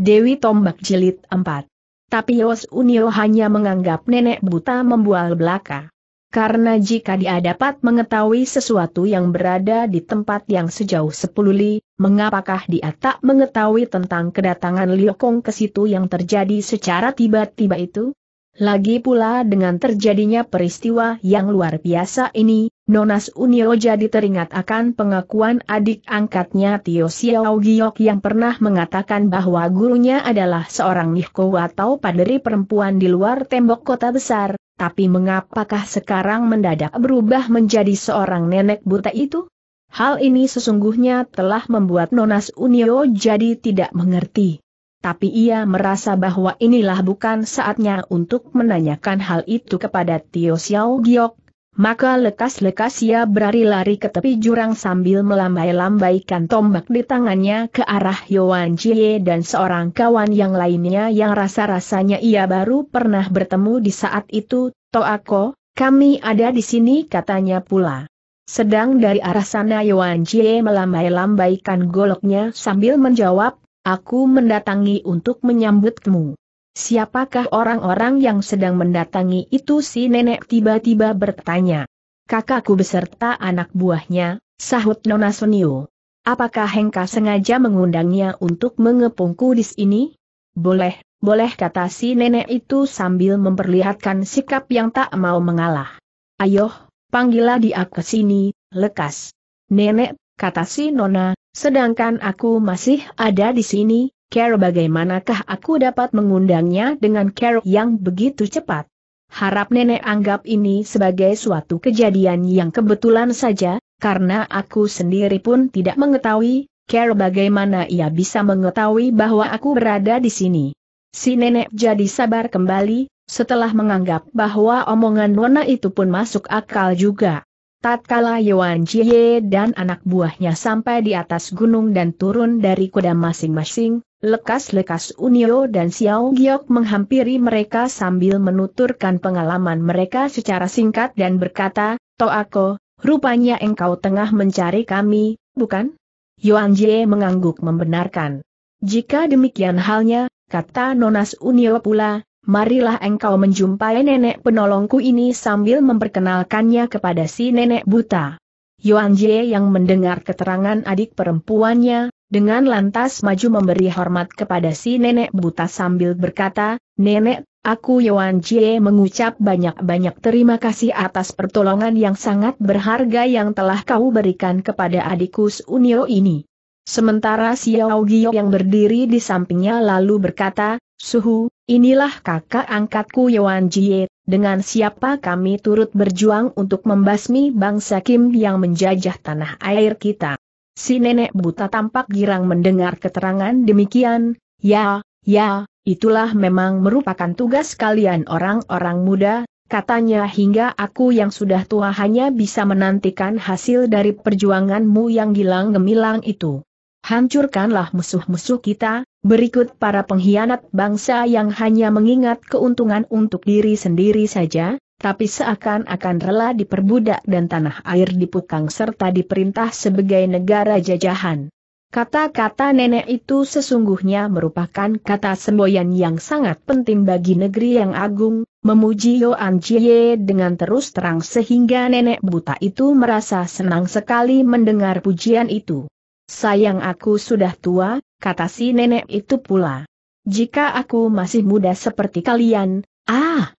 Dewi Tombak Jelit 4. Tapi Yos Unio hanya menganggap nenek buta membual belaka. Karena jika dia dapat mengetahui sesuatu yang berada di tempat yang sejauh sepuluh li, mengapakah dia tak mengetahui tentang kedatangan Liokong ke situ yang terjadi secara tiba-tiba itu? Lagi pula dengan terjadinya peristiwa yang luar biasa ini, Nonas Unio jadi teringat akan pengakuan adik angkatnya Tio Xiao Giok yang pernah mengatakan bahwa gurunya adalah seorang Nihko atau paderi perempuan di luar tembok kota besar, tapi mengapakah sekarang mendadak berubah menjadi seorang nenek buta itu? Hal ini sesungguhnya telah membuat Nonas Unio jadi tidak mengerti. Tapi ia merasa bahwa inilah bukan saatnya untuk menanyakan hal itu kepada Tio Xiao Giok, maka lekas-lekas ia berlari lari ke tepi jurang sambil melambai-lambaikan tombak di tangannya ke arah Yuan Jie dan seorang kawan yang lainnya yang rasa-rasanya ia baru pernah bertemu di saat itu, Toako, kami ada di sini katanya pula. Sedang dari arah sana Yuan Jie melambai-lambaikan goloknya sambil menjawab, aku mendatangi untuk menyambutmu. Siapakah orang-orang yang sedang mendatangi itu si nenek tiba-tiba bertanya. Kakakku beserta anak buahnya, sahut Nona Sonio. Apakah Hengka sengaja mengundangnya untuk mengepung kudis ini? Boleh, boleh kata si nenek itu sambil memperlihatkan sikap yang tak mau mengalah. Ayoh, panggillah dia ke sini, lekas. Nenek, kata si Nona, sedangkan aku masih ada di sini, Kero bagaimanakah aku dapat mengundangnya dengan care yang begitu cepat? Harap nenek anggap ini sebagai suatu kejadian yang kebetulan saja, karena aku sendiri pun tidak mengetahui, Care bagaimana ia bisa mengetahui bahwa aku berada di sini. Si nenek jadi sabar kembali, setelah menganggap bahwa omongan Nona itu pun masuk akal juga. Tatkala Yuan Jie dan anak buahnya sampai di atas gunung dan turun dari kuda masing-masing, Lekas-lekas Unio dan Xiao Giok menghampiri mereka sambil menuturkan pengalaman mereka secara singkat dan berkata, Toako, rupanya engkau tengah mencari kami, bukan? Yuan Jie mengangguk membenarkan. Jika demikian halnya, kata Nonas Unio pula, marilah engkau menjumpai nenek penolongku ini sambil memperkenalkannya kepada si nenek buta. Yuan Jie yang mendengar keterangan adik perempuannya, dengan lantas maju memberi hormat kepada si nenek buta sambil berkata, Nenek, aku Yuan Jie mengucap banyak-banyak terima kasih atas pertolongan yang sangat berharga yang telah kau berikan kepada adikku Unio ini. Sementara Xiao Gio yang berdiri di sampingnya lalu berkata, Suhu, inilah kakak angkatku Yuan Jie, dengan siapa kami turut berjuang untuk membasmi bangsa Kim yang menjajah tanah air kita. Si nenek buta tampak girang mendengar keterangan demikian, ya, ya, itulah memang merupakan tugas kalian orang-orang muda, katanya hingga aku yang sudah tua hanya bisa menantikan hasil dari perjuanganmu yang gilang gemilang itu. Hancurkanlah musuh-musuh kita, berikut para pengkhianat bangsa yang hanya mengingat keuntungan untuk diri sendiri saja, tapi seakan-akan rela diperbudak dan tanah air dipukang serta diperintah sebagai negara jajahan. Kata-kata nenek itu sesungguhnya merupakan kata semboyan yang sangat penting bagi negeri yang agung, memuji Yoan Jie dengan terus terang sehingga nenek buta itu merasa senang sekali mendengar pujian itu. Sayang aku sudah tua, kata si nenek itu pula. Jika aku masih muda seperti kalian, ah,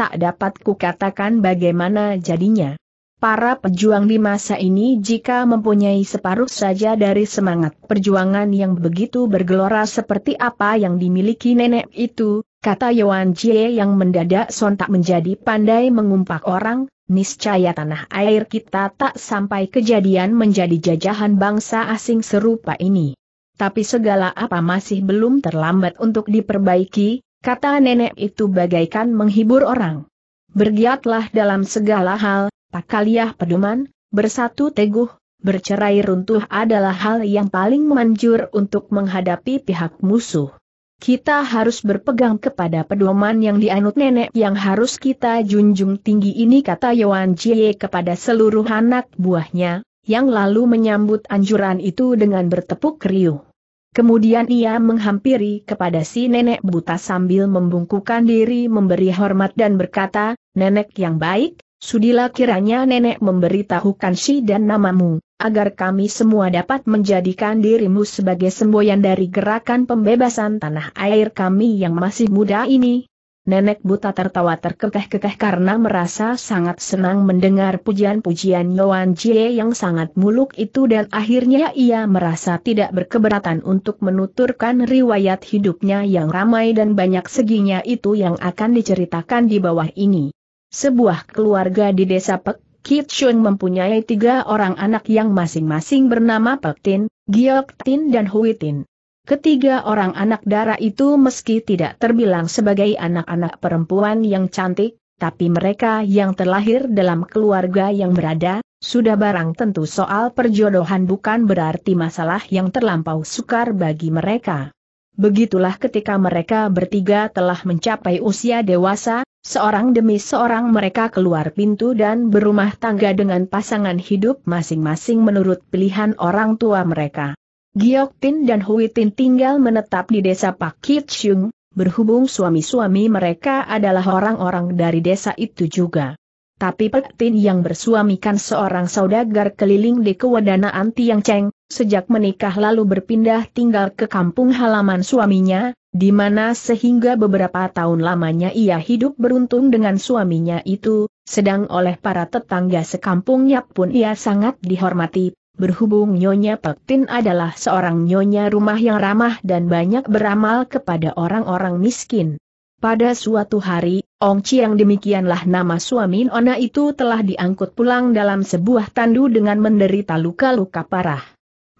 tak dapat kukatakan bagaimana jadinya. Para pejuang di masa ini jika mempunyai separuh saja dari semangat perjuangan yang begitu bergelora seperti apa yang dimiliki nenek itu, kata Yuan Jie yang mendadak sontak menjadi pandai mengumpak orang, niscaya tanah air kita tak sampai kejadian menjadi jajahan bangsa asing serupa ini. Tapi segala apa masih belum terlambat untuk diperbaiki, Kata nenek itu bagaikan menghibur orang. Bergiatlah dalam segala hal, pakaliah pedoman, bersatu teguh, bercerai runtuh adalah hal yang paling manjur untuk menghadapi pihak musuh. Kita harus berpegang kepada pedoman yang dianut nenek yang harus kita junjung tinggi ini kata Yuan Jie kepada seluruh anak buahnya, yang lalu menyambut anjuran itu dengan bertepuk riuh. Kemudian ia menghampiri kepada si nenek buta sambil membungkukkan diri memberi hormat dan berkata, Nenek yang baik, sudilah kiranya nenek memberitahukan si dan namamu, agar kami semua dapat menjadikan dirimu sebagai semboyan dari gerakan pembebasan tanah air kami yang masih muda ini, Nenek buta tertawa terkekeh-kekeh karena merasa sangat senang mendengar pujian-pujian Yoan Jie yang sangat muluk itu dan akhirnya ia merasa tidak berkeberatan untuk menuturkan riwayat hidupnya yang ramai dan banyak seginya itu yang akan diceritakan di bawah ini. Sebuah keluarga di desa Pek, Kit Shun mempunyai tiga orang anak yang masing-masing bernama Pek Tin, Giok Tin dan Hui Tin. Ketiga orang anak darah itu meski tidak terbilang sebagai anak-anak perempuan yang cantik, tapi mereka yang terlahir dalam keluarga yang berada, sudah barang tentu soal perjodohan bukan berarti masalah yang terlampau sukar bagi mereka. Begitulah ketika mereka bertiga telah mencapai usia dewasa, seorang demi seorang mereka keluar pintu dan berumah tangga dengan pasangan hidup masing-masing menurut pilihan orang tua mereka. Tin dan Hui Tin tinggal menetap di desa Pak Shung, berhubung suami-suami mereka adalah orang-orang dari desa itu juga. Tapi Pak Tin yang bersuamikan seorang saudagar keliling di kewadanaan Tiang Cheng, sejak menikah lalu berpindah tinggal ke kampung halaman suaminya, di mana sehingga beberapa tahun lamanya ia hidup beruntung dengan suaminya itu, sedang oleh para tetangga sekampungnya pun ia sangat dihormati, Berhubung Nyonya Paktin adalah seorang nyonya rumah yang ramah dan banyak beramal kepada orang-orang miskin. Pada suatu hari, Ong Chiang demikianlah nama suami Ona itu telah diangkut pulang dalam sebuah tandu dengan menderita luka-luka parah.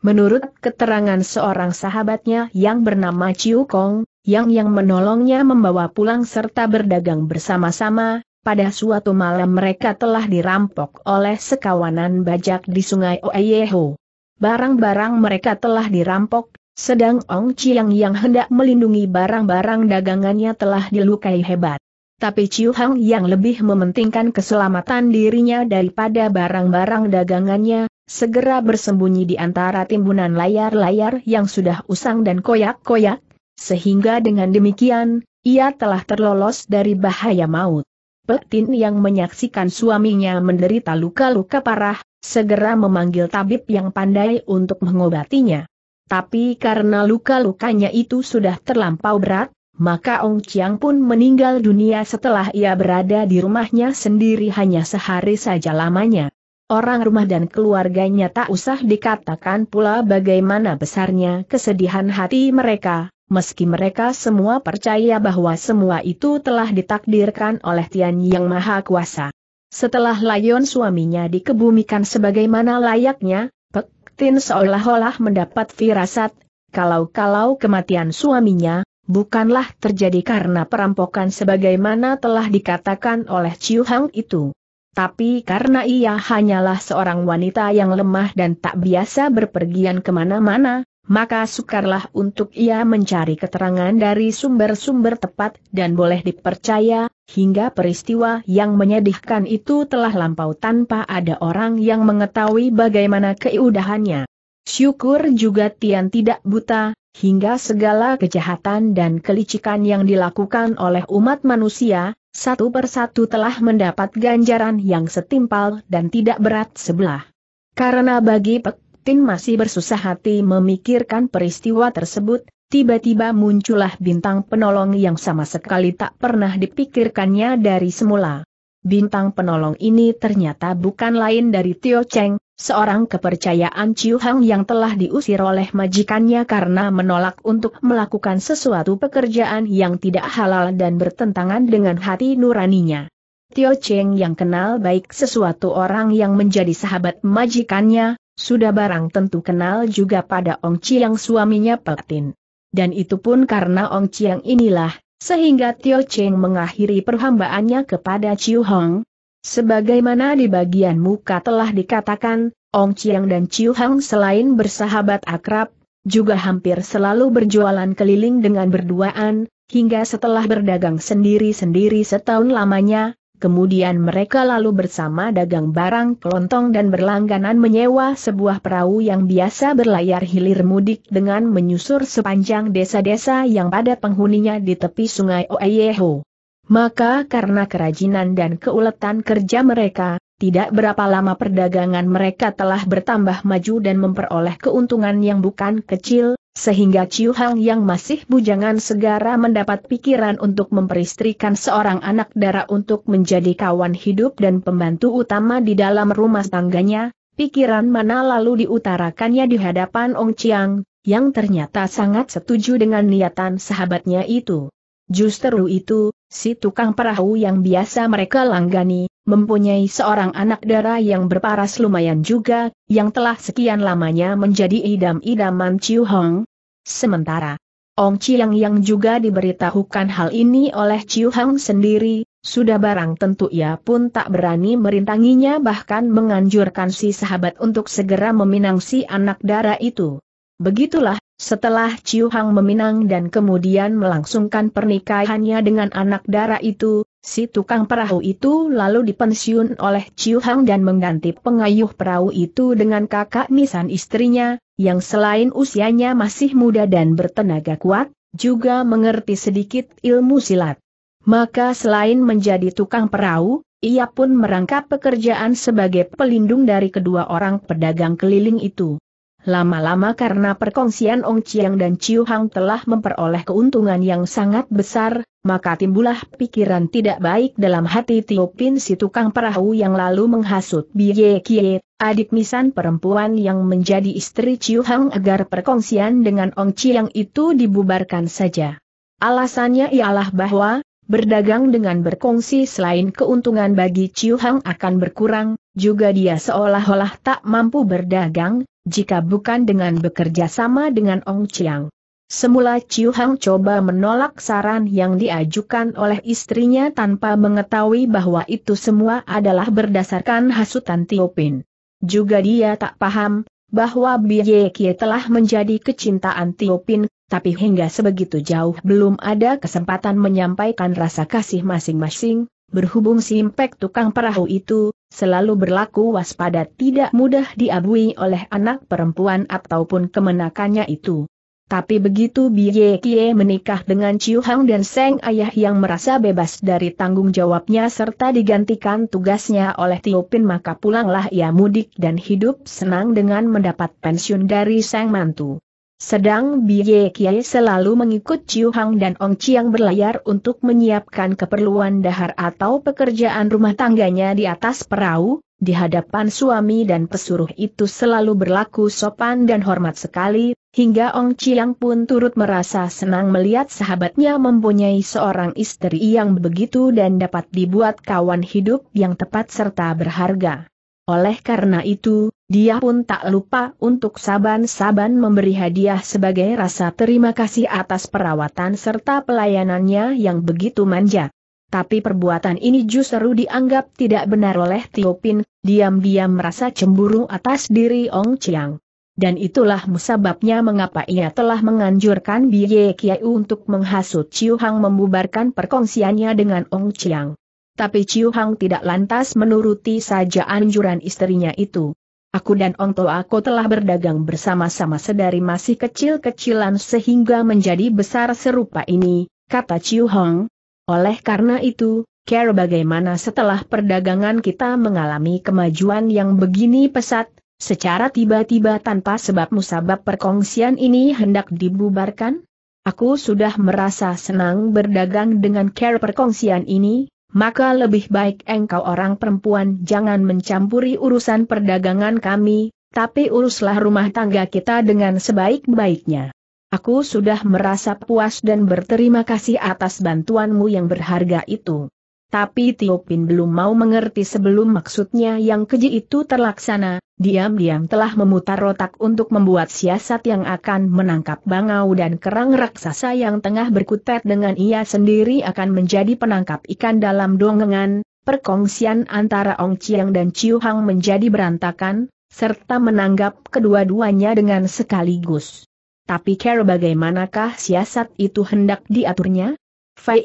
Menurut keterangan seorang sahabatnya yang bernama Chiu Kong, yang yang menolongnya membawa pulang serta berdagang bersama-sama, pada suatu malam mereka telah dirampok oleh sekawanan bajak di sungai Oeyeho. Barang-barang mereka telah dirampok, sedang Ong Chiang yang hendak melindungi barang-barang dagangannya telah dilukai hebat. Tapi Chiu Hang yang lebih mementingkan keselamatan dirinya daripada barang-barang dagangannya, segera bersembunyi di antara timbunan layar-layar yang sudah usang dan koyak-koyak, sehingga dengan demikian, ia telah terlolos dari bahaya maut. Petin yang menyaksikan suaminya menderita luka-luka parah, segera memanggil tabib yang pandai untuk mengobatinya. Tapi karena luka-lukanya itu sudah terlampau berat, maka Ong Chiang pun meninggal dunia setelah ia berada di rumahnya sendiri hanya sehari saja lamanya. Orang rumah dan keluarganya tak usah dikatakan pula bagaimana besarnya kesedihan hati mereka, meski mereka semua percaya bahwa semua itu telah ditakdirkan oleh Tian Yang Maha Kuasa. Setelah layon suaminya dikebumikan sebagaimana layaknya, Pek Tin seolah-olah mendapat firasat, kalau-kalau kematian suaminya, bukanlah terjadi karena perampokan sebagaimana telah dikatakan oleh Chiu Hang itu. Tapi karena ia hanyalah seorang wanita yang lemah dan tak biasa berpergian kemana-mana, maka sukarlah untuk ia mencari keterangan dari sumber-sumber tepat dan boleh dipercaya, hingga peristiwa yang menyedihkan itu telah lampau tanpa ada orang yang mengetahui bagaimana keiudahannya. Syukur juga Tian tidak buta, hingga segala kejahatan dan kelicikan yang dilakukan oleh umat manusia, satu persatu telah mendapat ganjaran yang setimpal dan tidak berat sebelah. Karena bagi Pek Tin masih bersusah hati memikirkan peristiwa tersebut, tiba-tiba muncullah bintang penolong yang sama sekali tak pernah dipikirkannya dari semula. Bintang penolong ini ternyata bukan lain dari Tio Cheng, seorang kepercayaan Ciu Hang yang telah diusir oleh majikannya karena menolak untuk melakukan sesuatu pekerjaan yang tidak halal dan bertentangan dengan hati nuraninya. Tio Cheng yang kenal baik sesuatu orang yang menjadi sahabat majikannya, sudah barang tentu kenal juga pada Ong Chiang suaminya Pelatin. Dan itu pun karena Ong Chiang inilah, sehingga Tio Cheng mengakhiri perhambaannya kepada Chiu Hong. Sebagaimana di bagian muka telah dikatakan, Ong Chiang dan Chiu Hong selain bersahabat akrab, juga hampir selalu berjualan keliling dengan berduaan, hingga setelah berdagang sendiri-sendiri setahun lamanya, Kemudian mereka lalu bersama dagang barang kelontong dan berlangganan menyewa sebuah perahu yang biasa berlayar hilir mudik dengan menyusur sepanjang desa-desa yang pada penghuninya di tepi sungai Oeyeho. Maka karena kerajinan dan keuletan kerja mereka, tidak berapa lama perdagangan mereka telah bertambah maju dan memperoleh keuntungan yang bukan kecil, sehingga Chiu Hang yang masih bujangan segera mendapat pikiran untuk memperistrikan seorang anak dara untuk menjadi kawan hidup dan pembantu utama di dalam rumah tangganya, pikiran mana lalu diutarakannya di hadapan Ong Chiang, yang ternyata sangat setuju dengan niatan sahabatnya itu. Justru itu, si tukang perahu yang biasa mereka langgani, mempunyai seorang anak dara yang berparas lumayan juga, yang telah sekian lamanya menjadi idam-idaman Chiu Hong, Sementara, Ong Chiang yang juga diberitahukan hal ini oleh Chiu Hang sendiri, sudah barang tentu ia pun tak berani merintanginya bahkan menganjurkan si sahabat untuk segera meminang si anak dara itu. Begitulah setelah Ciu Hang meminang dan kemudian melangsungkan pernikahannya dengan anak dara itu, si tukang perahu itu lalu dipensiun oleh Ciu Hang dan mengganti pengayuh perahu itu dengan kakak nisan istrinya, yang selain usianya masih muda dan bertenaga kuat, juga mengerti sedikit ilmu silat. Maka selain menjadi tukang perahu, ia pun merangkap pekerjaan sebagai pelindung dari kedua orang pedagang keliling itu. Lama-lama karena perkongsian Ong Chiang dan Chiu Hang telah memperoleh keuntungan yang sangat besar, maka timbullah pikiran tidak baik dalam hati Tio Pin si tukang perahu yang lalu menghasut Biye Kie, adik misan perempuan yang menjadi istri Chiu Hang agar perkongsian dengan Ong Chiang itu dibubarkan saja. Alasannya ialah bahwa Berdagang dengan berkongsi selain keuntungan bagi Chiu Hang akan berkurang, juga dia seolah-olah tak mampu berdagang, jika bukan dengan bekerja sama dengan Ong Chiang. Semula Chiu Hang coba menolak saran yang diajukan oleh istrinya tanpa mengetahui bahwa itu semua adalah berdasarkan hasutan Tio Pin. Juga dia tak paham, bahwa Ye Kie telah menjadi kecintaan Tio Pin, tapi hingga sebegitu jauh belum ada kesempatan menyampaikan rasa kasih masing-masing, berhubung simpek tukang perahu itu, Selalu berlaku waspada tidak mudah diabui oleh anak perempuan ataupun kemenakannya itu. Tapi begitu Biye Kie menikah dengan Chiu Hang dan Seng Ayah yang merasa bebas dari tanggung jawabnya serta digantikan tugasnya oleh Tio Pin maka pulanglah ia mudik dan hidup senang dengan mendapat pensiun dari Seng Mantu. Sedang Biye Kiai selalu mengikut Chiu Hang dan Ong Chiang berlayar untuk menyiapkan keperluan dahar atau pekerjaan rumah tangganya di atas perahu, di hadapan suami dan pesuruh itu selalu berlaku sopan dan hormat sekali, hingga Ong Chiang pun turut merasa senang melihat sahabatnya mempunyai seorang istri yang begitu dan dapat dibuat kawan hidup yang tepat serta berharga. Oleh karena itu, dia pun tak lupa untuk saban-saban memberi hadiah sebagai rasa terima kasih atas perawatan serta pelayanannya yang begitu manja. Tapi perbuatan ini justru dianggap tidak benar oleh Tio Pin, diam-diam merasa cemburu atas diri Ong Chiang. Dan itulah musababnya mengapa ia telah menganjurkan Biye Kiai untuk menghasut Chiu Hang membubarkan perkongsiannya dengan Ong Chiang. Tapi Chiu Hang tidak lantas menuruti saja anjuran istrinya itu. Aku dan Ongto aku telah berdagang bersama-sama sedari masih kecil-kecilan sehingga menjadi besar serupa ini, kata Ciu Hong. Oleh karena itu, care bagaimana setelah perdagangan kita mengalami kemajuan yang begini pesat, secara tiba-tiba tanpa sebab musabab perkongsian ini hendak dibubarkan? Aku sudah merasa senang berdagang dengan care perkongsian ini, maka lebih baik engkau orang perempuan jangan mencampuri urusan perdagangan kami, tapi uruslah rumah tangga kita dengan sebaik-baiknya. Aku sudah merasa puas dan berterima kasih atas bantuanmu yang berharga itu. Tapi Tio Pin belum mau mengerti sebelum maksudnya yang keji itu terlaksana, diam-diam telah memutar otak untuk membuat siasat yang akan menangkap bangau dan kerang raksasa yang tengah berkutat dengan ia sendiri akan menjadi penangkap ikan dalam dongengan, perkongsian antara Ong Chiang dan Chiu Hang menjadi berantakan, serta menanggap kedua-duanya dengan sekaligus. Tapi kira bagaimanakah siasat itu hendak diaturnya? Fai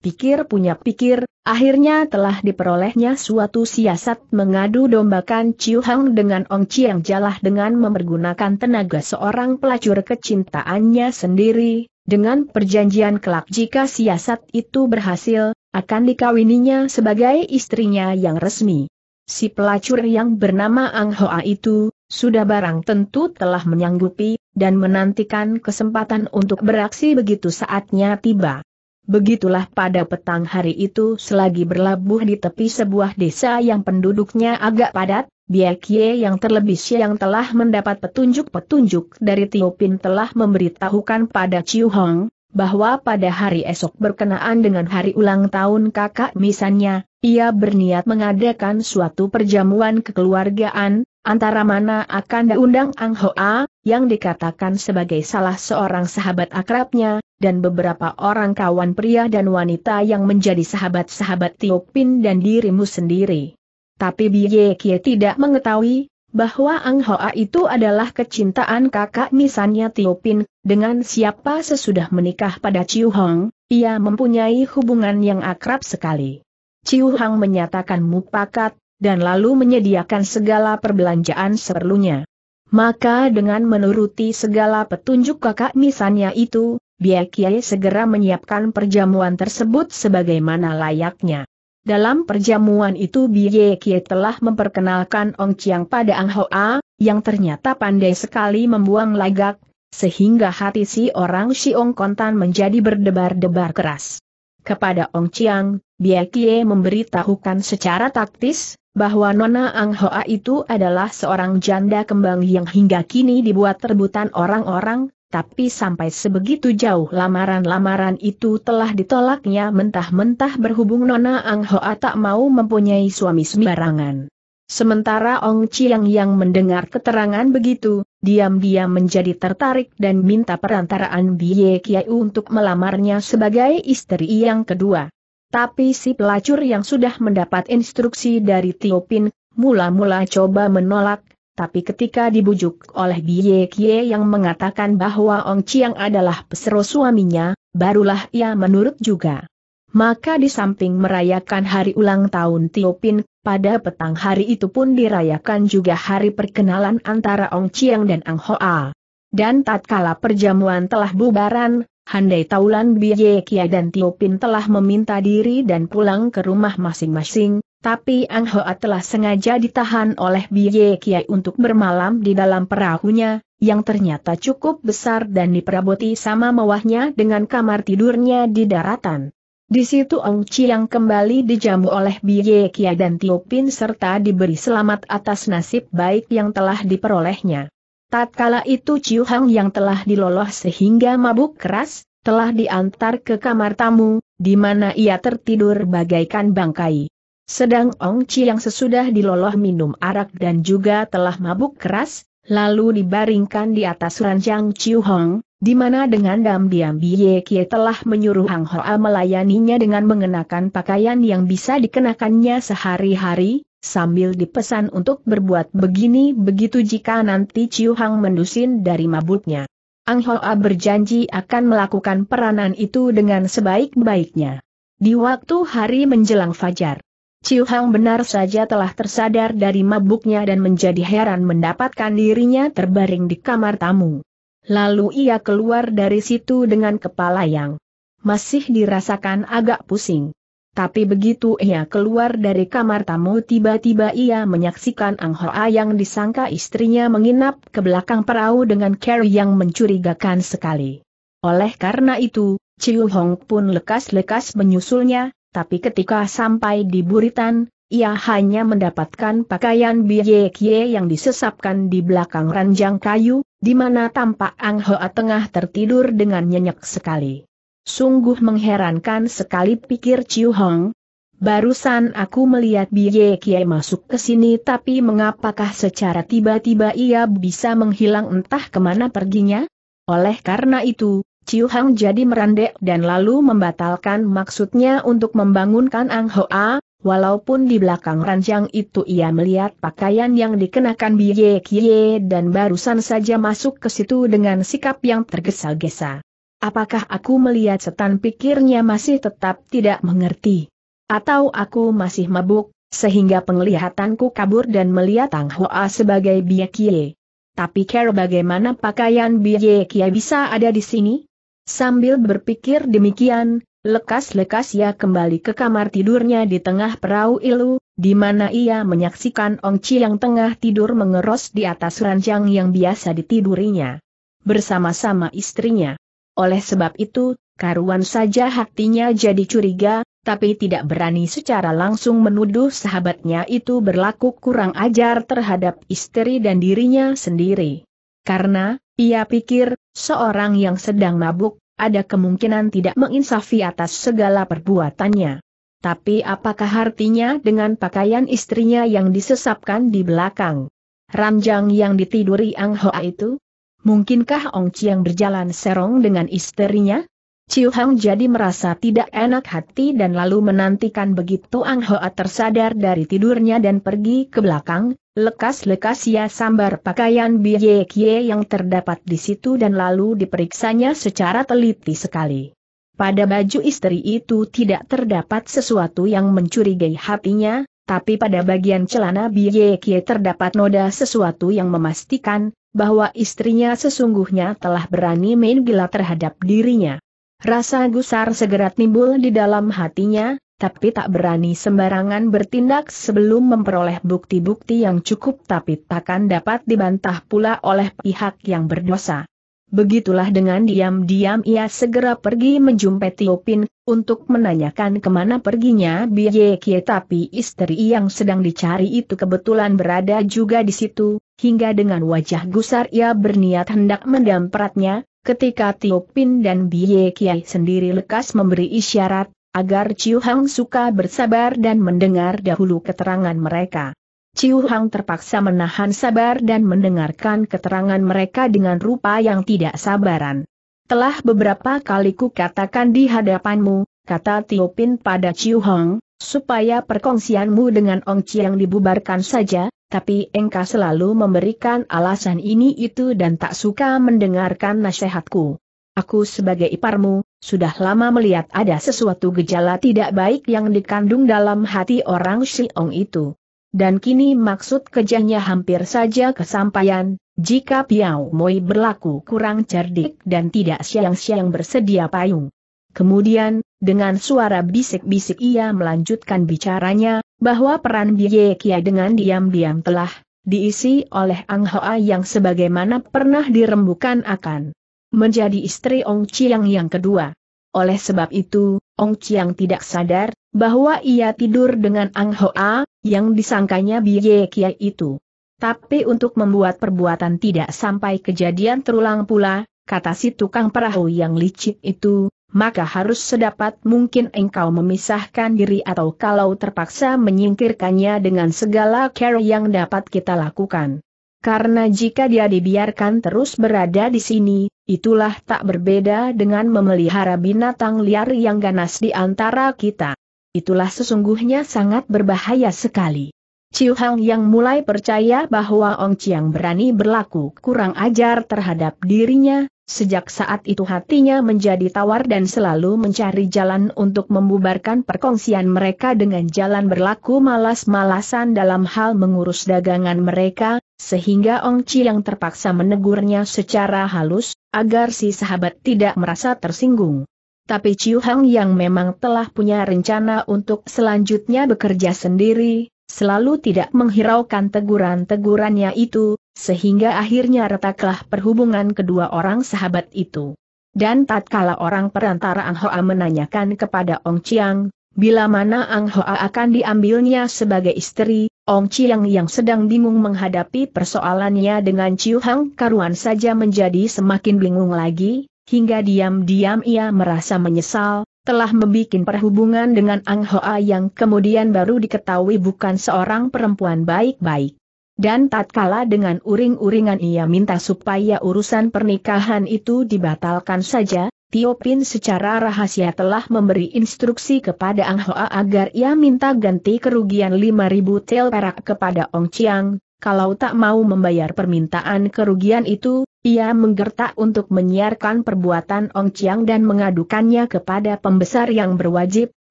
pikir punya pikir, akhirnya telah diperolehnya suatu siasat mengadu dombakan Chiu Hang dengan Ong Chiang Jalah dengan mempergunakan tenaga seorang pelacur kecintaannya sendiri, dengan perjanjian kelak jika siasat itu berhasil, akan dikawininya sebagai istrinya yang resmi. Si pelacur yang bernama Ang Hoa itu, sudah barang tentu telah menyanggupi, dan menantikan kesempatan untuk beraksi begitu saatnya tiba. Begitulah pada petang hari itu selagi berlabuh di tepi sebuah desa yang penduduknya agak padat, Biakye yang terlebih siang telah mendapat petunjuk-petunjuk dari Tiopin telah memberitahukan pada Chiu Hong, bahwa pada hari esok berkenaan dengan hari ulang tahun kakak misannya, ia berniat mengadakan suatu perjamuan kekeluargaan, antara mana akan diundang Ang Hoa, yang dikatakan sebagai salah seorang sahabat akrabnya, dan beberapa orang kawan pria dan wanita yang menjadi sahabat-sahabat Tio Pin dan dirimu sendiri. Tapi Biye Kie tidak mengetahui, bahwa Ang Hoa itu adalah kecintaan kakak misannya Tio Pin, dengan siapa sesudah menikah pada Ciu Hong, ia mempunyai hubungan yang akrab sekali. Ciu Hong menyatakan mupakat, dan lalu menyediakan segala perbelanjaan seperlunya. Maka dengan menuruti segala petunjuk kakak misannya itu, Biar Kiai segera menyiapkan perjamuan tersebut sebagaimana layaknya. Dalam perjamuan itu Biye Kie telah memperkenalkan Ong Chiang pada Ang Hoa, yang ternyata pandai sekali membuang lagak, sehingga hati si orang Shiong Kontan menjadi berdebar-debar keras. Kepada Ong Chiang, Biye Kie memberitahukan secara taktis, bahwa Nona Ang Hoa itu adalah seorang janda kembang yang hingga kini dibuat rebutan orang-orang, tapi sampai sebegitu jauh lamaran-lamaran itu telah ditolaknya mentah-mentah berhubung Nona Ang Hoa tak mau mempunyai suami sembarangan. Sementara Ong Chiang yang mendengar keterangan begitu, diam-diam menjadi tertarik dan minta perantaraan Bie Kiai untuk melamarnya sebagai istri yang kedua. Tapi si pelacur yang sudah mendapat instruksi dari Tiopin, mula-mula coba menolak, tapi ketika dibujuk oleh Biye Kie yang mengatakan bahwa Ong Chiang adalah pesero suaminya, barulah ia menurut juga. Maka di samping merayakan hari ulang tahun Tio Pin, pada petang hari itu pun dirayakan juga hari perkenalan antara Ong Chiang dan Ang Hoa. Dan tatkala perjamuan telah bubaran, Handai Taulan Biye Kie dan Tio Pin telah meminta diri dan pulang ke rumah masing-masing, tapi Ang Hoa telah sengaja ditahan oleh Biye Kiai untuk bermalam di dalam perahunya, yang ternyata cukup besar dan diperaboti sama mewahnya dengan kamar tidurnya di daratan. Di situ Ong yang kembali dijamu oleh Biye Kiai dan Tio Pin serta diberi selamat atas nasib baik yang telah diperolehnya. Tatkala itu Ciu Hang yang telah diloloh sehingga mabuk keras, telah diantar ke kamar tamu, di mana ia tertidur bagaikan bangkai. Sedang Ong Chi yang sesudah diloloh minum arak dan juga telah mabuk keras, lalu dibaringkan di atas ranjang Chiu Hong, di mana dengan diam-diam Bie Kie telah menyuruh Hang Hoa melayaninya dengan mengenakan pakaian yang bisa dikenakannya sehari-hari, sambil dipesan untuk berbuat begini begitu jika nanti Chiu Hong mendusin dari mabuknya. Ang Hoa berjanji akan melakukan peranan itu dengan sebaik-baiknya. Di waktu hari menjelang fajar, Ciu Hang benar saja telah tersadar dari mabuknya dan menjadi heran mendapatkan dirinya terbaring di kamar tamu. Lalu ia keluar dari situ dengan kepala yang masih dirasakan agak pusing. Tapi begitu ia keluar dari kamar tamu tiba-tiba ia menyaksikan Ang Hoa yang disangka istrinya menginap ke belakang perahu dengan cara yang mencurigakan sekali. Oleh karena itu, Ciu Hong pun lekas-lekas menyusulnya, tapi ketika sampai di buritan, ia hanya mendapatkan pakaian Biye Kie yang disesapkan di belakang ranjang kayu, di mana tampak Ang Hoa tengah tertidur dengan nyenyak sekali. Sungguh mengherankan sekali pikir Chiu Hong. Barusan aku melihat Biye Kie masuk ke sini tapi mengapakah secara tiba-tiba ia bisa menghilang entah kemana perginya? Oleh karena itu, Chiu Hang jadi merandek dan lalu membatalkan maksudnya untuk membangunkan Ang Hoa, walaupun di belakang ranjang itu ia melihat pakaian yang dikenakan Biye Kie dan barusan saja masuk ke situ dengan sikap yang tergesa-gesa. Apakah aku melihat setan pikirnya masih tetap tidak mengerti? Atau aku masih mabuk, sehingga penglihatanku kabur dan melihat Ang Hoa sebagai Biye Kie? Tapi care bagaimana pakaian Biye Kie bisa ada di sini? Sambil berpikir demikian, lekas-lekas ia kembali ke kamar tidurnya di tengah perahu ilu, di mana ia menyaksikan Ong Chi yang tengah tidur mengeros di atas ranjang yang biasa ditidurinya. Bersama-sama istrinya. Oleh sebab itu, karuan saja hatinya jadi curiga, tapi tidak berani secara langsung menuduh sahabatnya itu berlaku kurang ajar terhadap istri dan dirinya sendiri. Karena, ia pikir, seorang yang sedang mabuk, ada kemungkinan tidak menginsafi atas segala perbuatannya. Tapi apakah artinya dengan pakaian istrinya yang disesapkan di belakang? ranjang yang ditiduri Ang Hoa itu? Mungkinkah Ong Chiang berjalan serong dengan istrinya? Ciu Hang jadi merasa tidak enak hati dan lalu menantikan begitu Ang Hoa tersadar dari tidurnya dan pergi ke belakang, Lekas-lekas ia sambar pakaian Biye Kie yang terdapat di situ dan lalu diperiksanya secara teliti sekali. Pada baju istri itu tidak terdapat sesuatu yang mencurigai hatinya, tapi pada bagian celana Biye Kie terdapat noda sesuatu yang memastikan bahwa istrinya sesungguhnya telah berani main gila terhadap dirinya. Rasa gusar segera timbul di dalam hatinya, tapi tak berani sembarangan bertindak sebelum memperoleh bukti-bukti yang cukup tapi takkan dapat dibantah pula oleh pihak yang berdosa. Begitulah dengan diam-diam ia segera pergi menjumpai Tio Pin, untuk menanyakan kemana perginya Biyekie, Kie tapi istri yang sedang dicari itu kebetulan berada juga di situ, hingga dengan wajah gusar ia berniat hendak mendampratnya, ketika Tio Pin dan Biyekie Kie sendiri lekas memberi isyarat, agar Ciu Hang suka bersabar dan mendengar dahulu keterangan mereka. Ciu Hang terpaksa menahan sabar dan mendengarkan keterangan mereka dengan rupa yang tidak sabaran. Telah beberapa kali ku katakan di hadapanmu, kata Tio Pin pada Ciu Hang, supaya perkongsianmu dengan Ong Chiang dibubarkan saja, tapi engkau selalu memberikan alasan ini itu dan tak suka mendengarkan nasihatku. Aku sebagai iparmu, sudah lama melihat ada sesuatu gejala tidak baik yang dikandung dalam hati orang Siong itu. Dan kini maksud kejahnya hampir saja kesampaian, jika Piao Moi berlaku kurang cerdik dan tidak siang-siang bersedia payung. Kemudian, dengan suara bisik-bisik ia melanjutkan bicaranya, bahwa peran Biye Kia dengan diam-diam telah diisi oleh Ang Hoa yang sebagaimana pernah dirembukan akan menjadi istri Ong Chiang yang kedua. Oleh sebab itu, Ong Chiang tidak sadar bahwa ia tidur dengan Ang Hoa, yang disangkanya Biye Kia itu. Tapi untuk membuat perbuatan tidak sampai kejadian terulang pula, kata si tukang perahu yang licik itu, maka harus sedapat mungkin engkau memisahkan diri atau kalau terpaksa menyingkirkannya dengan segala care yang dapat kita lakukan. Karena jika dia dibiarkan terus berada di sini, itulah tak berbeda dengan memelihara binatang liar yang ganas di antara kita. Itulah sesungguhnya sangat berbahaya sekali. Ciu Hang yang mulai percaya bahwa Ong Chiang berani berlaku kurang ajar terhadap dirinya, sejak saat itu hatinya menjadi tawar dan selalu mencari jalan untuk membubarkan perkongsian mereka dengan jalan berlaku malas-malasan dalam hal mengurus dagangan mereka, sehingga Ong Chi yang terpaksa menegurnya secara halus, agar si sahabat tidak merasa tersinggung. Tapi Chiu Hang yang memang telah punya rencana untuk selanjutnya bekerja sendiri, selalu tidak menghiraukan teguran-tegurannya itu, sehingga akhirnya retaklah perhubungan kedua orang sahabat itu. Dan tatkala orang perantara Ang Hoa menanyakan kepada Ong Chiang, bila mana Ang Hoa akan diambilnya sebagai istri, Ong Chiang yang sedang bingung menghadapi persoalannya dengan Chiu Hang Karuan saja menjadi semakin bingung lagi, hingga diam-diam ia merasa menyesal, telah membuat perhubungan dengan Ang Hoa yang kemudian baru diketahui bukan seorang perempuan baik-baik. Dan tatkala dengan uring-uringan ia minta supaya urusan pernikahan itu dibatalkan saja, Tio Pin secara rahasia telah memberi instruksi kepada Ang Hoa agar ia minta ganti kerugian 5.000 tel perak kepada Ong Chiang, kalau tak mau membayar permintaan kerugian itu, ia menggertak untuk menyiarkan perbuatan Ong Chiang dan mengadukannya kepada pembesar yang berwajib,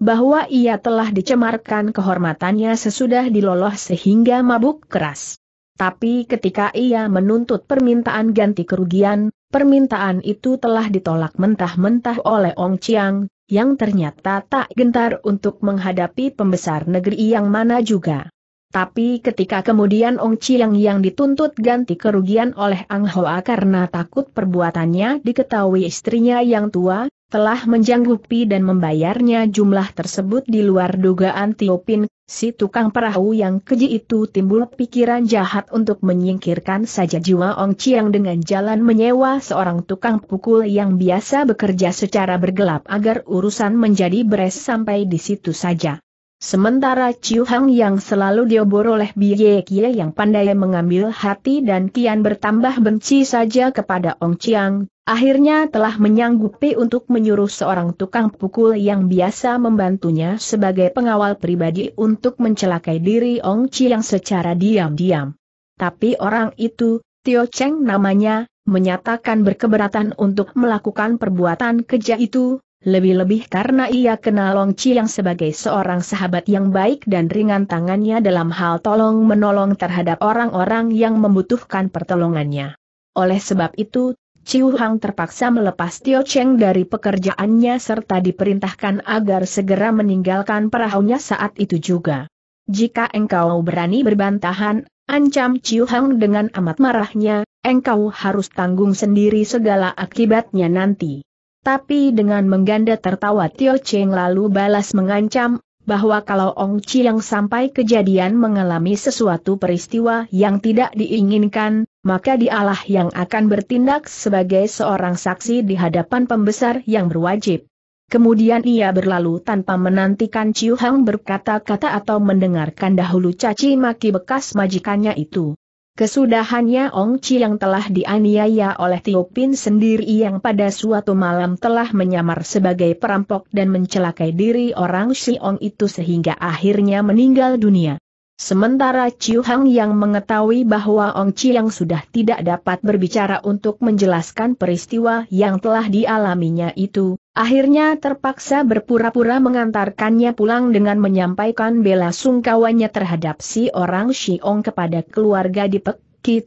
bahwa ia telah dicemarkan kehormatannya sesudah diloloh sehingga mabuk keras. Tapi ketika ia menuntut permintaan ganti kerugian, Permintaan itu telah ditolak mentah-mentah oleh Ong Chiang, yang ternyata tak gentar untuk menghadapi pembesar negeri yang mana juga. Tapi ketika kemudian Ong Chiang yang dituntut ganti kerugian oleh Ang Hoa karena takut perbuatannya diketahui istrinya yang tua, telah menjanggupi dan membayarnya jumlah tersebut di luar dugaan Tio Pin, si tukang perahu yang keji itu timbul pikiran jahat untuk menyingkirkan saja jiwa Ong Chiang dengan jalan menyewa seorang tukang pukul yang biasa bekerja secara bergelap agar urusan menjadi beres sampai di situ saja. Sementara Chiu Hang yang selalu diobor oleh Biye Kie yang pandai mengambil hati dan kian bertambah benci saja kepada Ong Chiang, akhirnya telah menyanggupi untuk menyuruh seorang tukang pukul yang biasa membantunya sebagai pengawal pribadi untuk mencelakai diri Ong Chiang secara diam-diam. Tapi orang itu, Tio Cheng namanya, menyatakan berkeberatan untuk melakukan perbuatan keja itu, lebih-lebih karena ia kenal Long Chiang sebagai seorang sahabat yang baik dan ringan tangannya dalam hal tolong menolong terhadap orang-orang yang membutuhkan pertolongannya. Oleh sebab itu, Chiu Hang terpaksa melepas Tio Cheng dari pekerjaannya serta diperintahkan agar segera meninggalkan perahunya saat itu juga. Jika engkau berani berbantahan, ancam Chiu Hang dengan amat marahnya, engkau harus tanggung sendiri segala akibatnya nanti. Tapi dengan mengganda tertawa Tio Cheng lalu balas mengancam, bahwa kalau Ong yang sampai kejadian mengalami sesuatu peristiwa yang tidak diinginkan, maka dialah yang akan bertindak sebagai seorang saksi di hadapan pembesar yang berwajib. Kemudian ia berlalu tanpa menantikan Chiu Hang berkata-kata atau mendengarkan dahulu caci maki bekas majikannya itu. Kesudahannya Ong Chi yang telah dianiaya oleh Tio Pin sendiri yang pada suatu malam telah menyamar sebagai perampok dan mencelakai diri orang Si Ong itu sehingga akhirnya meninggal dunia. Sementara Chiu Hang yang mengetahui bahwa Ong Chi yang sudah tidak dapat berbicara untuk menjelaskan peristiwa yang telah dialaminya itu, akhirnya terpaksa berpura-pura mengantarkannya pulang dengan menyampaikan bela sungkawanya terhadap si orang Ong kepada keluarga di Pek Ki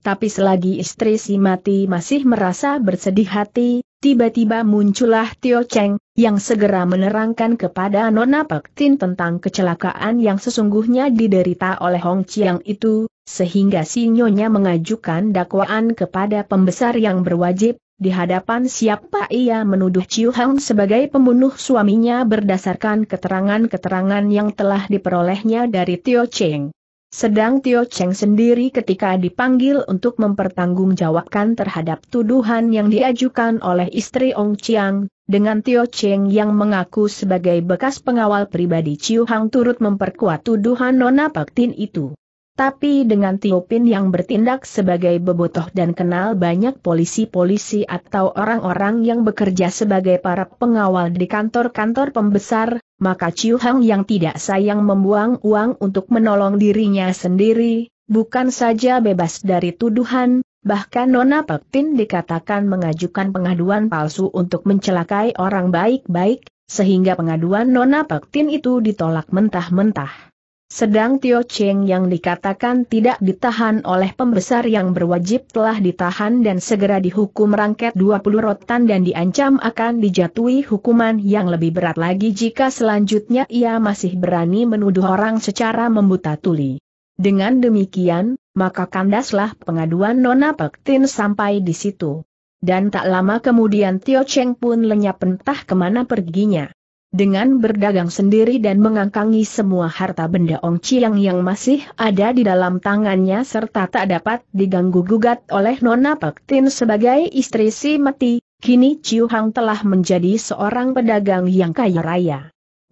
tapi selagi istri si mati masih merasa bersedih hati, tiba-tiba muncullah Tio Cheng, yang segera menerangkan kepada Nona Tin tentang kecelakaan yang sesungguhnya diderita oleh Hong Chiang itu, sehingga si Nyonya mengajukan dakwaan kepada pembesar yang berwajib, di hadapan siapa ia menuduh Chiu Hang sebagai pembunuh suaminya berdasarkan keterangan-keterangan yang telah diperolehnya dari Tio Cheng. Sedang Tio Cheng sendiri ketika dipanggil untuk mempertanggungjawabkan terhadap tuduhan yang diajukan oleh istri Ong Chiang, dengan Tio Cheng yang mengaku sebagai bekas pengawal pribadi Chiu Hang turut memperkuat tuduhan Nona Pak Tin itu. Tapi dengan Tiopin yang bertindak sebagai bebotoh dan kenal banyak polisi-polisi atau orang-orang yang bekerja sebagai para pengawal di kantor-kantor pembesar, maka Chiu Hang yang tidak sayang membuang uang untuk menolong dirinya sendiri, bukan saja bebas dari tuduhan, bahkan Nona Tin dikatakan mengajukan pengaduan palsu untuk mencelakai orang baik-baik, sehingga pengaduan Nona Tin itu ditolak mentah-mentah. Sedang Tio Cheng yang dikatakan tidak ditahan oleh pembesar yang berwajib telah ditahan dan segera dihukum rangket 20 rotan dan diancam akan dijatuhi hukuman yang lebih berat lagi jika selanjutnya ia masih berani menuduh orang secara membuta tuli. Dengan demikian, maka kandaslah pengaduan Nona Tin sampai di situ. Dan tak lama kemudian Tio Cheng pun lenyap entah kemana perginya. Dengan berdagang sendiri dan mengangkangi semua harta benda Ong Chiang yang masih ada di dalam tangannya serta tak dapat diganggu-gugat oleh Nona Pek Tin sebagai istri si mati, kini Chiu Hang telah menjadi seorang pedagang yang kaya raya.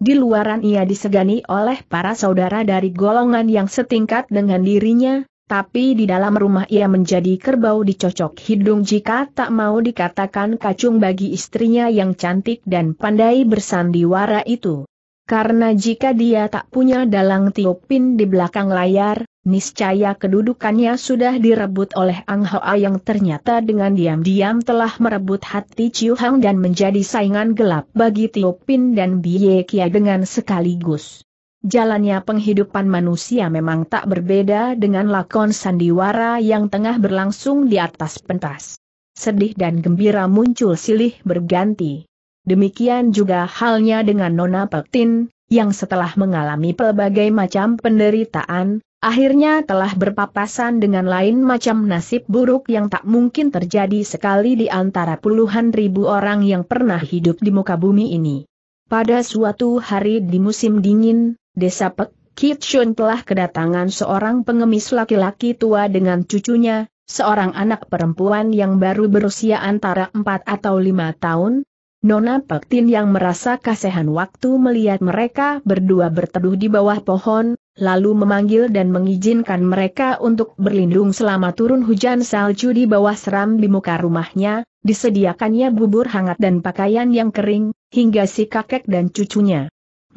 Di luaran ia disegani oleh para saudara dari golongan yang setingkat dengan dirinya, tapi di dalam rumah ia menjadi kerbau dicocok hidung jika tak mau dikatakan kacung bagi istrinya yang cantik dan pandai bersandiwara itu. Karena jika dia tak punya dalang tiupin di belakang layar, niscaya kedudukannya sudah direbut oleh Ang Hoa yang ternyata dengan diam-diam telah merebut hati Ciu Hang dan menjadi saingan gelap bagi tiupin dan Bie Kia dengan sekaligus. Jalannya penghidupan manusia memang tak berbeda dengan lakon sandiwara yang tengah berlangsung di atas pentas. Sedih dan gembira muncul silih berganti. Demikian juga halnya dengan Nona Pektin, yang setelah mengalami pelbagai macam penderitaan, akhirnya telah berpapasan dengan lain macam nasib buruk yang tak mungkin terjadi sekali di antara puluhan ribu orang yang pernah hidup di muka bumi ini. Pada suatu hari di musim dingin, Desa Pek Kitchun telah kedatangan seorang pengemis laki-laki tua dengan cucunya, seorang anak perempuan yang baru berusia antara 4 atau 5 tahun. Nona Pektin yang merasa kasihan waktu melihat mereka berdua berteduh di bawah pohon, lalu memanggil dan mengizinkan mereka untuk berlindung selama turun hujan salju di bawah seram di muka rumahnya, disediakannya bubur hangat dan pakaian yang kering, hingga si kakek dan cucunya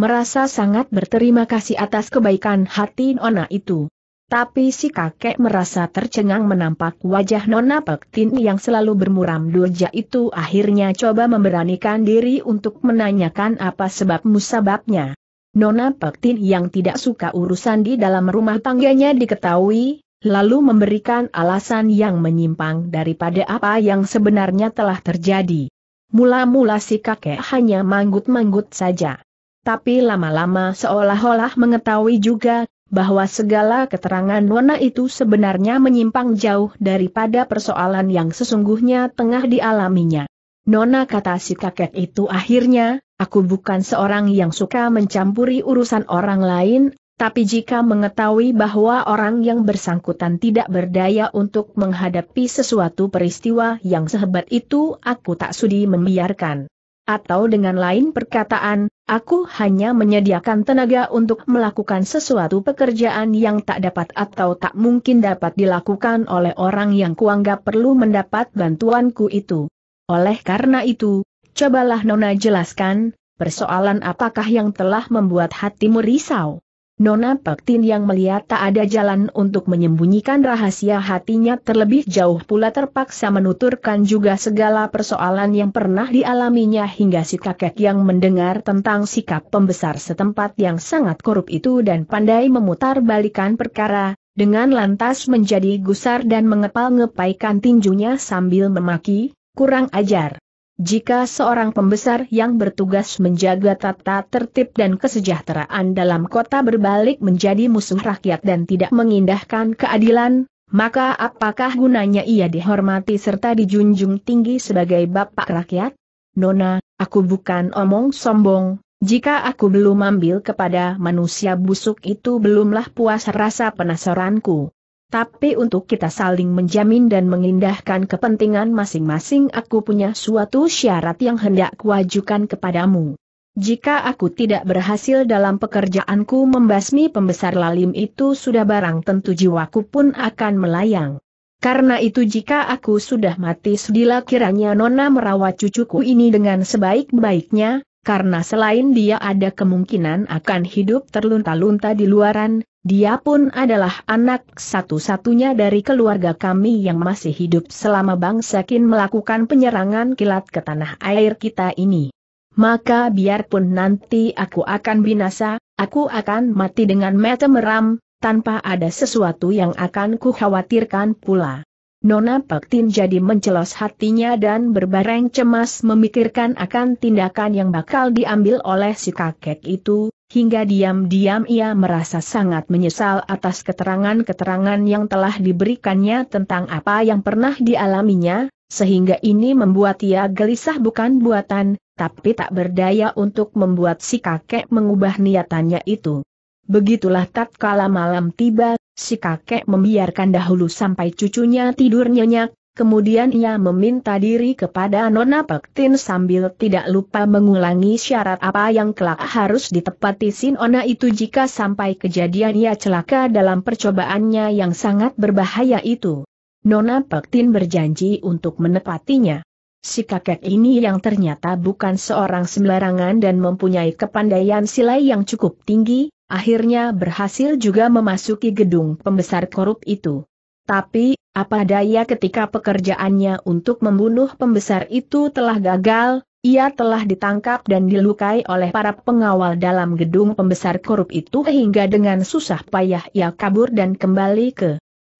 merasa sangat berterima kasih atas kebaikan hati Nona itu. Tapi si kakek merasa tercengang menampak wajah Nona Pektin yang selalu bermuram durja itu akhirnya coba memberanikan diri untuk menanyakan apa sebab musababnya. Nona Pektin yang tidak suka urusan di dalam rumah tangganya diketahui, lalu memberikan alasan yang menyimpang daripada apa yang sebenarnya telah terjadi. Mula-mula si kakek hanya manggut-manggut saja tapi lama-lama seolah-olah mengetahui juga bahwa segala keterangan Nona itu sebenarnya menyimpang jauh daripada persoalan yang sesungguhnya tengah dialaminya. Nona kata si kakek itu akhirnya, aku bukan seorang yang suka mencampuri urusan orang lain, tapi jika mengetahui bahwa orang yang bersangkutan tidak berdaya untuk menghadapi sesuatu peristiwa yang sehebat itu aku tak sudi membiarkan atau dengan lain perkataan, aku hanya menyediakan tenaga untuk melakukan sesuatu pekerjaan yang tak dapat atau tak mungkin dapat dilakukan oleh orang yang kuanggap perlu mendapat bantuanku itu. Oleh karena itu, cobalah Nona jelaskan, persoalan apakah yang telah membuat hatimu risau. Nona Pak Tin yang melihat tak ada jalan untuk menyembunyikan rahasia hatinya terlebih jauh pula terpaksa menuturkan juga segala persoalan yang pernah dialaminya hingga si kakek yang mendengar tentang sikap pembesar setempat yang sangat korup itu dan pandai memutar balikan perkara, dengan lantas menjadi gusar dan mengepal-ngepaikan tinjunya sambil memaki, kurang ajar. Jika seorang pembesar yang bertugas menjaga tata tertib dan kesejahteraan dalam kota berbalik menjadi musuh rakyat dan tidak mengindahkan keadilan, maka apakah gunanya ia dihormati serta dijunjung tinggi sebagai bapak rakyat? Nona, aku bukan omong sombong, jika aku belum ambil kepada manusia busuk itu belumlah puas rasa penasaranku. Tapi untuk kita saling menjamin dan mengindahkan kepentingan masing-masing aku punya suatu syarat yang hendak kuajukan kepadamu. Jika aku tidak berhasil dalam pekerjaanku membasmi pembesar lalim itu sudah barang tentu jiwaku pun akan melayang. Karena itu jika aku sudah mati sudilah kiranya Nona merawat cucuku ini dengan sebaik-baiknya, karena selain dia ada kemungkinan akan hidup terlunta-lunta di luaran, dia pun adalah anak satu-satunya dari keluarga kami yang masih hidup selama bangsa Kin melakukan penyerangan kilat ke tanah air kita ini. Maka biarpun nanti aku akan binasa, aku akan mati dengan mata meram, tanpa ada sesuatu yang akan kukhawatirkan pula. Nona Tin jadi mencelos hatinya dan berbareng cemas memikirkan akan tindakan yang bakal diambil oleh si kakek itu, hingga diam-diam ia merasa sangat menyesal atas keterangan-keterangan yang telah diberikannya tentang apa yang pernah dialaminya, sehingga ini membuat ia gelisah bukan buatan, tapi tak berdaya untuk membuat si kakek mengubah niatannya itu. Begitulah tatkala malam tiba, si kakek membiarkan dahulu sampai cucunya tidur nyenyak, kemudian ia meminta diri kepada Nona Pektin sambil tidak lupa mengulangi syarat apa yang kelak harus ditepati si Nona itu jika sampai kejadian ia celaka dalam percobaannya yang sangat berbahaya itu. Nona Pektin berjanji untuk menepatinya. Si kakek ini yang ternyata bukan seorang sembarangan dan mempunyai kepandaian silai yang cukup tinggi, akhirnya berhasil juga memasuki gedung pembesar korup itu. Tapi, apa daya ketika pekerjaannya untuk membunuh pembesar itu telah gagal, ia telah ditangkap dan dilukai oleh para pengawal dalam gedung pembesar korup itu hingga dengan susah payah ia kabur dan kembali ke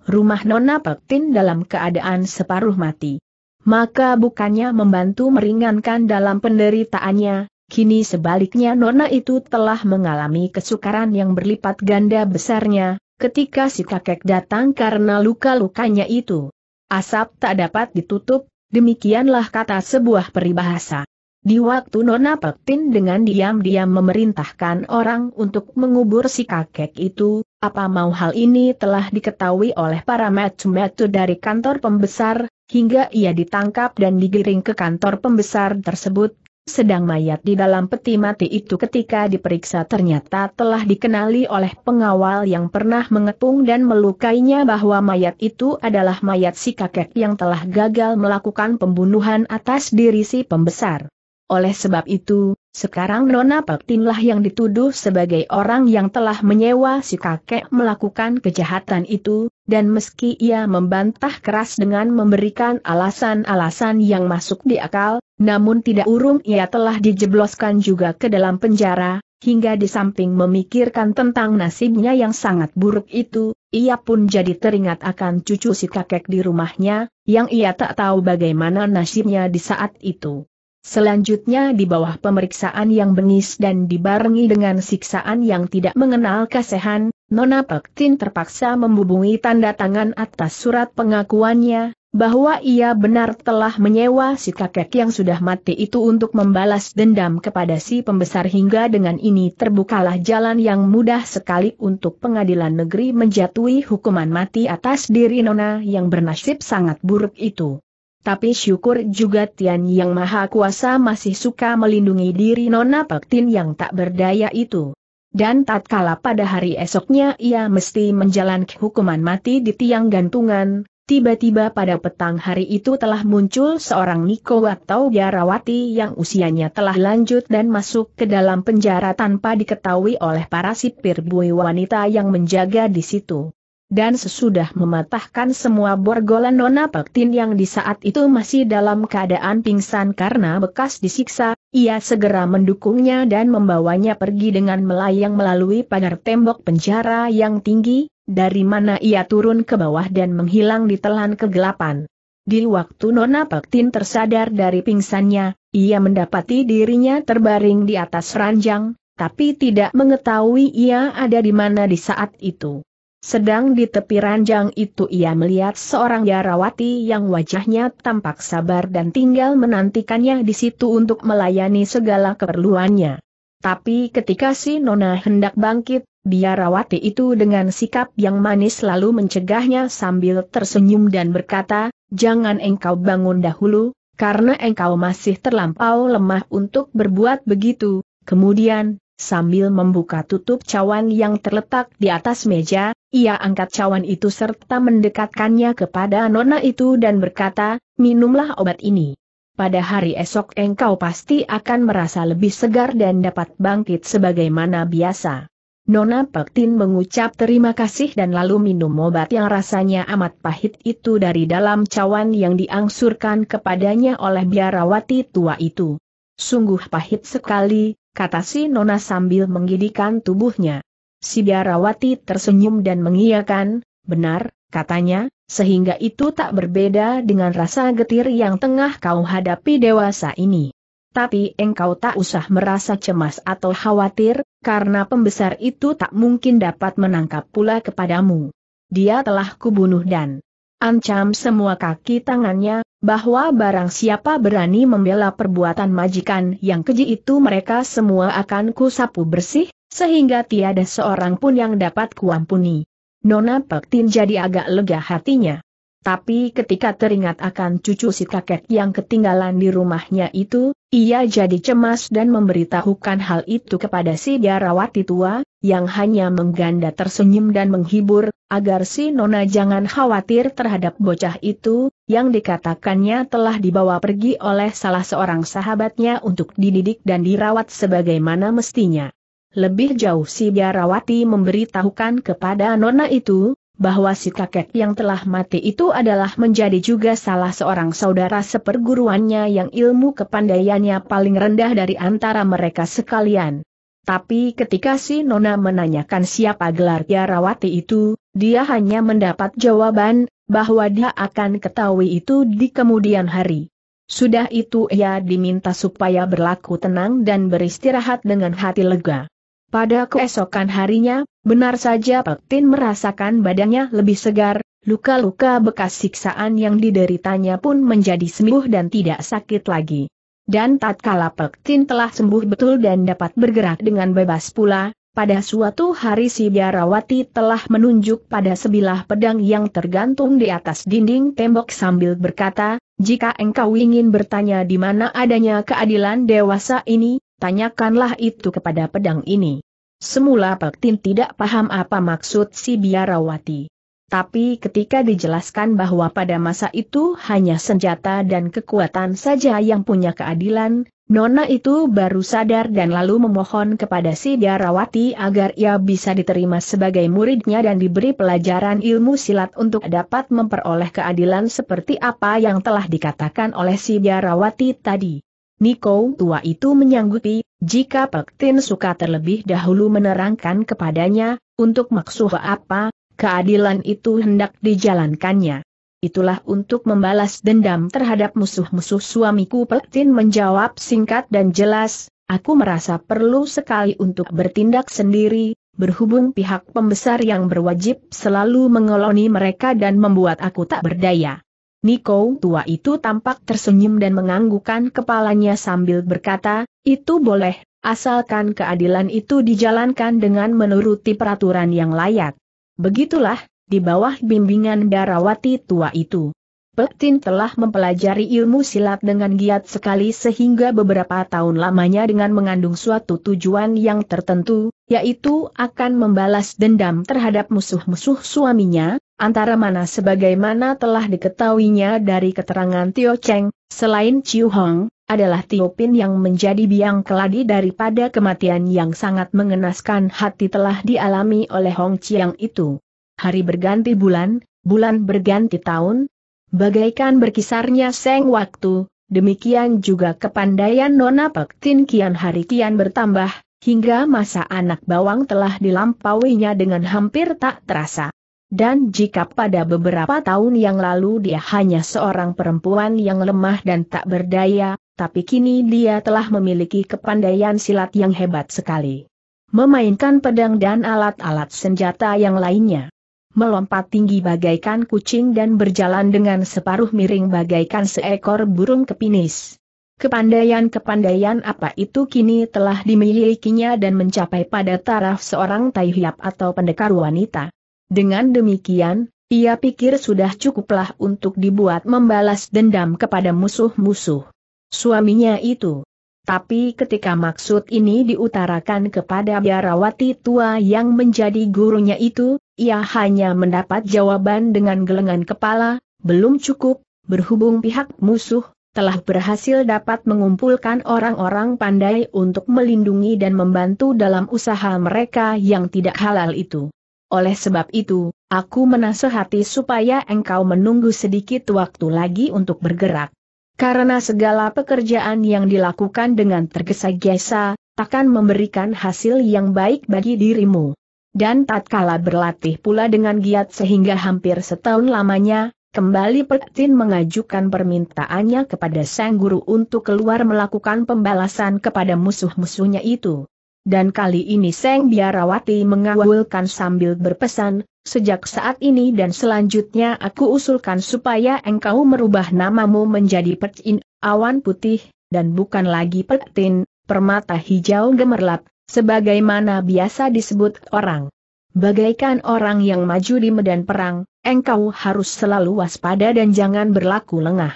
rumah Nona Pektin dalam keadaan separuh mati. Maka bukannya membantu meringankan dalam penderitaannya, Kini sebaliknya Nona itu telah mengalami kesukaran yang berlipat ganda besarnya, ketika si kakek datang karena luka-lukanya itu. Asap tak dapat ditutup, demikianlah kata sebuah peribahasa. Di waktu Nona Pektin dengan diam-diam memerintahkan orang untuk mengubur si kakek itu, apa mau hal ini telah diketahui oleh para metu-metu dari kantor pembesar, hingga ia ditangkap dan digiring ke kantor pembesar tersebut, sedang mayat di dalam peti mati itu ketika diperiksa ternyata telah dikenali oleh pengawal yang pernah mengepung dan melukainya bahwa mayat itu adalah mayat si kakek yang telah gagal melakukan pembunuhan atas diri si pembesar. Oleh sebab itu, sekarang Nona Paktinlah yang dituduh sebagai orang yang telah menyewa si kakek melakukan kejahatan itu, dan meski ia membantah keras dengan memberikan alasan-alasan yang masuk di akal, namun tidak urung ia telah dijebloskan juga ke dalam penjara, hingga di samping memikirkan tentang nasibnya yang sangat buruk itu, ia pun jadi teringat akan cucu si kakek di rumahnya, yang ia tak tahu bagaimana nasibnya di saat itu. Selanjutnya di bawah pemeriksaan yang bengis dan dibarengi dengan siksaan yang tidak mengenal kasehan, Nona Pektin terpaksa membubungi tanda tangan atas surat pengakuannya, bahwa ia benar telah menyewa si kakek yang sudah mati itu untuk membalas dendam kepada si pembesar hingga dengan ini terbukalah jalan yang mudah sekali untuk pengadilan negeri menjatuhi hukuman mati atas diri Nona yang bernasib sangat buruk itu. Tapi syukur juga Tian Yang Maha Kuasa masih suka melindungi diri Nona Pektin yang tak berdaya itu. Dan tatkala pada hari esoknya ia mesti menjalani hukuman mati di tiang gantungan, tiba-tiba pada petang hari itu telah muncul seorang Niko atau biarawati yang usianya telah lanjut dan masuk ke dalam penjara tanpa diketahui oleh para sipir bui wanita yang menjaga di situ dan sesudah mematahkan semua borgolan Nona Pektin yang di saat itu masih dalam keadaan pingsan karena bekas disiksa, ia segera mendukungnya dan membawanya pergi dengan melayang melalui pagar tembok penjara yang tinggi, dari mana ia turun ke bawah dan menghilang di telan kegelapan. Di waktu Nona Pektin tersadar dari pingsannya, ia mendapati dirinya terbaring di atas ranjang, tapi tidak mengetahui ia ada di mana di saat itu. Sedang di tepi ranjang itu ia melihat seorang Yarawati yang wajahnya tampak sabar dan tinggal menantikannya di situ untuk melayani segala keperluannya. Tapi ketika si Nona hendak bangkit, biarawati itu dengan sikap yang manis lalu mencegahnya sambil tersenyum dan berkata, Jangan engkau bangun dahulu, karena engkau masih terlampau lemah untuk berbuat begitu. Kemudian, Sambil membuka tutup cawan yang terletak di atas meja, ia angkat cawan itu serta mendekatkannya kepada nona itu dan berkata, minumlah obat ini. Pada hari esok engkau pasti akan merasa lebih segar dan dapat bangkit sebagaimana biasa. Nona Pektin mengucap terima kasih dan lalu minum obat yang rasanya amat pahit itu dari dalam cawan yang diangsurkan kepadanya oleh biarawati tua itu. Sungguh pahit sekali, kata si Nona sambil menggidikan tubuhnya. Si biarawati tersenyum dan mengiyakan, benar, katanya, sehingga itu tak berbeda dengan rasa getir yang tengah kau hadapi dewasa ini. Tapi engkau tak usah merasa cemas atau khawatir, karena pembesar itu tak mungkin dapat menangkap pula kepadamu. Dia telah kubunuh dan ancam semua kaki tangannya, bahwa barang siapa berani membela perbuatan majikan yang keji itu mereka semua akan kusapu bersih, sehingga tiada seorang pun yang dapat kuampuni. Nona Pektin jadi agak lega hatinya tapi ketika teringat akan cucu si kakek yang ketinggalan di rumahnya itu, ia jadi cemas dan memberitahukan hal itu kepada si biarawati tua, yang hanya mengganda tersenyum dan menghibur, agar si nona jangan khawatir terhadap bocah itu, yang dikatakannya telah dibawa pergi oleh salah seorang sahabatnya untuk dididik dan dirawat sebagaimana mestinya. Lebih jauh si biarawati memberitahukan kepada nona itu, bahwa si kakek yang telah mati itu adalah menjadi juga salah seorang saudara seperguruannya yang ilmu kepandaiannya paling rendah dari antara mereka sekalian. Tapi ketika si Nona menanyakan siapa gelar Yarawati itu, dia hanya mendapat jawaban, bahwa dia akan ketahui itu di kemudian hari. Sudah itu ia diminta supaya berlaku tenang dan beristirahat dengan hati lega. Pada keesokan harinya, benar saja Pektin Tin merasakan badannya lebih segar, luka-luka bekas siksaan yang dideritanya pun menjadi sembuh dan tidak sakit lagi. Dan tatkala Pek Tin telah sembuh betul dan dapat bergerak dengan bebas pula, pada suatu hari si biarawati telah menunjuk pada sebilah pedang yang tergantung di atas dinding tembok sambil berkata, jika engkau ingin bertanya di mana adanya keadilan dewasa ini, tanyakanlah itu kepada pedang ini. Semula Tin tidak paham apa maksud si biarawati. Tapi ketika dijelaskan bahwa pada masa itu hanya senjata dan kekuatan saja yang punya keadilan, Nona itu baru sadar dan lalu memohon kepada si biarawati agar ia bisa diterima sebagai muridnya dan diberi pelajaran ilmu silat untuk dapat memperoleh keadilan seperti apa yang telah dikatakan oleh si biarawati tadi. Niko tua itu menyanggupi, jika Tin suka terlebih dahulu menerangkan kepadanya, untuk maksud apa, keadilan itu hendak dijalankannya. Itulah untuk membalas dendam terhadap musuh-musuh suamiku Tin menjawab singkat dan jelas, aku merasa perlu sekali untuk bertindak sendiri, berhubung pihak pembesar yang berwajib selalu mengoloni mereka dan membuat aku tak berdaya. Niko tua itu tampak tersenyum dan menganggukkan kepalanya sambil berkata, itu boleh, asalkan keadilan itu dijalankan dengan menuruti peraturan yang layak. Begitulah, di bawah bimbingan Darawati tua itu. Pektin telah mempelajari ilmu silat dengan giat sekali sehingga beberapa tahun lamanya dengan mengandung suatu tujuan yang tertentu, yaitu akan membalas dendam terhadap musuh-musuh suaminya, antara mana sebagaimana telah diketahuinya dari keterangan Tio Cheng, selain Chiu Hong, adalah Tio Pin yang menjadi biang keladi daripada kematian yang sangat mengenaskan hati telah dialami oleh Hong Chiang itu. Hari berganti bulan, bulan berganti tahun, bagaikan berkisarnya seng waktu, demikian juga kepandaian Nona Pek Tin kian hari kian bertambah, hingga masa anak bawang telah dilampauinya dengan hampir tak terasa. Dan jika pada beberapa tahun yang lalu dia hanya seorang perempuan yang lemah dan tak berdaya, tapi kini dia telah memiliki kepandaian silat yang hebat sekali. Memainkan pedang dan alat-alat senjata yang lainnya. Melompat tinggi bagaikan kucing dan berjalan dengan separuh miring bagaikan seekor burung kepinis. Kepandaian-kepandaian apa itu kini telah dimilikinya dan mencapai pada taraf seorang tai atau pendekar wanita. Dengan demikian, ia pikir sudah cukuplah untuk dibuat membalas dendam kepada musuh-musuh suaminya itu. Tapi ketika maksud ini diutarakan kepada biarawati tua yang menjadi gurunya itu, ia hanya mendapat jawaban dengan gelengan kepala, belum cukup, berhubung pihak musuh, telah berhasil dapat mengumpulkan orang-orang pandai untuk melindungi dan membantu dalam usaha mereka yang tidak halal itu. Oleh sebab itu, aku menasehati supaya engkau menunggu sedikit waktu lagi untuk bergerak. Karena segala pekerjaan yang dilakukan dengan tergesa-gesa, takkan memberikan hasil yang baik bagi dirimu. Dan tatkala berlatih pula dengan giat sehingga hampir setahun lamanya, kembali Pertin mengajukan permintaannya kepada sang guru untuk keluar melakukan pembalasan kepada musuh-musuhnya itu. Dan kali ini Seng Biarawati mengawulkan sambil berpesan, sejak saat ini dan selanjutnya aku usulkan supaya engkau merubah namamu menjadi Pertin, awan putih, dan bukan lagi Pertin, permata hijau gemerlap, sebagaimana biasa disebut orang. Bagaikan orang yang maju di medan perang, engkau harus selalu waspada dan jangan berlaku lengah.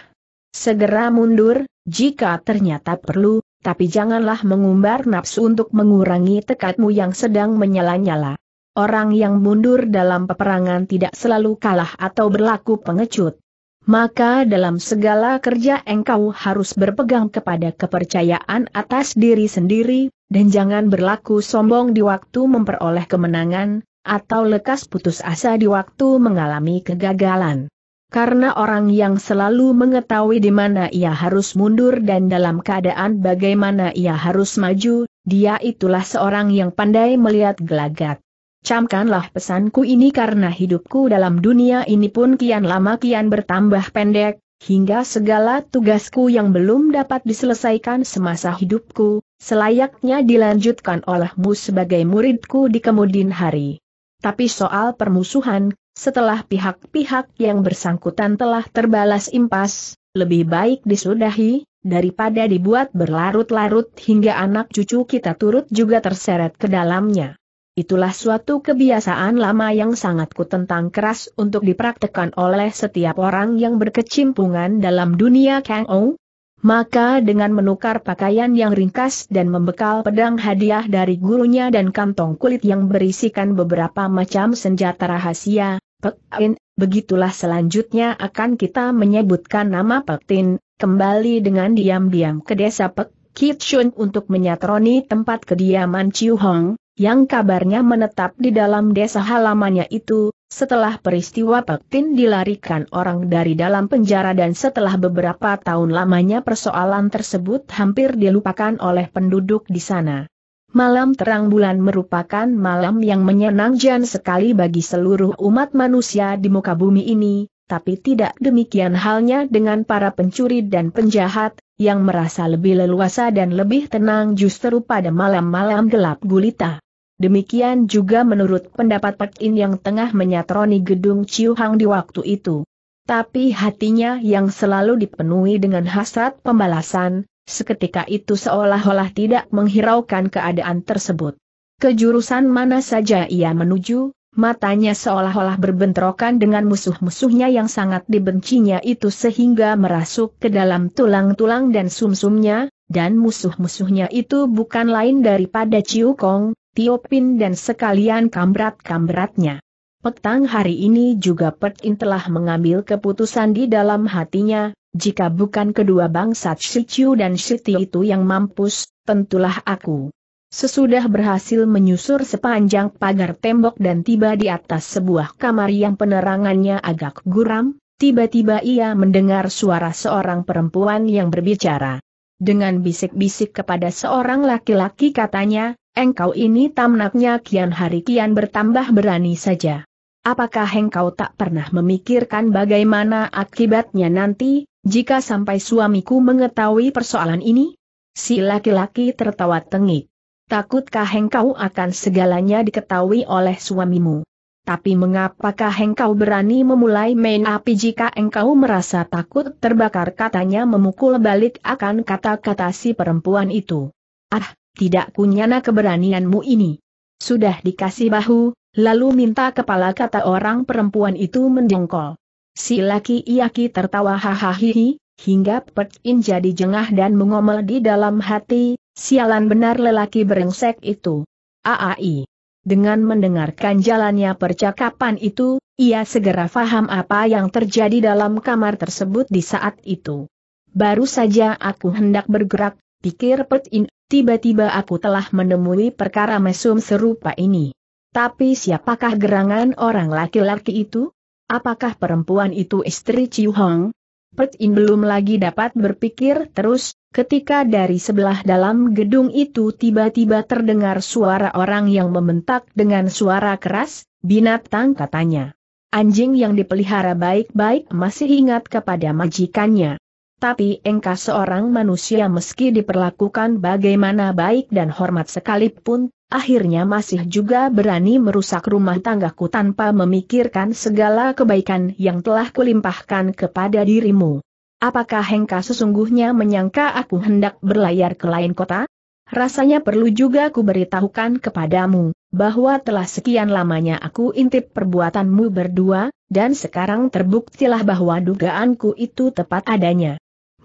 Segera mundur, jika ternyata perlu, tapi janganlah mengumbar nafsu untuk mengurangi tekadmu yang sedang menyala-nyala. Orang yang mundur dalam peperangan tidak selalu kalah atau berlaku pengecut. Maka dalam segala kerja engkau harus berpegang kepada kepercayaan atas diri sendiri, dan jangan berlaku sombong di waktu memperoleh kemenangan, atau lekas putus asa di waktu mengalami kegagalan. Karena orang yang selalu mengetahui di mana ia harus mundur dan dalam keadaan bagaimana ia harus maju, dia itulah seorang yang pandai melihat gelagat. Camkanlah pesanku ini karena hidupku dalam dunia ini pun kian lama kian bertambah pendek, hingga segala tugasku yang belum dapat diselesaikan semasa hidupku, selayaknya dilanjutkan olehmu sebagai muridku di kemudian hari. Tapi soal permusuhan, setelah pihak-pihak yang bersangkutan telah terbalas impas, lebih baik disudahi, daripada dibuat berlarut-larut hingga anak cucu kita turut juga terseret ke dalamnya. Itulah suatu kebiasaan lama yang sangat kutentang keras untuk dipraktekkan oleh setiap orang yang berkecimpungan dalam dunia Kang Ong. Maka dengan menukar pakaian yang ringkas dan membekal pedang hadiah dari gurunya dan kantong kulit yang berisikan beberapa macam senjata rahasia, Pek Tin, begitulah selanjutnya akan kita menyebutkan nama Pek Pekin, kembali dengan diam-diam ke desa Pek Kitsun untuk menyatroni tempat kediaman Chiu Hong, yang kabarnya menetap di dalam desa halamannya itu, setelah peristiwa Pek Pekin dilarikan orang dari dalam penjara dan setelah beberapa tahun lamanya persoalan tersebut hampir dilupakan oleh penduduk di sana. Malam terang bulan merupakan malam yang menyenangkan sekali bagi seluruh umat manusia di muka bumi ini, tapi tidak demikian halnya dengan para pencuri dan penjahat, yang merasa lebih leluasa dan lebih tenang justru pada malam-malam gelap gulita. Demikian juga menurut pendapat Pak In yang tengah menyatroni gedung Ciu Hang di waktu itu. Tapi hatinya yang selalu dipenuhi dengan hasrat pembalasan, seketika itu seolah-olah tidak menghiraukan keadaan tersebut. Kejurusan mana saja ia menuju, matanya seolah-olah berbentrokan dengan musuh-musuhnya yang sangat dibencinya itu sehingga merasuk ke dalam tulang-tulang dan sumsumnya, dan musuh-musuhnya itu bukan lain daripada Ciu Kong, Tiopin dan sekalian kambrat-kambratnya. Petang hari ini juga Pekin telah mengambil keputusan di dalam hatinya, jika bukan kedua bangsa Shichu dan Shiti itu yang mampus, tentulah aku. Sesudah berhasil menyusur sepanjang pagar tembok dan tiba di atas sebuah kamar yang penerangannya agak guram, tiba-tiba ia mendengar suara seorang perempuan yang berbicara. Dengan bisik-bisik kepada seorang laki-laki katanya, engkau ini tamnaknya kian hari kian bertambah berani saja. Apakah engkau tak pernah memikirkan bagaimana akibatnya nanti, jika sampai suamiku mengetahui persoalan ini? Si laki-laki tertawa tengik. Takutkah engkau akan segalanya diketahui oleh suamimu? Tapi mengapakah engkau berani memulai main api jika engkau merasa takut terbakar katanya memukul balik akan kata-kata si perempuan itu. Ah, tidak kunyana keberanianmu ini. Sudah dikasih bahu, lalu minta kepala kata orang perempuan itu mendongkol. Si laki Iaki tertawa hahaha, hingga Pek In jadi jengah dan mengomel di dalam hati, sialan benar lelaki berengsek itu. Aai. Dengan mendengarkan jalannya percakapan itu, ia segera faham apa yang terjadi dalam kamar tersebut di saat itu. Baru saja aku hendak bergerak, pikir Pet In, tiba-tiba aku telah menemui perkara mesum serupa ini. Tapi siapakah gerangan orang laki-laki itu? Apakah perempuan itu istri Ciu Hong? Pert In belum lagi dapat berpikir terus, ketika dari sebelah dalam gedung itu tiba-tiba terdengar suara orang yang membentak dengan suara keras, binatang katanya. Anjing yang dipelihara baik-baik masih ingat kepada majikannya. Tapi engkau seorang manusia meski diperlakukan bagaimana baik dan hormat sekalipun, akhirnya masih juga berani merusak rumah tanggaku tanpa memikirkan segala kebaikan yang telah kulimpahkan kepada dirimu. Apakah Hengka sesungguhnya menyangka aku hendak berlayar ke lain kota? Rasanya perlu juga ku beritahukan kepadamu, bahwa telah sekian lamanya aku intip perbuatanmu berdua, dan sekarang terbuktilah bahwa dugaanku itu tepat adanya.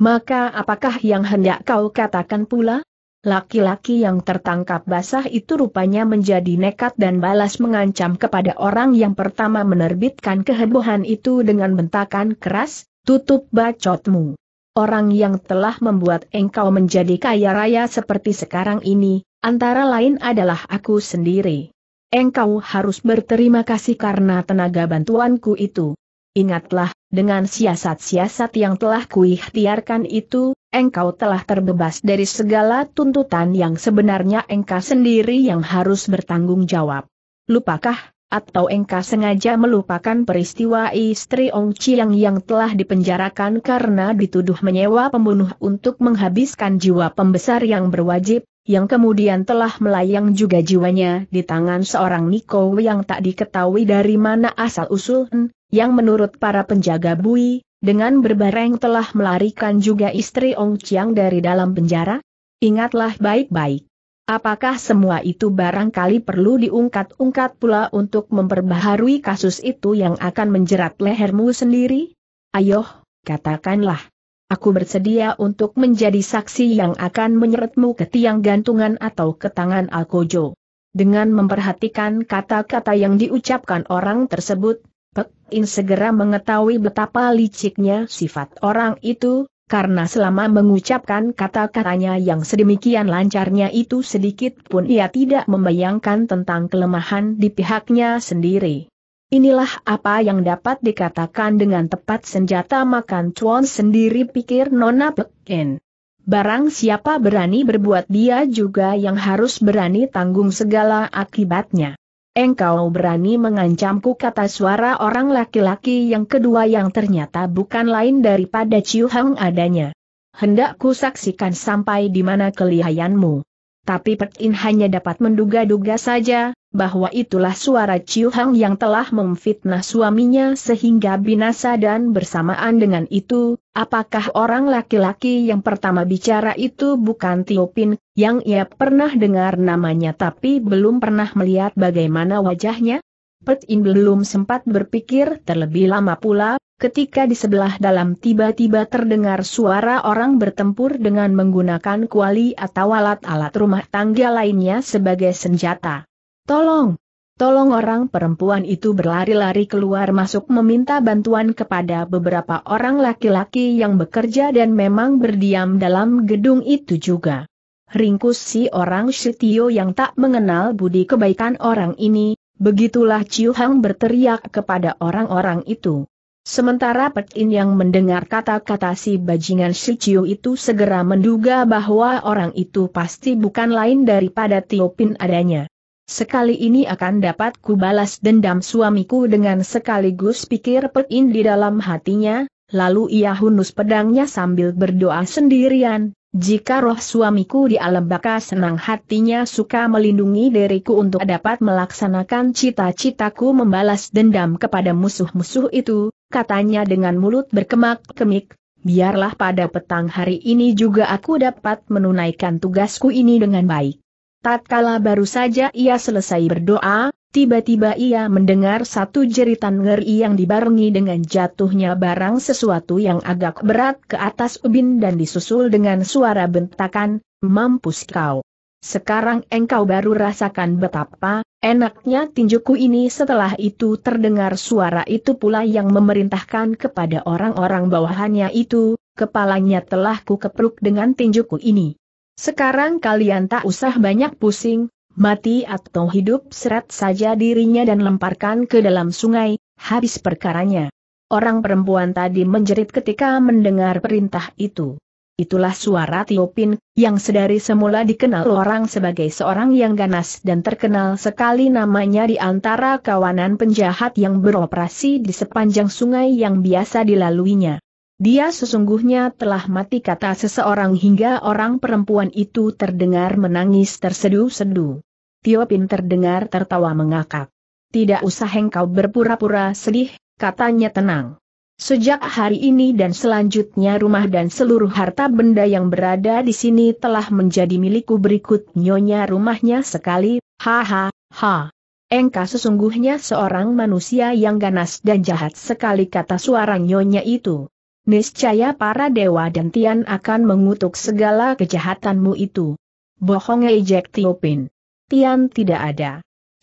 Maka apakah yang hendak kau katakan pula? Laki-laki yang tertangkap basah itu rupanya menjadi nekat dan balas mengancam kepada orang yang pertama menerbitkan kehebohan itu dengan bentakan keras, tutup bacotmu. Orang yang telah membuat engkau menjadi kaya raya seperti sekarang ini, antara lain adalah aku sendiri. Engkau harus berterima kasih karena tenaga bantuanku itu. Ingatlah, dengan siasat-siasat yang telah kuihtiarkan itu, engkau telah terbebas dari segala tuntutan yang sebenarnya engkau sendiri yang harus bertanggung jawab. Lupakah, atau engkau sengaja melupakan peristiwa istri Ong Chiang yang telah dipenjarakan karena dituduh menyewa pembunuh untuk menghabiskan jiwa pembesar yang berwajib, yang kemudian telah melayang juga jiwanya di tangan seorang Niko yang tak diketahui dari mana asal-usul, yang menurut para penjaga bui, dengan berbareng telah melarikan juga istri Ong Chiang dari dalam penjara? Ingatlah baik-baik. Apakah semua itu barangkali perlu diungkat-ungkat pula untuk memperbaharui kasus itu yang akan menjerat lehermu sendiri? Ayoh, katakanlah. Aku bersedia untuk menjadi saksi yang akan menyeretmu ke tiang gantungan atau ke tangan Alkojo. Dengan memperhatikan kata-kata yang diucapkan orang tersebut, Pek In segera mengetahui betapa liciknya sifat orang itu, karena selama mengucapkan kata-katanya yang sedemikian lancarnya itu sedikit pun ia tidak membayangkan tentang kelemahan di pihaknya sendiri. Inilah apa yang dapat dikatakan dengan tepat senjata makan cuan sendiri pikir Nona Pekin. Barang siapa berani berbuat dia juga yang harus berani tanggung segala akibatnya. Engkau berani mengancamku kata suara orang laki-laki yang kedua yang ternyata bukan lain daripada Ciu Hang adanya. Hendak ku saksikan sampai di mana kelihayanmu. Tapi Pekin hanya dapat menduga-duga saja, bahwa itulah suara Ciu Hang yang telah memfitnah suaminya sehingga binasa dan bersamaan dengan itu, apakah orang laki-laki yang pertama bicara itu bukan Tio Pin, yang ia pernah dengar namanya tapi belum pernah melihat bagaimana wajahnya? Pet In belum sempat berpikir terlebih lama pula, ketika di sebelah dalam tiba-tiba terdengar suara orang bertempur dengan menggunakan kuali atau alat-alat rumah tangga lainnya sebagai senjata. Tolong! Tolong orang perempuan itu berlari-lari keluar masuk meminta bantuan kepada beberapa orang laki-laki yang bekerja dan memang berdiam dalam gedung itu juga. Ringkus si orang Setio yang tak mengenal budi kebaikan orang ini, begitulah Ciu Hang berteriak kepada orang-orang itu. Sementara Petin yang mendengar kata-kata si bajingan si itu segera menduga bahwa orang itu pasti bukan lain daripada Tiopin adanya. Sekali ini akan dapat ku balas dendam suamiku dengan sekaligus pikir pekin di dalam hatinya, lalu ia hunus pedangnya sambil berdoa sendirian, jika roh suamiku di alam baka senang hatinya suka melindungi diriku untuk dapat melaksanakan cita-citaku membalas dendam kepada musuh-musuh itu, katanya dengan mulut berkemak-kemik, biarlah pada petang hari ini juga aku dapat menunaikan tugasku ini dengan baik. Tatkala baru saja ia selesai berdoa, tiba-tiba ia mendengar satu jeritan ngeri yang dibarengi dengan jatuhnya barang sesuatu yang agak berat ke atas ubin dan disusul dengan suara bentakan, mampus kau. Sekarang engkau baru rasakan betapa enaknya tinjuku ini setelah itu terdengar suara itu pula yang memerintahkan kepada orang-orang bawahannya itu, kepalanya telah kukepruk dengan tinjuku ini. Sekarang kalian tak usah banyak pusing, mati atau hidup seret saja dirinya dan lemparkan ke dalam sungai, habis perkaranya. Orang perempuan tadi menjerit ketika mendengar perintah itu. Itulah suara Tiopin, yang sedari semula dikenal orang sebagai seorang yang ganas dan terkenal sekali namanya di antara kawanan penjahat yang beroperasi di sepanjang sungai yang biasa dilaluinya. Dia sesungguhnya telah mati kata seseorang hingga orang perempuan itu terdengar menangis tersedu sedu Tio Pin terdengar tertawa mengakak. Tidak usah engkau berpura-pura sedih, katanya tenang. Sejak hari ini dan selanjutnya rumah dan seluruh harta benda yang berada di sini telah menjadi milikku berikut nyonya rumahnya sekali, ha ha, ha. Engkau sesungguhnya seorang manusia yang ganas dan jahat sekali kata suara nyonya itu. Niscaya para dewa dan Tian akan mengutuk segala kejahatanmu itu. Bohong ejek Tiopin. Tian tidak ada.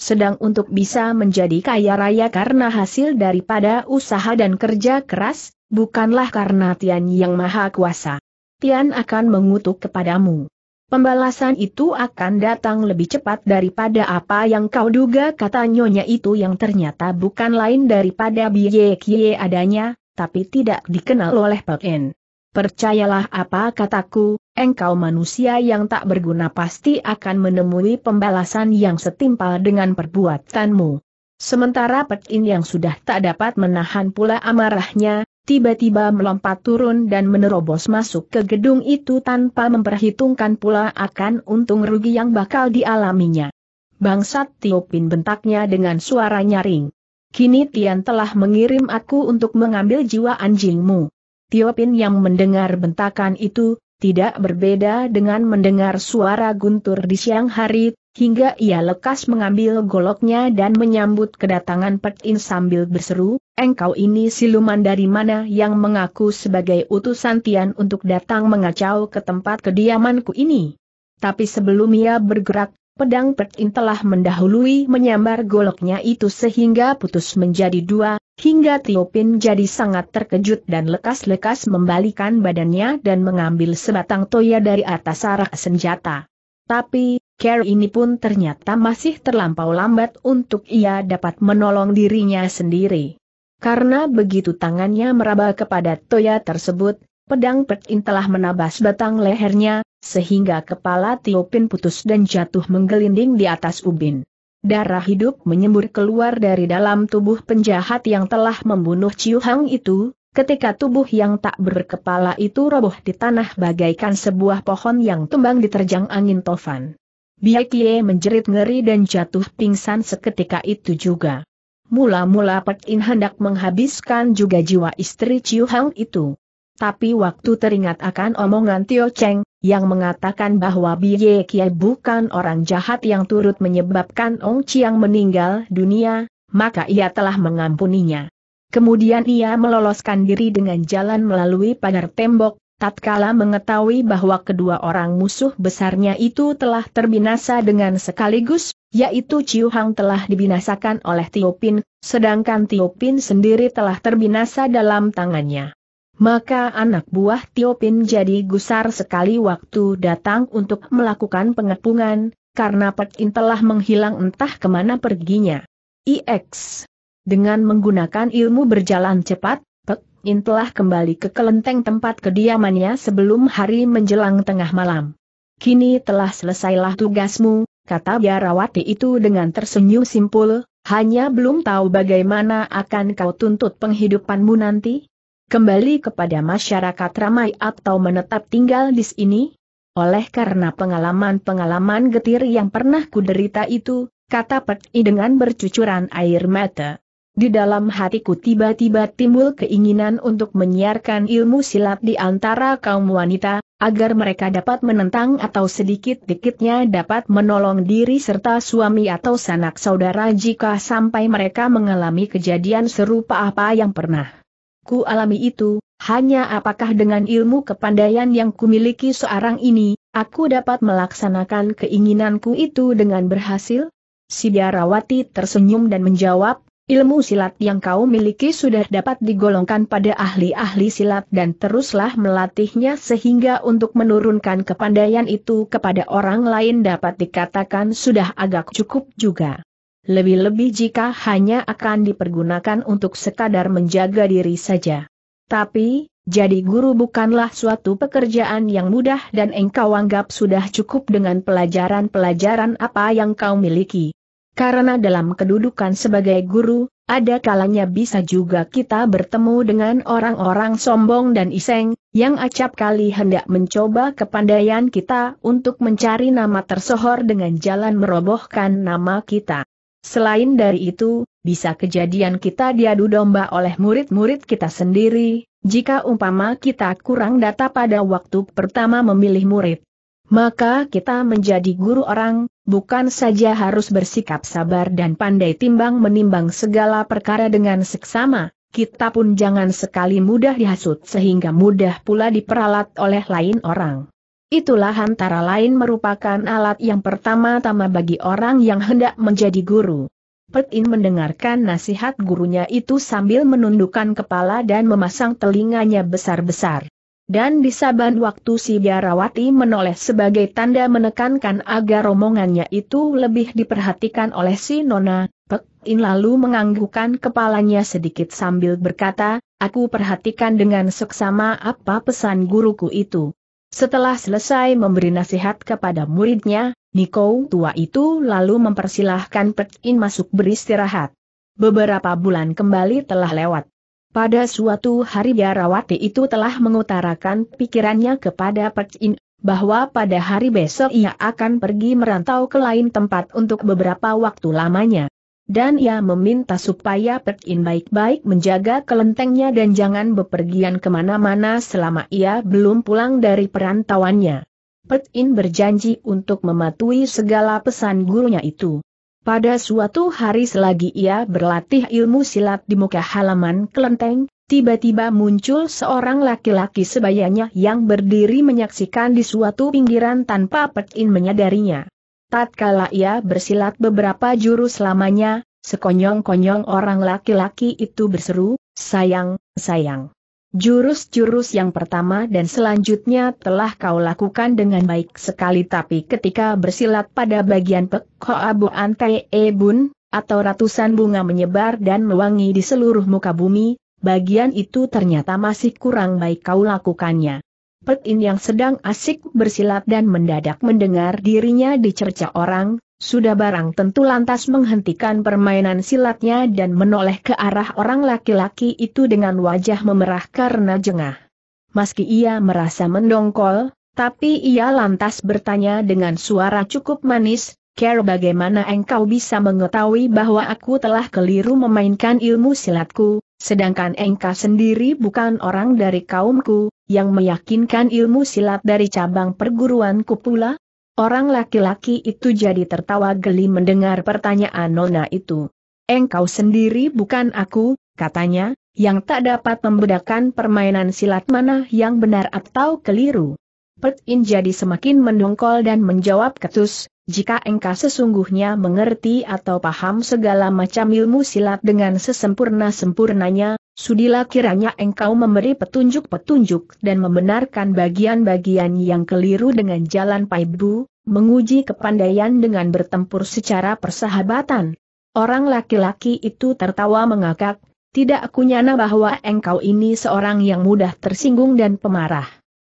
Sedang untuk bisa menjadi kaya raya karena hasil daripada usaha dan kerja keras, bukanlah karena Tian yang maha kuasa. Tian akan mengutuk kepadamu. Pembalasan itu akan datang lebih cepat daripada apa yang kau duga kata nyonya itu yang ternyata bukan lain daripada Biye Kie adanya, tapi tidak dikenal oleh Pak En. Percayalah apa kataku, engkau manusia yang tak berguna pasti akan menemui pembalasan yang setimpal dengan perbuatanmu. Sementara Petin En yang sudah tak dapat menahan pula amarahnya, tiba-tiba melompat turun dan menerobos masuk ke gedung itu tanpa memperhitungkan pula akan untung rugi yang bakal dialaminya. Bangsat Tiopin bentaknya dengan suara nyaring. Kini Tian telah mengirim aku untuk mengambil jiwa anjingmu. Tiopin yang mendengar bentakan itu, tidak berbeda dengan mendengar suara guntur di siang hari, hingga ia lekas mengambil goloknya dan menyambut kedatangan Petin sambil berseru, engkau ini siluman dari mana yang mengaku sebagai utusan Tian untuk datang mengacau ke tempat kediamanku ini. Tapi sebelum ia bergerak, Pedang Pertin telah mendahului menyambar goloknya itu sehingga putus menjadi dua, hingga Tiopin jadi sangat terkejut dan lekas-lekas membalikan badannya dan mengambil sebatang toya dari atas arah senjata. Tapi, Care ini pun ternyata masih terlampau lambat untuk ia dapat menolong dirinya sendiri. Karena begitu tangannya meraba kepada toya tersebut, pedang Pertin telah menabas batang lehernya, sehingga kepala Tio Pin putus dan jatuh menggelinding di atas ubin. Darah hidup menyembur keluar dari dalam tubuh penjahat yang telah membunuh Ciu Hang itu, ketika tubuh yang tak berkepala itu roboh di tanah bagaikan sebuah pohon yang tumbang diterjang angin tofan. Kie menjerit ngeri dan jatuh pingsan seketika itu juga. Mula-mula Pek In hendak menghabiskan juga jiwa istri Ciu Hang itu. Tapi waktu teringat akan omongan Tio Cheng, yang mengatakan bahwa Biye Kie bukan orang jahat yang turut menyebabkan Ong Chiang meninggal dunia, maka ia telah mengampuninya. Kemudian ia meloloskan diri dengan jalan melalui pagar tembok, tatkala mengetahui bahwa kedua orang musuh besarnya itu telah terbinasa dengan sekaligus, yaitu Ciu Hang telah dibinasakan oleh Tiopin, sedangkan Tiopin sendiri telah terbinasa dalam tangannya. Maka anak buah Tiopin jadi gusar sekali waktu datang untuk melakukan pengepungan, karena Pekin telah menghilang entah kemana perginya. IX. Dengan menggunakan ilmu berjalan cepat, Pekin telah kembali ke kelenteng tempat kediamannya sebelum hari menjelang tengah malam. Kini telah selesailah tugasmu, kata biarawati itu dengan tersenyum simpul, hanya belum tahu bagaimana akan kau tuntut penghidupanmu nanti kembali kepada masyarakat ramai atau menetap tinggal di sini? Oleh karena pengalaman-pengalaman getir yang pernah kuderita itu, kata Peti dengan bercucuran air mata. Di dalam hatiku tiba-tiba timbul keinginan untuk menyiarkan ilmu silat di antara kaum wanita, agar mereka dapat menentang atau sedikit-dikitnya dapat menolong diri serta suami atau sanak saudara jika sampai mereka mengalami kejadian serupa apa yang pernah ku alami itu, hanya apakah dengan ilmu kepandaian yang kumiliki seorang ini, aku dapat melaksanakan keinginanku itu dengan berhasil? Si biarawati tersenyum dan menjawab, ilmu silat yang kau miliki sudah dapat digolongkan pada ahli-ahli silat dan teruslah melatihnya sehingga untuk menurunkan kepandaian itu kepada orang lain dapat dikatakan sudah agak cukup juga lebih-lebih jika hanya akan dipergunakan untuk sekadar menjaga diri saja. Tapi, jadi guru bukanlah suatu pekerjaan yang mudah dan engkau anggap sudah cukup dengan pelajaran-pelajaran apa yang kau miliki. Karena dalam kedudukan sebagai guru, ada kalanya bisa juga kita bertemu dengan orang-orang sombong dan iseng, yang acap kali hendak mencoba kepandaian kita untuk mencari nama tersohor dengan jalan merobohkan nama kita. Selain dari itu, bisa kejadian kita diadu domba oleh murid-murid kita sendiri, jika umpama kita kurang data pada waktu pertama memilih murid. Maka kita menjadi guru orang, bukan saja harus bersikap sabar dan pandai timbang menimbang segala perkara dengan seksama, kita pun jangan sekali mudah dihasut sehingga mudah pula diperalat oleh lain orang. Itulah antara lain merupakan alat yang pertama-tama bagi orang yang hendak menjadi guru. Petin mendengarkan nasihat gurunya itu sambil menundukkan kepala dan memasang telinganya besar-besar. Dan di saban waktu si biarawati menoleh sebagai tanda menekankan agar romongannya itu lebih diperhatikan oleh si Nona, Petin lalu menganggukkan kepalanya sedikit sambil berkata, aku perhatikan dengan seksama apa pesan guruku itu. Setelah selesai memberi nasihat kepada muridnya, Niko tua itu lalu mempersilahkan Pek In masuk beristirahat. Beberapa bulan kembali telah lewat. Pada suatu hari Biarawati itu telah mengutarakan pikirannya kepada Pek In, bahwa pada hari besok ia akan pergi merantau ke lain tempat untuk beberapa waktu lamanya dan ia meminta supaya Perkin baik-baik menjaga kelentengnya dan jangan bepergian kemana-mana selama ia belum pulang dari perantauannya. Perkin berjanji untuk mematuhi segala pesan gurunya itu. Pada suatu hari selagi ia berlatih ilmu silat di muka halaman kelenteng, tiba-tiba muncul seorang laki-laki sebayanya yang berdiri menyaksikan di suatu pinggiran tanpa Perkin menyadarinya. Tatkala ia bersilat beberapa jurus lamanya, sekonyong-konyong orang laki-laki itu berseru, sayang, sayang. Jurus-jurus yang pertama dan selanjutnya telah kau lakukan dengan baik sekali tapi ketika bersilat pada bagian pek Abu Ante Ebun, atau ratusan bunga menyebar dan mewangi di seluruh muka bumi, bagian itu ternyata masih kurang baik kau lakukannya. Petin yang sedang asik bersilat dan mendadak mendengar dirinya dicerca orang, sudah barang tentu lantas menghentikan permainan silatnya dan menoleh ke arah orang laki-laki itu dengan wajah memerah karena jengah. Meski ia merasa mendongkol, tapi ia lantas bertanya dengan suara cukup manis, Care bagaimana engkau bisa mengetahui bahwa aku telah keliru memainkan ilmu silatku, Sedangkan engkau sendiri bukan orang dari kaumku, yang meyakinkan ilmu silat dari cabang perguruanku pula? Orang laki-laki itu jadi tertawa geli mendengar pertanyaan Nona itu. Engkau sendiri bukan aku, katanya, yang tak dapat membedakan permainan silat mana yang benar atau keliru. Pertin jadi semakin mendongkol dan menjawab ketus, jika engkau sesungguhnya mengerti atau paham segala macam ilmu silat dengan sesempurna-sempurnanya, sudilah kiranya engkau memberi petunjuk-petunjuk dan membenarkan bagian-bagian yang keliru dengan jalan paibu, menguji kepandaian dengan bertempur secara persahabatan. Orang laki-laki itu tertawa mengakak, tidak kunyana bahwa engkau ini seorang yang mudah tersinggung dan pemarah.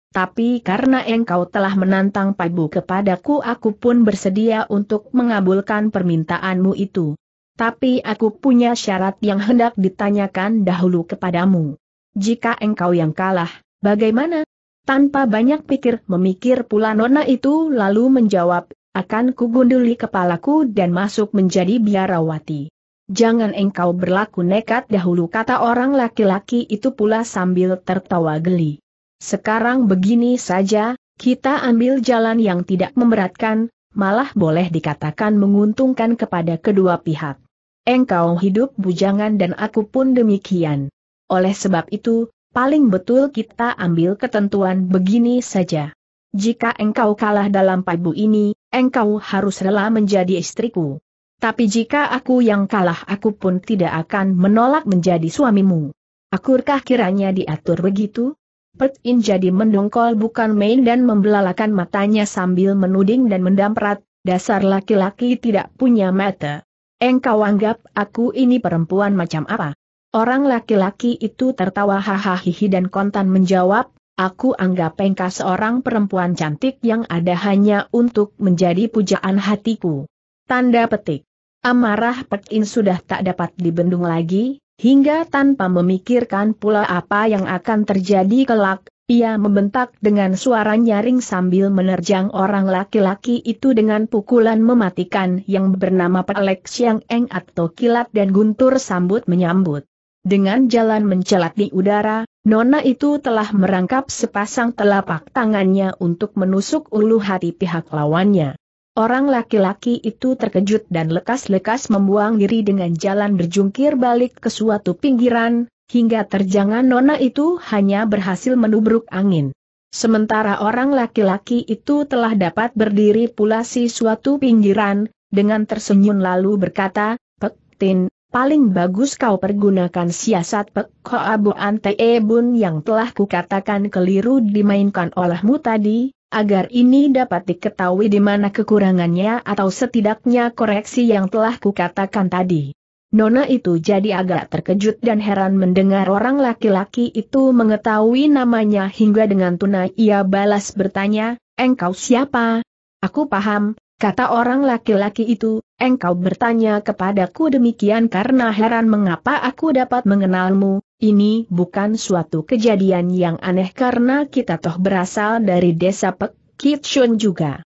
Tapi karena engkau telah menantang Paibu kepadaku aku pun bersedia untuk mengabulkan permintaanmu itu. Tapi aku punya syarat yang hendak ditanyakan dahulu kepadamu. Jika engkau yang kalah, bagaimana? Tanpa banyak pikir memikir pula nona itu lalu menjawab, akan kugunduli kepalaku dan masuk menjadi biarawati. Jangan engkau berlaku nekat dahulu kata orang laki-laki itu pula sambil tertawa geli. Sekarang begini saja, kita ambil jalan yang tidak memberatkan, malah boleh dikatakan menguntungkan kepada kedua pihak. Engkau hidup bujangan dan aku pun demikian. Oleh sebab itu, paling betul kita ambil ketentuan begini saja. Jika engkau kalah dalam pabu ini, engkau harus rela menjadi istriku. Tapi jika aku yang kalah aku pun tidak akan menolak menjadi suamimu. Akurkah kiranya diatur begitu? Pert In jadi mendongkol bukan main dan membelalakan matanya sambil menuding dan mendamprat, dasar laki-laki tidak punya mata. Engkau anggap aku ini perempuan macam apa? Orang laki-laki itu tertawa hahaha dan kontan menjawab, Aku anggap engkau seorang perempuan cantik yang ada hanya untuk menjadi pujaan hatiku. Tanda petik. Amarah In sudah tak dapat dibendung lagi, Hingga tanpa memikirkan pula apa yang akan terjadi kelak, ia membentak dengan suara nyaring sambil menerjang orang laki-laki itu dengan pukulan mematikan yang bernama Pelek Siang Eng atau kilat dan guntur sambut menyambut. Dengan jalan mencelat di udara, Nona itu telah merangkap sepasang telapak tangannya untuk menusuk ulu hati pihak lawannya. Orang laki-laki itu terkejut dan lekas-lekas membuang diri dengan jalan berjungkir balik ke suatu pinggiran, hingga terjangan nona itu hanya berhasil menubruk angin. Sementara orang laki-laki itu telah dapat berdiri pula si suatu pinggiran, dengan tersenyum lalu berkata, Pek Tin, paling bagus kau pergunakan siasat Pek Hoa ante Te Bun yang telah kukatakan keliru dimainkan olehmu tadi, agar ini dapat diketahui di mana kekurangannya atau setidaknya koreksi yang telah kukatakan tadi. Nona itu jadi agak terkejut dan heran mendengar orang laki-laki itu mengetahui namanya hingga dengan tunai ia balas bertanya, engkau siapa? Aku paham, Kata orang laki-laki itu, engkau bertanya kepadaku demikian karena heran mengapa aku dapat mengenalmu, ini bukan suatu kejadian yang aneh karena kita toh berasal dari desa Pek Kitsun juga.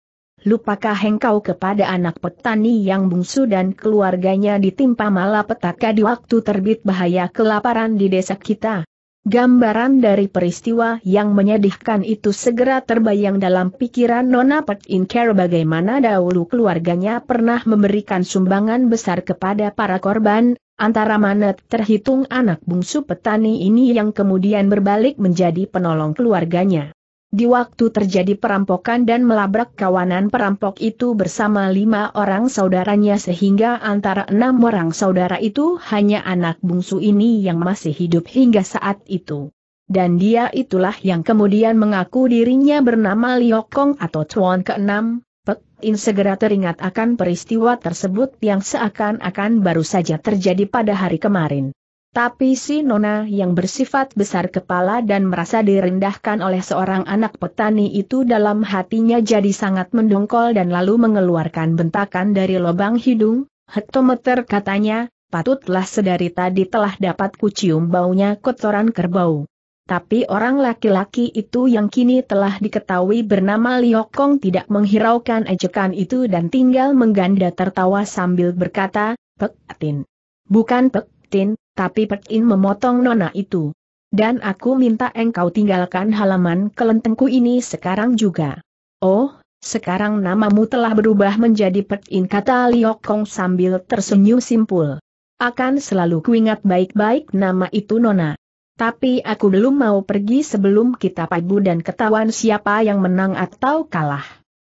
Lupakah engkau kepada anak petani yang bungsu dan keluarganya ditimpa malapetaka di waktu terbit bahaya kelaparan di desa kita? Gambaran dari peristiwa yang menyedihkan itu segera terbayang dalam pikiran Nona Pek Inker bagaimana dahulu keluarganya pernah memberikan sumbangan besar kepada para korban, antara mana terhitung anak bungsu petani ini yang kemudian berbalik menjadi penolong keluarganya. Di waktu terjadi perampokan dan melabrak kawanan perampok itu bersama lima orang saudaranya sehingga antara enam orang saudara itu hanya anak bungsu ini yang masih hidup hingga saat itu. Dan dia itulah yang kemudian mengaku dirinya bernama Liokong atau Chuan ke-6, Pek In segera teringat akan peristiwa tersebut yang seakan-akan baru saja terjadi pada hari kemarin. Tapi si Nona yang bersifat besar kepala dan merasa direndahkan oleh seorang anak petani itu dalam hatinya jadi sangat mendongkol dan lalu mengeluarkan bentakan dari lubang hidung, hektometer katanya, patutlah sedari tadi telah dapat kucium baunya kotoran kerbau. Tapi orang laki-laki itu yang kini telah diketahui bernama Liokong tidak menghiraukan ejekan itu dan tinggal mengganda tertawa sambil berkata, Pek Atin. Bukan Pek Tin, tapi Pekin memotong nona itu. Dan aku minta engkau tinggalkan halaman kelentengku ini sekarang juga. Oh, sekarang namamu telah berubah menjadi Pekin kata Liok Kong sambil tersenyum simpul. Akan selalu kuingat baik-baik nama itu nona. Tapi aku belum mau pergi sebelum kita padu dan ketahuan siapa yang menang atau kalah.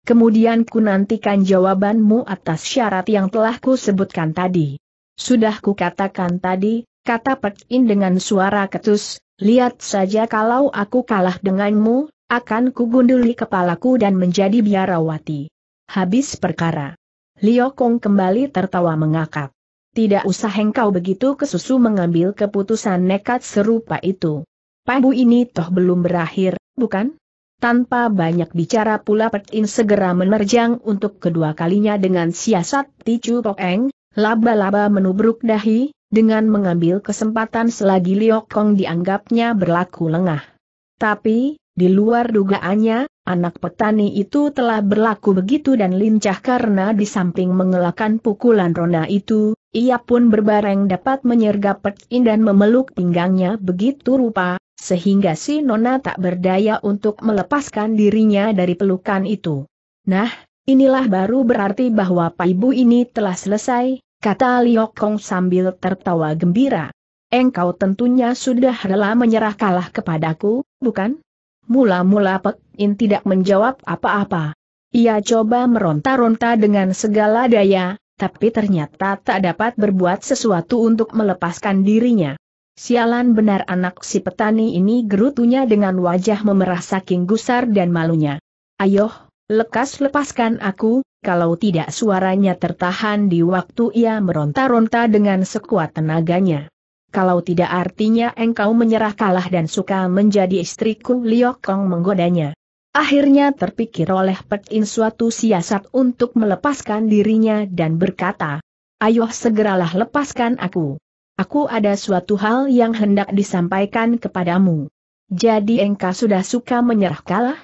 Kemudian ku nantikan jawabanmu atas syarat yang telah ku sebutkan tadi. Sudah kukatakan tadi, kata Pek In dengan suara ketus, lihat saja kalau aku kalah denganmu, akan kugunduli kepalaku dan menjadi biarawati. Habis perkara. Lio Kong kembali tertawa mengakak. Tidak usah engkau begitu kesusu mengambil keputusan nekat serupa itu. Pabu ini toh belum berakhir, bukan? Tanpa banyak bicara pula Pek In segera menerjang untuk kedua kalinya dengan siasat Ticu eng. Laba-laba menubruk dahi, dengan mengambil kesempatan selagi Liok Kong dianggapnya berlaku lengah. Tapi, di luar dugaannya, anak petani itu telah berlaku begitu dan lincah karena di samping mengelakkan pukulan rona itu, ia pun berbareng dapat menyergap Petin dan memeluk pinggangnya begitu rupa, sehingga si Nona tak berdaya untuk melepaskan dirinya dari pelukan itu. Nah, Inilah baru berarti bahwa Paibu ini telah selesai, kata Liok Kong sambil tertawa gembira. Engkau tentunya sudah rela menyerah kalah kepadaku, bukan? Mula-mula Pek In tidak menjawab apa-apa. Ia coba meronta-ronta dengan segala daya, tapi ternyata tak dapat berbuat sesuatu untuk melepaskan dirinya. Sialan benar anak si petani ini gerutunya dengan wajah memerah saking gusar dan malunya. Ayoh, Lekas lepaskan aku, kalau tidak suaranya tertahan di waktu ia meronta-ronta dengan sekuat tenaganya. Kalau tidak artinya engkau menyerah kalah dan suka menjadi istriku Liokong menggodanya. Akhirnya terpikir oleh Pek In suatu siasat untuk melepaskan dirinya dan berkata, Ayo segeralah lepaskan aku. Aku ada suatu hal yang hendak disampaikan kepadamu. Jadi engkau sudah suka menyerah kalah?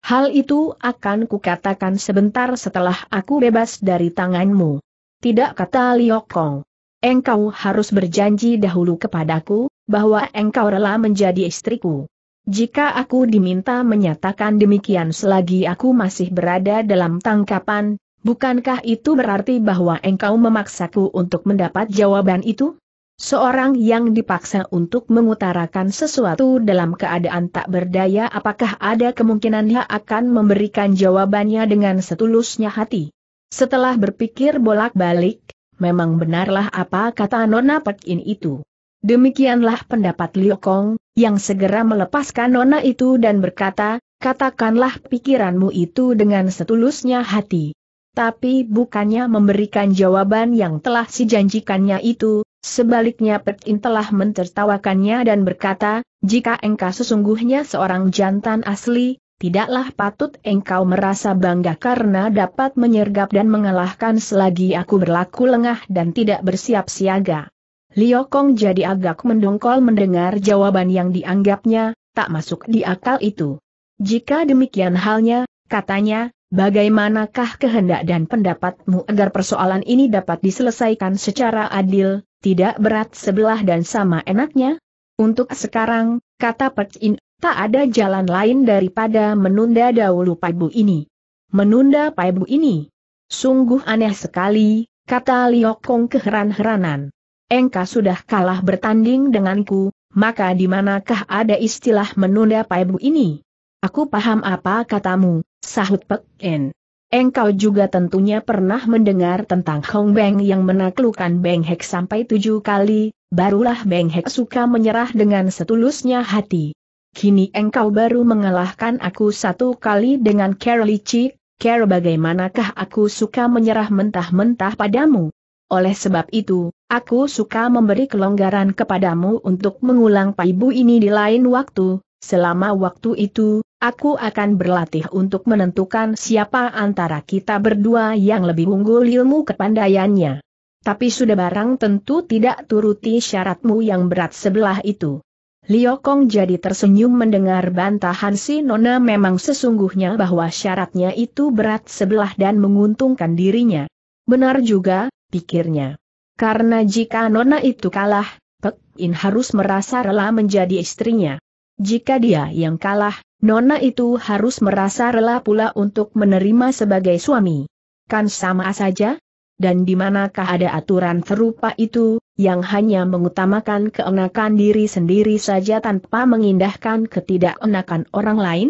Hal itu akan kukatakan sebentar setelah aku bebas dari tanganmu. Tidak kata Liokong. Engkau harus berjanji dahulu kepadaku, bahwa engkau rela menjadi istriku. Jika aku diminta menyatakan demikian selagi aku masih berada dalam tangkapan, bukankah itu berarti bahwa engkau memaksaku untuk mendapat jawaban itu? Seorang yang dipaksa untuk mengutarakan sesuatu dalam keadaan tak berdaya apakah ada kemungkinan dia akan memberikan jawabannya dengan setulusnya hati. Setelah berpikir bolak-balik, memang benarlah apa kata Nona Pekin itu. Demikianlah pendapat Liu Kong, yang segera melepaskan Nona itu dan berkata, katakanlah pikiranmu itu dengan setulusnya hati. Tapi bukannya memberikan jawaban yang telah si janjikannya itu, Sebaliknya Petin telah mentertawakannya dan berkata, jika engkau sesungguhnya seorang jantan asli, tidaklah patut engkau merasa bangga karena dapat menyergap dan mengalahkan selagi aku berlaku lengah dan tidak bersiap siaga. Liu Kong jadi agak mendongkol mendengar jawaban yang dianggapnya, tak masuk di akal itu. Jika demikian halnya, katanya, bagaimanakah kehendak dan pendapatmu agar persoalan ini dapat diselesaikan secara adil, tidak berat sebelah dan sama enaknya. Untuk sekarang, kata Pek tak ada jalan lain daripada menunda dahulu Paibu ini. Menunda Paibu ini? Sungguh aneh sekali, kata Liok keheran-heranan. Engkau sudah kalah bertanding denganku, maka di manakah ada istilah menunda Paibu ini? Aku paham apa katamu, sahut Pek In. Engkau juga tentunya pernah mendengar tentang Hong Beng yang menaklukkan Beng Hek sampai tujuh kali, barulah Beng Hek suka menyerah dengan setulusnya hati. Kini engkau baru mengalahkan aku satu kali dengan Care licik, Carol bagaimanakah aku suka menyerah mentah-mentah padamu? Oleh sebab itu, aku suka memberi kelonggaran kepadamu untuk mengulang paibu ini di lain waktu, selama waktu itu, Aku akan berlatih untuk menentukan siapa antara kita berdua yang lebih unggul ilmu kepandaiannya. Tapi sudah barang tentu tidak turuti syaratmu yang berat sebelah itu. Liu Kong jadi tersenyum mendengar bantahan si Nona memang sesungguhnya bahwa syaratnya itu berat sebelah dan menguntungkan dirinya. Benar juga, pikirnya. Karena jika Nona itu kalah, Pek In harus merasa rela menjadi istrinya. Jika dia yang kalah, Nona itu harus merasa rela pula untuk menerima sebagai suami. Kan sama saja? Dan di manakah ada aturan serupa itu, yang hanya mengutamakan keenakan diri sendiri saja tanpa mengindahkan ketidakenakan orang lain?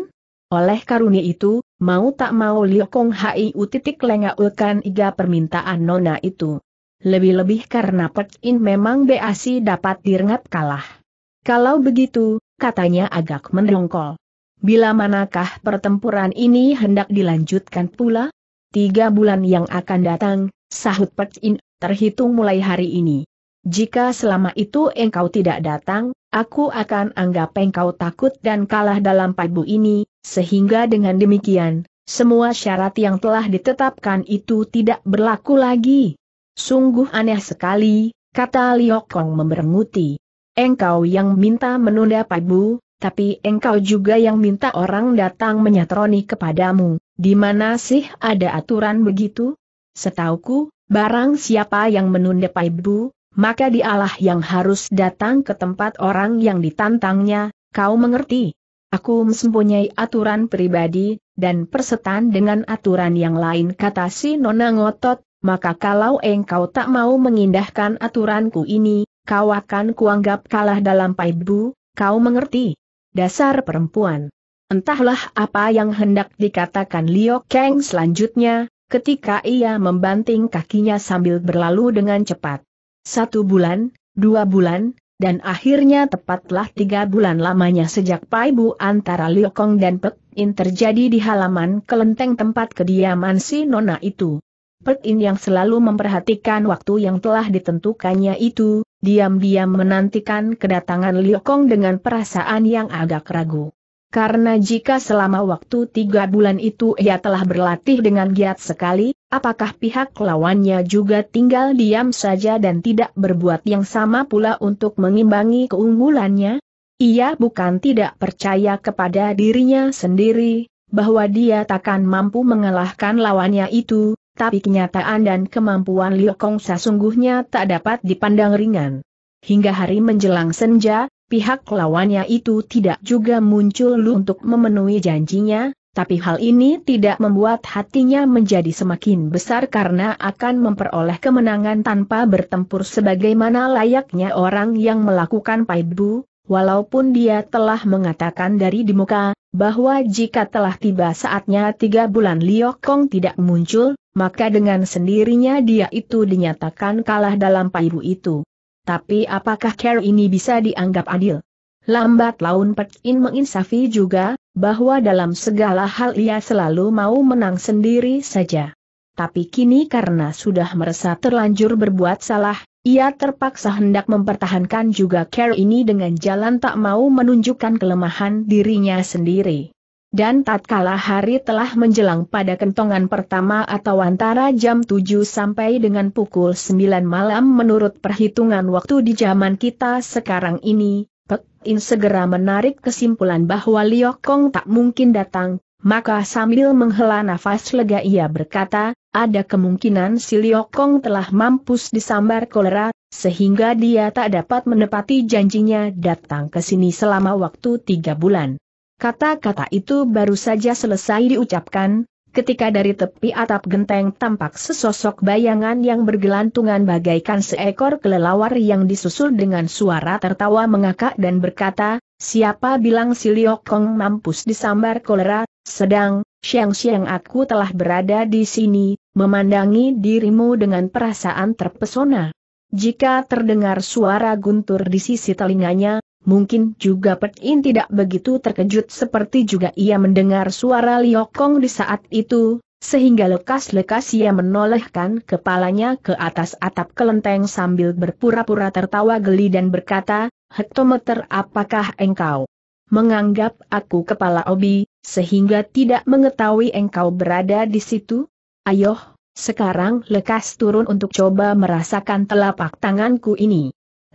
Oleh karunia itu, mau tak mau Hai Hiu titik lengaukan iga permintaan Nona itu. Lebih-lebih karena Pek In memang Beasi dapat direngap kalah. Kalau begitu, katanya agak mendongkol. Bila manakah pertempuran ini hendak dilanjutkan pula? Tiga bulan yang akan datang, sahut Pek In, terhitung mulai hari ini. Jika selama itu engkau tidak datang, aku akan anggap engkau takut dan kalah dalam pabu ini, sehingga dengan demikian, semua syarat yang telah ditetapkan itu tidak berlaku lagi. Sungguh aneh sekali, kata Liokong, Kong memberenguti. Engkau yang minta menunda pabu, tapi engkau juga yang minta orang datang menyatroni kepadamu, di mana sih ada aturan begitu? Setauku, barang siapa yang menunda paibu, maka dialah yang harus datang ke tempat orang yang ditantangnya, kau mengerti? Aku mempunyai aturan pribadi, dan persetan dengan aturan yang lain kata si Nona Ngotot, maka kalau engkau tak mau mengindahkan aturanku ini, kau akan kuanggap kalah dalam paibu, kau mengerti? Dasar perempuan. Entahlah apa yang hendak dikatakan Liu Kang selanjutnya, ketika ia membanting kakinya sambil berlalu dengan cepat. Satu bulan, dua bulan, dan akhirnya tepatlah tiga bulan lamanya sejak Pai Bu antara Liu Kong dan Pek In terjadi di halaman kelenteng tempat kediaman si Nona itu. Pek In yang selalu memperhatikan waktu yang telah ditentukannya itu, diam-diam menantikan kedatangan Liokong dengan perasaan yang agak ragu. Karena jika selama waktu tiga bulan itu ia telah berlatih dengan giat sekali, apakah pihak lawannya juga tinggal diam saja dan tidak berbuat yang sama pula untuk mengimbangi keunggulannya? Ia bukan tidak percaya kepada dirinya sendiri, bahwa dia takkan mampu mengalahkan lawannya itu, tapi kenyataan dan kemampuan Liu sesungguhnya sesungguhnya tak dapat dipandang ringan. Hingga hari menjelang senja, pihak lawannya itu tidak juga muncul untuk memenuhi janjinya, tapi hal ini tidak membuat hatinya menjadi semakin besar karena akan memperoleh kemenangan tanpa bertempur sebagaimana layaknya orang yang melakukan paibu, walaupun dia telah mengatakan dari di muka, bahwa jika telah tiba saatnya tiga bulan Liokong tidak muncul, maka dengan sendirinya dia itu dinyatakan kalah dalam paibu itu. Tapi apakah care ini bisa dianggap adil? Lambat laun Pekin menginsafi juga, bahwa dalam segala hal ia selalu mau menang sendiri saja. Tapi kini karena sudah merasa terlanjur berbuat salah, ia terpaksa hendak mempertahankan juga care ini dengan jalan tak mau menunjukkan kelemahan dirinya sendiri. Dan tatkala hari telah menjelang pada kentongan pertama atau antara jam 7 sampai dengan pukul 9 malam menurut perhitungan waktu di zaman kita sekarang ini, Pek In segera menarik kesimpulan bahwa Liok Kong tak mungkin datang, maka sambil menghela nafas lega ia berkata, ada kemungkinan si Liok Kong telah mampus disambar kolera, sehingga dia tak dapat menepati janjinya datang ke sini selama waktu tiga bulan. Kata-kata itu baru saja selesai diucapkan, ketika dari tepi atap genteng tampak sesosok bayangan yang bergelantungan bagaikan seekor kelelawar yang disusul dengan suara tertawa mengakak dan berkata, siapa bilang si Liokong mampus disambar kolera, sedang, siang-siang aku telah berada di sini, memandangi dirimu dengan perasaan terpesona. Jika terdengar suara guntur di sisi telinganya, mungkin juga petin tidak begitu terkejut seperti juga ia mendengar suara Liokong di saat itu, sehingga lekas-lekas ia menolehkan kepalanya ke atas atap kelenteng sambil berpura-pura tertawa geli dan berkata, Hektometer apakah engkau? Menganggap aku kepala obi, sehingga tidak mengetahui engkau berada di situ? Ayoh, sekarang lekas turun untuk coba merasakan telapak tanganku ini.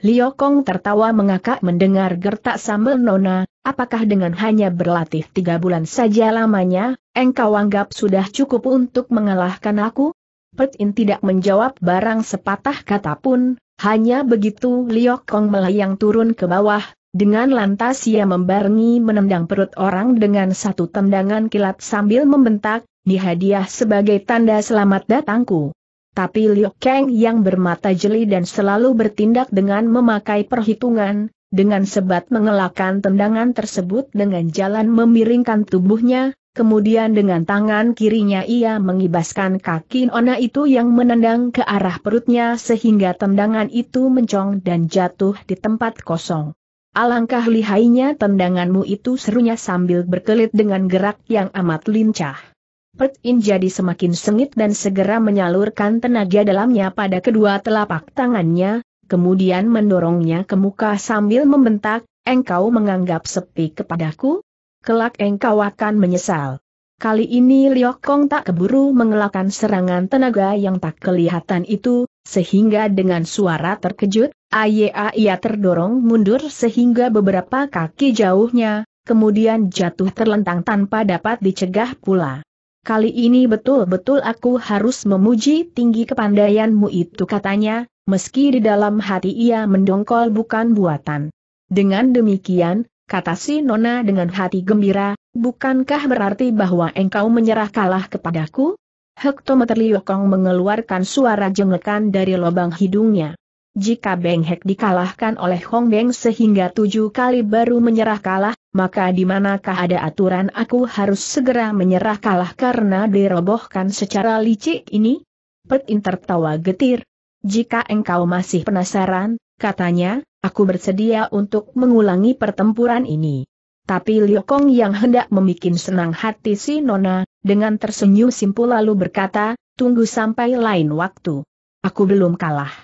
Liu Kong tertawa mengakak mendengar gertak sambil nona, apakah dengan hanya berlatih tiga bulan saja lamanya, engkau anggap sudah cukup untuk mengalahkan aku? Pet In tidak menjawab barang sepatah kata pun, hanya begitu Liu Kong melayang turun ke bawah, dengan lantas ia membarengi menendang perut orang dengan satu tendangan kilat sambil membentak, dihadiah sebagai tanda selamat datangku. Tapi Liu Kang yang bermata jeli dan selalu bertindak dengan memakai perhitungan, dengan sebat mengelakkan tendangan tersebut dengan jalan memiringkan tubuhnya, kemudian dengan tangan kirinya ia mengibaskan kaki Nona itu yang menendang ke arah perutnya sehingga tendangan itu mencong dan jatuh di tempat kosong. Alangkah lihainya tendanganmu itu serunya sambil berkelit dengan gerak yang amat lincah. Pet In jadi semakin sengit dan segera menyalurkan tenaga dalamnya pada kedua telapak tangannya, kemudian mendorongnya ke muka sambil membentak, engkau menganggap sepi kepadaku? Kelak engkau akan menyesal. Kali ini Liok Kong tak keburu mengelakkan serangan tenaga yang tak kelihatan itu, sehingga dengan suara terkejut, Aya ia terdorong mundur sehingga beberapa kaki jauhnya, kemudian jatuh terlentang tanpa dapat dicegah pula. Kali ini betul-betul aku harus memuji tinggi kepandaianmu itu katanya, meski di dalam hati ia mendongkol bukan buatan. Dengan demikian, kata si Nona dengan hati gembira, bukankah berarti bahwa engkau menyerah kalah kepadaku? Hektometer Liokong mengeluarkan suara jengekan dari lubang hidungnya. Jika Beng Hek dikalahkan oleh Hong Beng sehingga tujuh kali baru menyerah kalah, maka di manakah ada aturan aku harus segera menyerah kalah karena dirobohkan secara licik ini? Petin tertawa getir. Jika engkau masih penasaran, katanya, aku bersedia untuk mengulangi pertempuran ini. Tapi Liokong yang hendak memikin senang hati si Nona, dengan tersenyum simpul lalu berkata, tunggu sampai lain waktu. Aku belum kalah.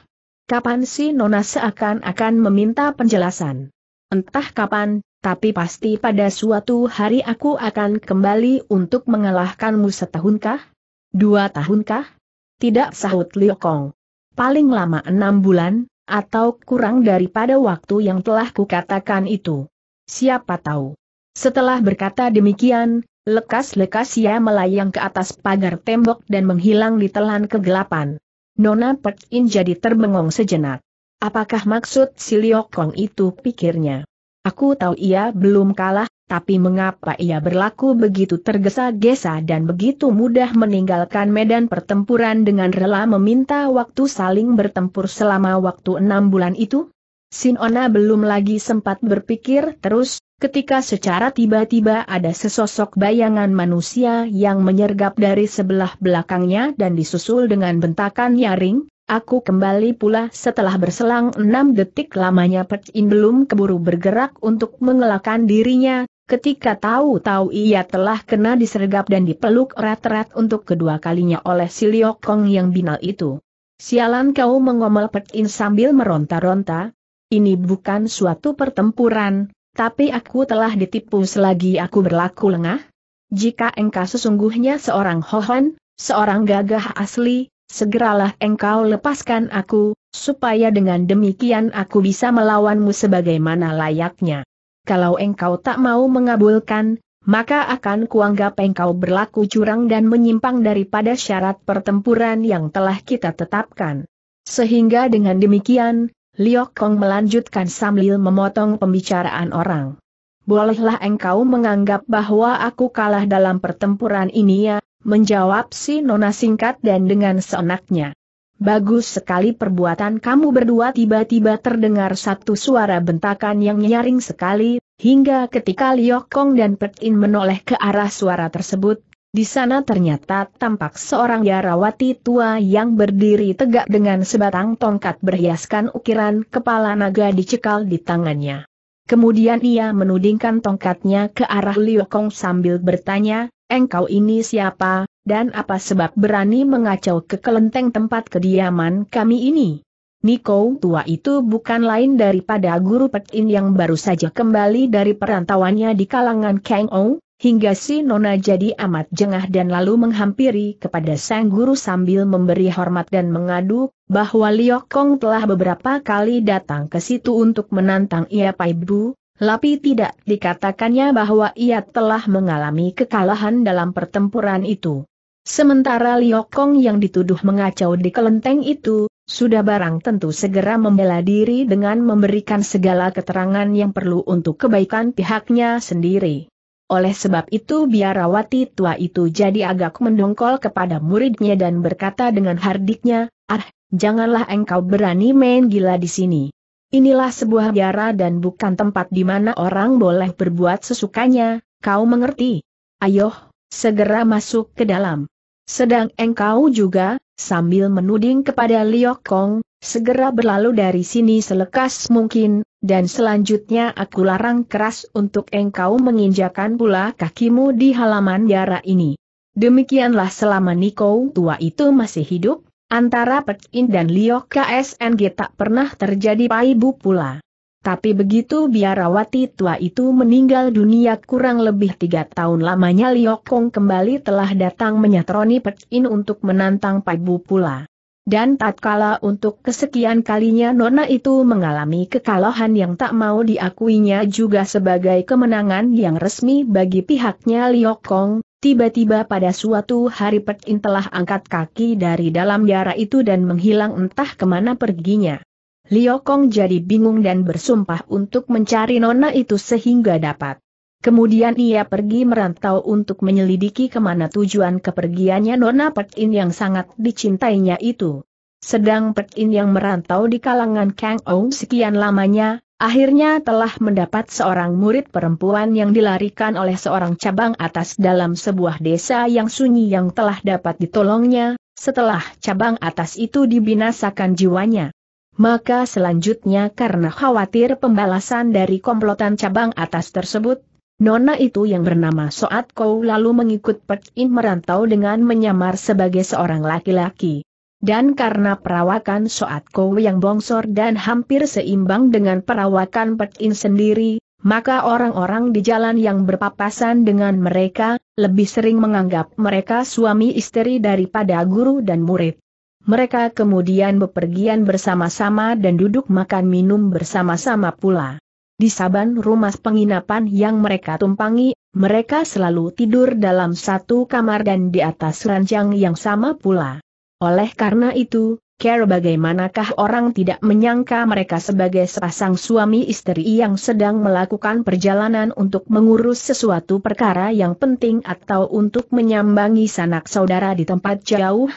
Kapan si Nona seakan-akan meminta penjelasan? Entah kapan, tapi pasti pada suatu hari aku akan kembali untuk mengalahkanmu setahunkah? Dua tahunkah? Tidak sahut Liokong. Paling lama enam bulan, atau kurang daripada waktu yang telah kukatakan itu. Siapa tahu. Setelah berkata demikian, lekas-lekas ia melayang ke atas pagar tembok dan menghilang di telan kegelapan. Nona Pertin jadi terbengong sejenak. Apakah maksud si Liokong itu pikirnya? Aku tahu ia belum kalah, tapi mengapa ia berlaku begitu tergesa-gesa dan begitu mudah meninggalkan medan pertempuran dengan rela meminta waktu saling bertempur selama waktu enam bulan itu? Sinona belum lagi sempat berpikir terus, ketika secara tiba-tiba ada sesosok bayangan manusia yang menyergap dari sebelah belakangnya dan disusul dengan bentakan nyaring, Aku kembali pula setelah berselang enam detik lamanya Petin belum keburu bergerak untuk mengelakkan dirinya, ketika tahu-tahu ia telah kena disergap dan dipeluk erat-erat untuk kedua kalinya oleh si Kong yang binal itu. Sialan kau mengomel Petin sambil meronta-ronta, ini bukan suatu pertempuran, tapi aku telah ditipu selagi aku berlaku lengah. Jika engkau sesungguhnya seorang hohon, seorang gagah asli, segeralah engkau lepaskan aku, supaya dengan demikian aku bisa melawanmu sebagaimana layaknya. Kalau engkau tak mau mengabulkan, maka akan kuanggap engkau berlaku curang dan menyimpang daripada syarat pertempuran yang telah kita tetapkan. Sehingga dengan demikian, Liok Kong melanjutkan sambil memotong pembicaraan orang. Bolehlah engkau menganggap bahwa aku kalah dalam pertempuran ini ya, menjawab si Nona singkat dan dengan seenaknya. Bagus sekali perbuatan kamu berdua tiba-tiba terdengar satu suara bentakan yang nyaring sekali, hingga ketika Liok Kong dan Petin menoleh ke arah suara tersebut, di sana ternyata tampak seorang yarawati tua yang berdiri tegak dengan sebatang tongkat berhiaskan ukiran kepala naga dicekal di tangannya. Kemudian ia menudingkan tongkatnya ke arah Liokong sambil bertanya, engkau ini siapa, dan apa sebab berani mengacau ke kelenteng tempat kediaman kami ini? Niko tua itu bukan lain daripada guru Petin yang baru saja kembali dari perantauannya di kalangan Kang O, hingga si Nona jadi amat jengah dan lalu menghampiri kepada sang guru sambil memberi hormat dan mengadu, bahwa Liokong telah beberapa kali datang ke situ untuk menantang Ia Pai Bu, Lapi tidak dikatakannya bahwa ia telah mengalami kekalahan dalam pertempuran itu. Sementara Liokong yang dituduh mengacau di kelenteng itu, sudah barang tentu segera membela diri dengan memberikan segala keterangan yang perlu untuk kebaikan pihaknya sendiri. Oleh sebab itu biarawati tua itu jadi agak mendongkol kepada muridnya dan berkata dengan hardiknya, Ah, janganlah engkau berani main gila di sini. Inilah sebuah biara dan bukan tempat di mana orang boleh berbuat sesukanya, kau mengerti? Ayo, segera masuk ke dalam. Sedang engkau juga, sambil menuding kepada Liok Kong, segera berlalu dari sini selekas mungkin, dan selanjutnya aku larang keras untuk engkau menginjakan pula kakimu di halaman biara ini. Demikianlah selama Niko tua itu masih hidup, Antara Pek In dan Liok KSNG tak pernah terjadi paibu pula. Tapi begitu biarawati tua itu meninggal dunia kurang lebih tiga tahun lamanya Liok Kong kembali telah datang menyatroni Pek In untuk menantang Pai Bu pula. Dan tatkala untuk kesekian kalinya Nona itu mengalami kekalahan yang tak mau diakuinya juga sebagai kemenangan yang resmi bagi pihaknya Liokong. Tiba-tiba pada suatu hari Pekin telah angkat kaki dari dalam yara itu dan menghilang entah kemana perginya. Liokong jadi bingung dan bersumpah untuk mencari nona itu sehingga dapat. Kemudian ia pergi merantau untuk menyelidiki kemana tujuan kepergiannya Nona Pekin yang sangat dicintainya itu. Sedang Pekin yang merantau di kalangan Kang Ong sekian lamanya, akhirnya telah mendapat seorang murid perempuan yang dilarikan oleh seorang cabang atas dalam sebuah desa yang sunyi yang telah dapat ditolongnya, setelah cabang atas itu dibinasakan jiwanya. Maka selanjutnya karena khawatir pembalasan dari komplotan cabang atas tersebut, Nona itu yang bernama Soat Kou lalu mengikut Pek In merantau dengan menyamar sebagai seorang laki-laki dan karena perawakan Soat Ko yang bongsor dan hampir seimbang dengan perawakan Pek In sendiri, maka orang-orang di jalan yang berpapasan dengan mereka, lebih sering menganggap mereka suami istri daripada guru dan murid. Mereka kemudian bepergian bersama-sama dan duduk makan minum bersama-sama pula. Di saban rumah penginapan yang mereka tumpangi, mereka selalu tidur dalam satu kamar dan di atas ranjang yang sama pula. Oleh karena itu, Care bagaimanakah orang tidak menyangka mereka sebagai sepasang suami istri yang sedang melakukan perjalanan untuk mengurus sesuatu perkara yang penting atau untuk menyambangi sanak saudara di tempat jauh?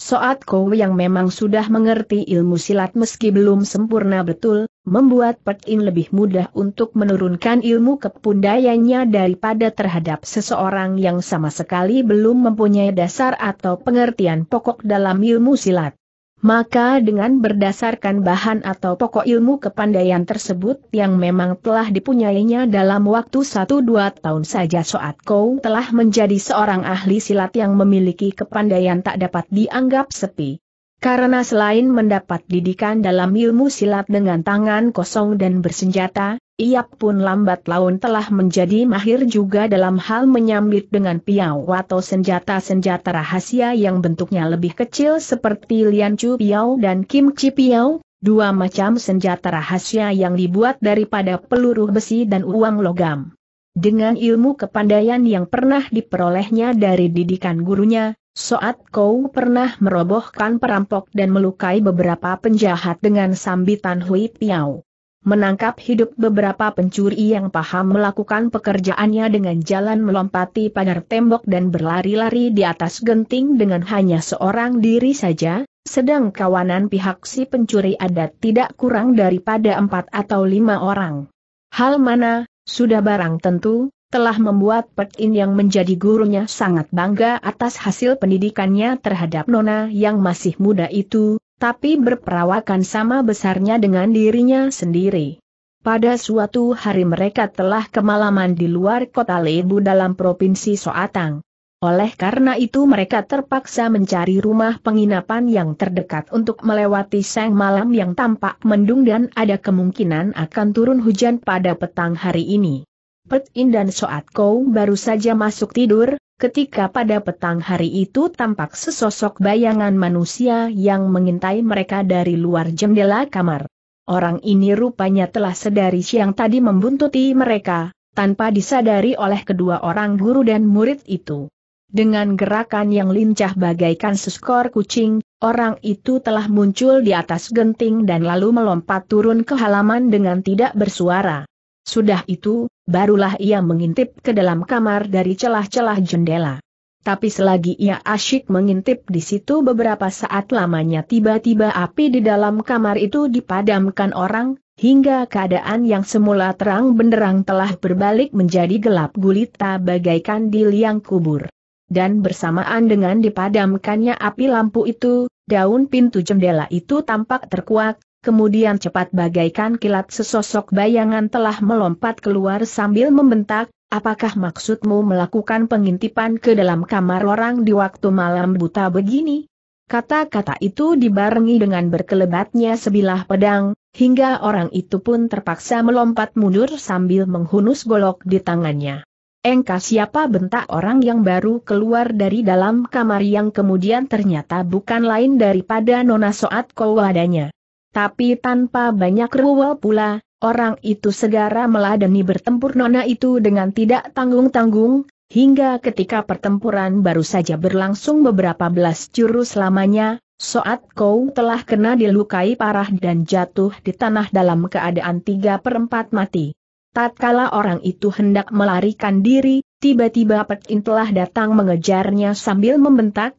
Soat kau yang memang sudah mengerti ilmu silat meski belum sempurna betul, membuat Pekin lebih mudah untuk menurunkan ilmu kepundayanya daripada terhadap seseorang yang sama sekali belum mempunyai dasar atau pengertian pokok dalam ilmu silat. Maka dengan berdasarkan bahan atau pokok ilmu kepandaian tersebut yang memang telah dipunyainya dalam waktu 1-2 tahun saja Soat Kou telah menjadi seorang ahli silat yang memiliki kepandaian tak dapat dianggap sepi. Karena selain mendapat didikan dalam ilmu silat dengan tangan kosong dan bersenjata, ia pun lambat laun telah menjadi mahir juga dalam hal menyambit dengan piau atau senjata-senjata rahasia yang bentuknya lebih kecil seperti liancu piau dan kimchi piau, dua macam senjata rahasia yang dibuat daripada peluru besi dan uang logam. Dengan ilmu kepandaian yang pernah diperolehnya dari didikan gurunya, Soat Kou pernah merobohkan perampok dan melukai beberapa penjahat dengan sambitan Hui Piao. Menangkap hidup beberapa pencuri yang paham melakukan pekerjaannya dengan jalan melompati pagar tembok dan berlari-lari di atas genting dengan hanya seorang diri saja, sedang kawanan pihak si pencuri adat tidak kurang daripada empat atau lima orang. Hal mana, sudah barang tentu, telah membuat Pek yang menjadi gurunya sangat bangga atas hasil pendidikannya terhadap Nona yang masih muda itu, tapi berperawakan sama besarnya dengan dirinya sendiri. Pada suatu hari mereka telah kemalaman di luar kota Lebu dalam provinsi Soatang. Oleh karena itu mereka terpaksa mencari rumah penginapan yang terdekat untuk melewati sang malam yang tampak mendung dan ada kemungkinan akan turun hujan pada petang hari ini. Pet In dan Soat Kou baru saja masuk tidur, ketika pada petang hari itu tampak sesosok bayangan manusia yang mengintai mereka dari luar jendela kamar. Orang ini rupanya telah sedari siang tadi membuntuti mereka, tanpa disadari oleh kedua orang guru dan murid itu. Dengan gerakan yang lincah bagaikan seskor kucing, orang itu telah muncul di atas genting dan lalu melompat turun ke halaman dengan tidak bersuara. Sudah itu, barulah ia mengintip ke dalam kamar dari celah-celah jendela. Tapi selagi ia asyik mengintip di situ beberapa saat lamanya tiba-tiba api di dalam kamar itu dipadamkan orang, hingga keadaan yang semula terang benderang telah berbalik menjadi gelap gulita bagaikan di liang kubur dan bersamaan dengan dipadamkannya api lampu itu, daun pintu jendela itu tampak terkuak, kemudian cepat bagaikan kilat sesosok bayangan telah melompat keluar sambil membentak, apakah maksudmu melakukan pengintipan ke dalam kamar orang di waktu malam buta begini? Kata-kata itu dibarengi dengan berkelebatnya sebilah pedang, hingga orang itu pun terpaksa melompat mundur sambil menghunus golok di tangannya. Engka siapa bentak orang yang baru keluar dari dalam kamar yang kemudian ternyata bukan lain daripada Nona Soat Kowadanya. Tapi tanpa banyak ruwal pula, orang itu segera meladeni bertempur Nona itu dengan tidak tanggung-tanggung, hingga ketika pertempuran baru saja berlangsung beberapa belas jurus lamanya, Soat Kou telah kena dilukai parah dan jatuh di tanah dalam keadaan tiga perempat mati. Tatkala orang itu hendak melarikan diri, tiba-tiba Pekin telah datang mengejarnya sambil membentak,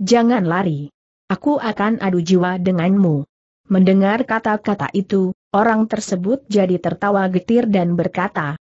Jangan lari. Aku akan adu jiwa denganmu. Mendengar kata-kata itu, orang tersebut jadi tertawa getir dan berkata,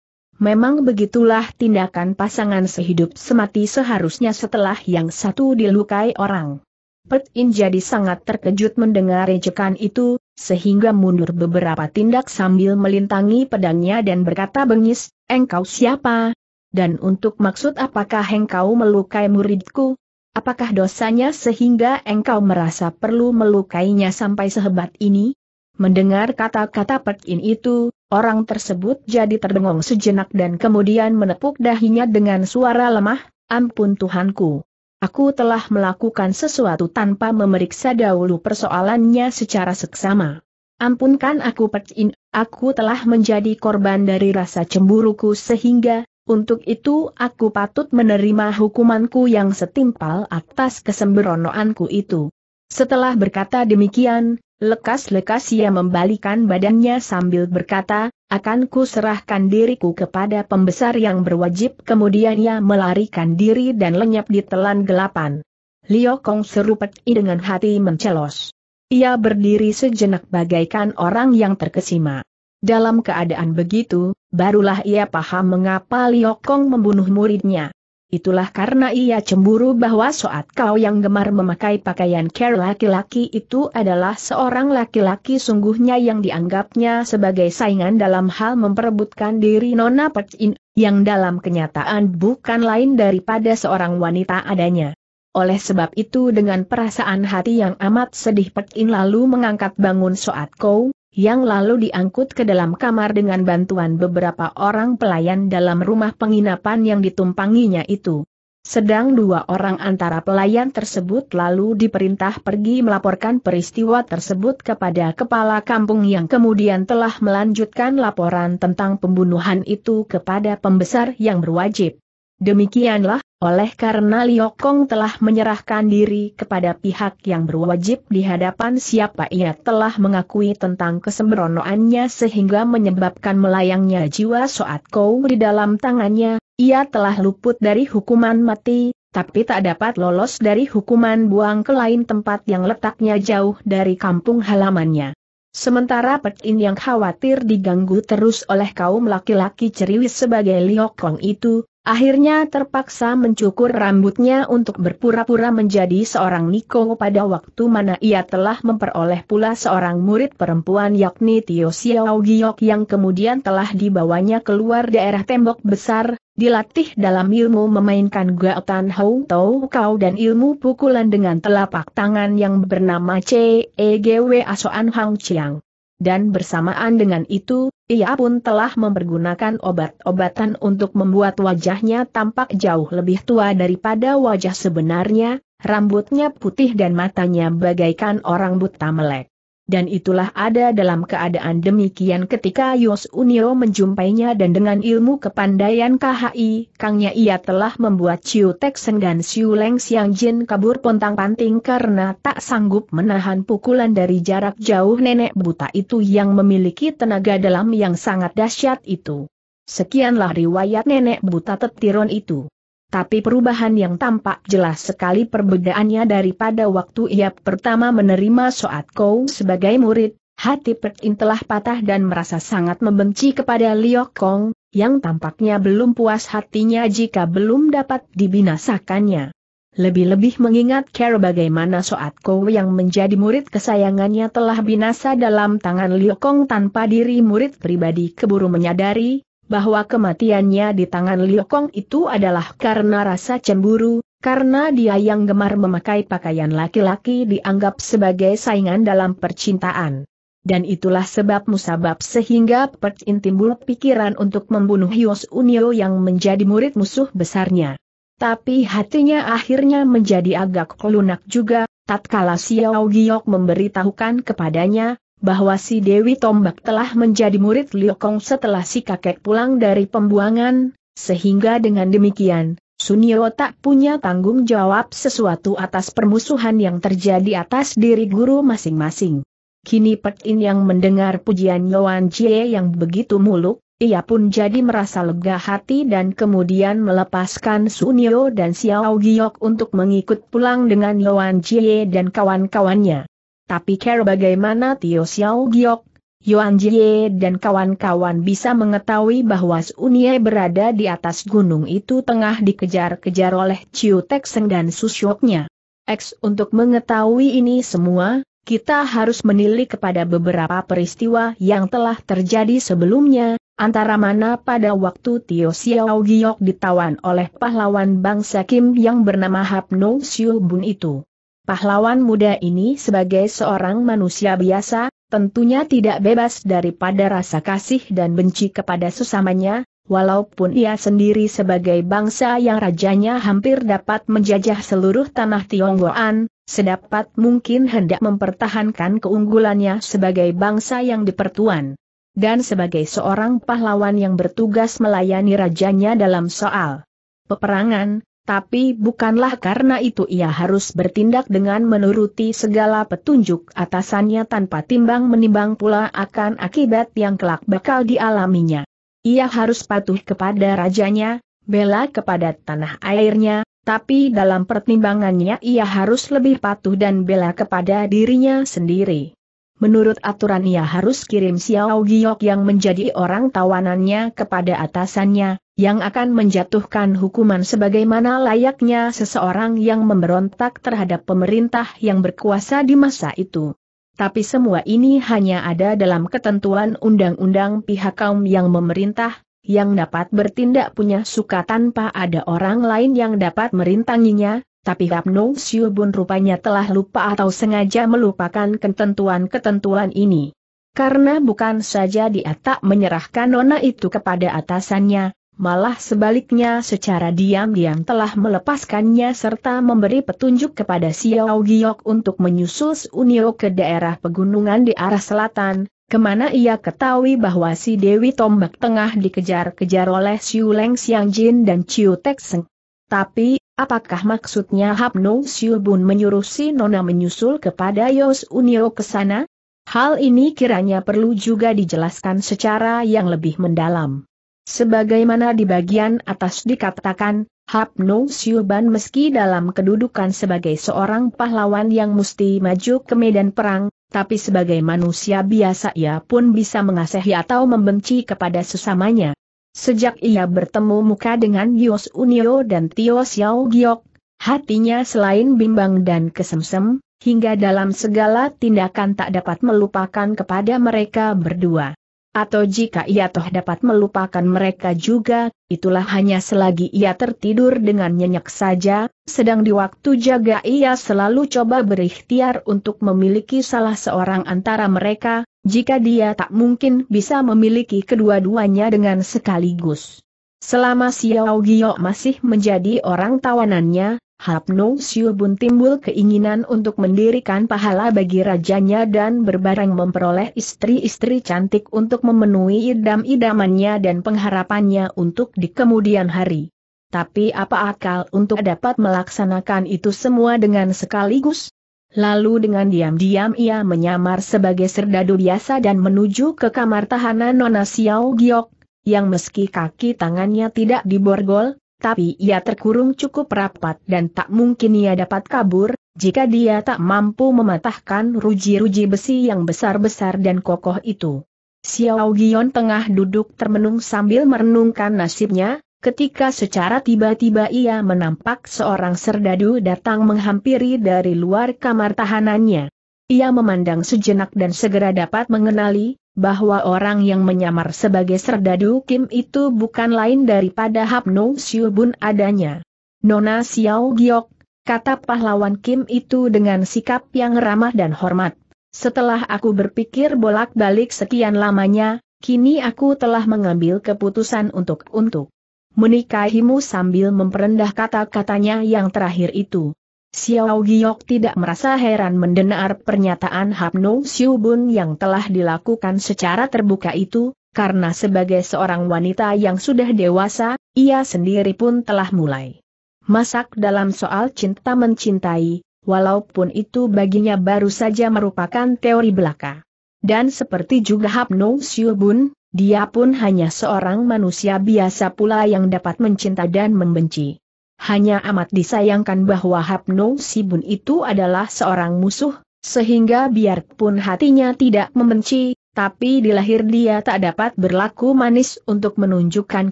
Memang begitulah tindakan pasangan sehidup semati seharusnya setelah yang satu dilukai orang. Pet In jadi sangat terkejut mendengar ejekan itu, sehingga mundur beberapa tindak sambil melintangi pedangnya dan berkata bengis, engkau siapa? Dan untuk maksud apakah engkau melukai muridku? Apakah dosanya sehingga engkau merasa perlu melukainya sampai sehebat ini? Mendengar kata-kata Pet In itu, orang tersebut jadi terdengung sejenak dan kemudian menepuk dahinya dengan suara lemah, ampun Tuhanku aku telah melakukan sesuatu tanpa memeriksa dahulu persoalannya secara seksama. Ampunkan aku Percin, aku telah menjadi korban dari rasa cemburuku sehingga, untuk itu aku patut menerima hukumanku yang setimpal atas kesembronoanku itu. Setelah berkata demikian, Lekas-lekas ia membalikan badannya sambil berkata, akan ku serahkan diriku kepada pembesar yang berwajib kemudian ia melarikan diri dan lenyap di telan gelapan. Liu Kong seru dengan hati mencelos. Ia berdiri sejenak bagaikan orang yang terkesima. Dalam keadaan begitu, barulah ia paham mengapa Liu Kong membunuh muridnya. Itulah karena ia cemburu bahwa soat kau yang gemar memakai pakaian care laki-laki itu adalah seorang laki-laki sungguhnya yang dianggapnya sebagai saingan dalam hal memperebutkan diri Nona Percin, yang dalam kenyataan bukan lain daripada seorang wanita adanya. Oleh sebab itu dengan perasaan hati yang amat sedih Petin lalu mengangkat bangun soat kau, yang lalu diangkut ke dalam kamar dengan bantuan beberapa orang pelayan dalam rumah penginapan yang ditumpanginya itu. Sedang dua orang antara pelayan tersebut lalu diperintah pergi melaporkan peristiwa tersebut kepada kepala kampung yang kemudian telah melanjutkan laporan tentang pembunuhan itu kepada pembesar yang berwajib. Demikianlah oleh karena Liokong telah menyerahkan diri kepada pihak yang berwajib di hadapan siapa ia telah mengakui tentang kesembronoannya sehingga menyebabkan melayangnya jiwa Soat Kou di dalam tangannya, ia telah luput dari hukuman mati, tapi tak dapat lolos dari hukuman buang ke lain tempat yang letaknya jauh dari kampung halamannya. Sementara Pekin yang khawatir diganggu terus oleh kaum laki-laki ceriwis sebagai Liokong itu, Akhirnya terpaksa mencukur rambutnya untuk berpura-pura menjadi seorang Niko pada waktu mana ia telah memperoleh pula seorang murid perempuan yakni Tio Xiao Giok yang kemudian telah dibawanya keluar daerah tembok besar, dilatih dalam ilmu memainkan tan Hou Tau Kau dan ilmu pukulan dengan telapak tangan yang bernama C.E.G.W. E Asoan Hang Chiang dan bersamaan dengan itu, ia pun telah mempergunakan obat-obatan untuk membuat wajahnya tampak jauh lebih tua daripada wajah sebenarnya, rambutnya putih dan matanya bagaikan orang buta melek dan itulah ada dalam keadaan demikian ketika Yos Unio menjumpainya dan dengan ilmu kepandaian KHI, Kangnya ia telah membuat Chiu Tek Seng dan Siu Leng Siang Jin kabur pontang-panting karena tak sanggup menahan pukulan dari jarak jauh nenek buta itu yang memiliki tenaga dalam yang sangat dahsyat itu. Sekianlah riwayat nenek buta tetiron itu tapi perubahan yang tampak jelas sekali perbedaannya daripada waktu ia pertama menerima Soat Kou sebagai murid, hati pertin telah patah dan merasa sangat membenci kepada Liok Kong, yang tampaknya belum puas hatinya jika belum dapat dibinasakannya. Lebih-lebih mengingat cara bagaimana Soat Kou yang menjadi murid kesayangannya telah binasa dalam tangan Liokong tanpa diri murid pribadi keburu menyadari, bahwa kematiannya di tangan Liu Kong itu adalah karena rasa cemburu, karena dia yang gemar memakai pakaian laki-laki dianggap sebagai saingan dalam percintaan. Dan itulah sebab musabab sehingga Percin timbul pikiran untuk membunuh Yos Unio yang menjadi murid musuh besarnya. Tapi hatinya akhirnya menjadi agak kelunak juga, tatkala Xiao Giok memberitahukan kepadanya, bahwa si Dewi Tombak telah menjadi murid Liu Kong setelah si kakek pulang dari pembuangan, sehingga dengan demikian, Sunio tak punya tanggung jawab sesuatu atas permusuhan yang terjadi atas diri guru masing-masing. Kini Pek In yang mendengar pujian Yoan Jie yang begitu muluk, ia pun jadi merasa lega hati dan kemudian melepaskan Sunio dan Xiao Giok untuk mengikut pulang dengan Yoan Jie dan kawan-kawannya. Tapi care bagaimana Tio Xiao Giok, Yuan Jie dan kawan-kawan bisa mengetahui bahwa Sunye berada di atas gunung itu tengah dikejar-kejar oleh Chiu Tek dan Susyoknya. X untuk mengetahui ini semua, kita harus menilik kepada beberapa peristiwa yang telah terjadi sebelumnya, antara mana pada waktu Tio Xiao Giok ditawan oleh pahlawan bangsa Kim yang bernama Hap No Siu Bun itu. Pahlawan muda ini sebagai seorang manusia biasa, tentunya tidak bebas daripada rasa kasih dan benci kepada sesamanya, walaupun ia sendiri sebagai bangsa yang rajanya hampir dapat menjajah seluruh tanah Tionggoan, sedapat mungkin hendak mempertahankan keunggulannya sebagai bangsa yang dipertuan dan sebagai seorang pahlawan yang bertugas melayani rajanya dalam soal peperangan, tapi bukanlah karena itu ia harus bertindak dengan menuruti segala petunjuk atasannya tanpa timbang menimbang pula akan akibat yang kelak bakal dialaminya. Ia harus patuh kepada rajanya, bela kepada tanah airnya, tapi dalam pertimbangannya ia harus lebih patuh dan bela kepada dirinya sendiri. Menurut aturan ia harus kirim Xiao Giok yang menjadi orang tawanannya kepada atasannya, yang akan menjatuhkan hukuman sebagaimana layaknya seseorang yang memberontak terhadap pemerintah yang berkuasa di masa itu. Tapi semua ini hanya ada dalam ketentuan undang-undang pihak kaum yang memerintah, yang dapat bertindak punya suka tanpa ada orang lain yang dapat merintanginya, tapi Kapno Siubun rupanya telah lupa atau sengaja melupakan ketentuan-ketentuan ini. Karena bukan saja dia tak menyerahkan nona itu kepada atasannya, malah sebaliknya secara diam-diam telah melepaskannya serta memberi petunjuk kepada Xiao Giok untuk menyusul Unio ke daerah pegunungan di arah selatan, kemana ia ketahui bahwa si Dewi Tombak tengah dikejar-kejar oleh Xiu Leng Xiang Jin dan Chiu Tek Seng. Tapi, apakah maksudnya Hap Nong Xiu Bun menyuruh si Nona menyusul kepada Yos Unio ke sana? Hal ini kiranya perlu juga dijelaskan secara yang lebih mendalam. Sebagaimana di bagian atas dikatakan, Hapno Siuban meski dalam kedudukan sebagai seorang pahlawan yang mesti maju ke medan perang, tapi sebagai manusia biasa ia pun bisa mengasihi atau membenci kepada sesamanya. Sejak ia bertemu muka dengan Yos Unio dan Tio Xiao Giok, hatinya selain bimbang dan kesemsem, hingga dalam segala tindakan tak dapat melupakan kepada mereka berdua. Atau jika ia toh dapat melupakan mereka juga, itulah hanya selagi ia tertidur dengan nyenyak saja, sedang di waktu jaga ia selalu coba berikhtiar untuk memiliki salah seorang antara mereka, jika dia tak mungkin bisa memiliki kedua-duanya dengan sekaligus. Selama Xiao Giyok masih menjadi orang tawanannya, Hap Nong Siu Bun timbul keinginan untuk mendirikan pahala bagi rajanya dan berbareng memperoleh istri-istri cantik untuk memenuhi idam-idamannya dan pengharapannya untuk di kemudian hari. Tapi apa akal untuk dapat melaksanakan itu semua dengan sekaligus? Lalu dengan diam-diam ia menyamar sebagai serdadu biasa dan menuju ke kamar tahanan Nona Xiao Giok yang meski kaki tangannya tidak diborgol, tapi ia terkurung cukup rapat dan tak mungkin ia dapat kabur, jika dia tak mampu mematahkan ruji-ruji besi yang besar-besar dan kokoh itu. Xiao Gion tengah duduk termenung sambil merenungkan nasibnya, ketika secara tiba-tiba ia menampak seorang serdadu datang menghampiri dari luar kamar tahanannya. Ia memandang sejenak dan segera dapat mengenali, bahwa orang yang menyamar sebagai Serdadu Kim itu bukan lain daripada Hapno Siubun adanya. Nona Xiao Giok, kata pahlawan Kim itu dengan sikap yang ramah dan hormat. Setelah aku berpikir bolak-balik sekian lamanya, kini aku telah mengambil keputusan untuk untuk menikahimu sambil memperendah kata-katanya yang terakhir itu. Xiao Giok tidak merasa heran mendengar pernyataan Hapno Bun yang telah dilakukan secara terbuka itu, karena sebagai seorang wanita yang sudah dewasa, ia sendiri pun telah mulai masak dalam soal cinta mencintai, walaupun itu baginya baru saja merupakan teori belaka. Dan seperti juga Hapno Bun, dia pun hanya seorang manusia biasa pula yang dapat mencinta dan membenci hanya amat disayangkan bahwa Hapno Sibun itu adalah seorang musuh, sehingga biarpun hatinya tidak membenci, tapi di lahir dia tak dapat berlaku manis untuk menunjukkan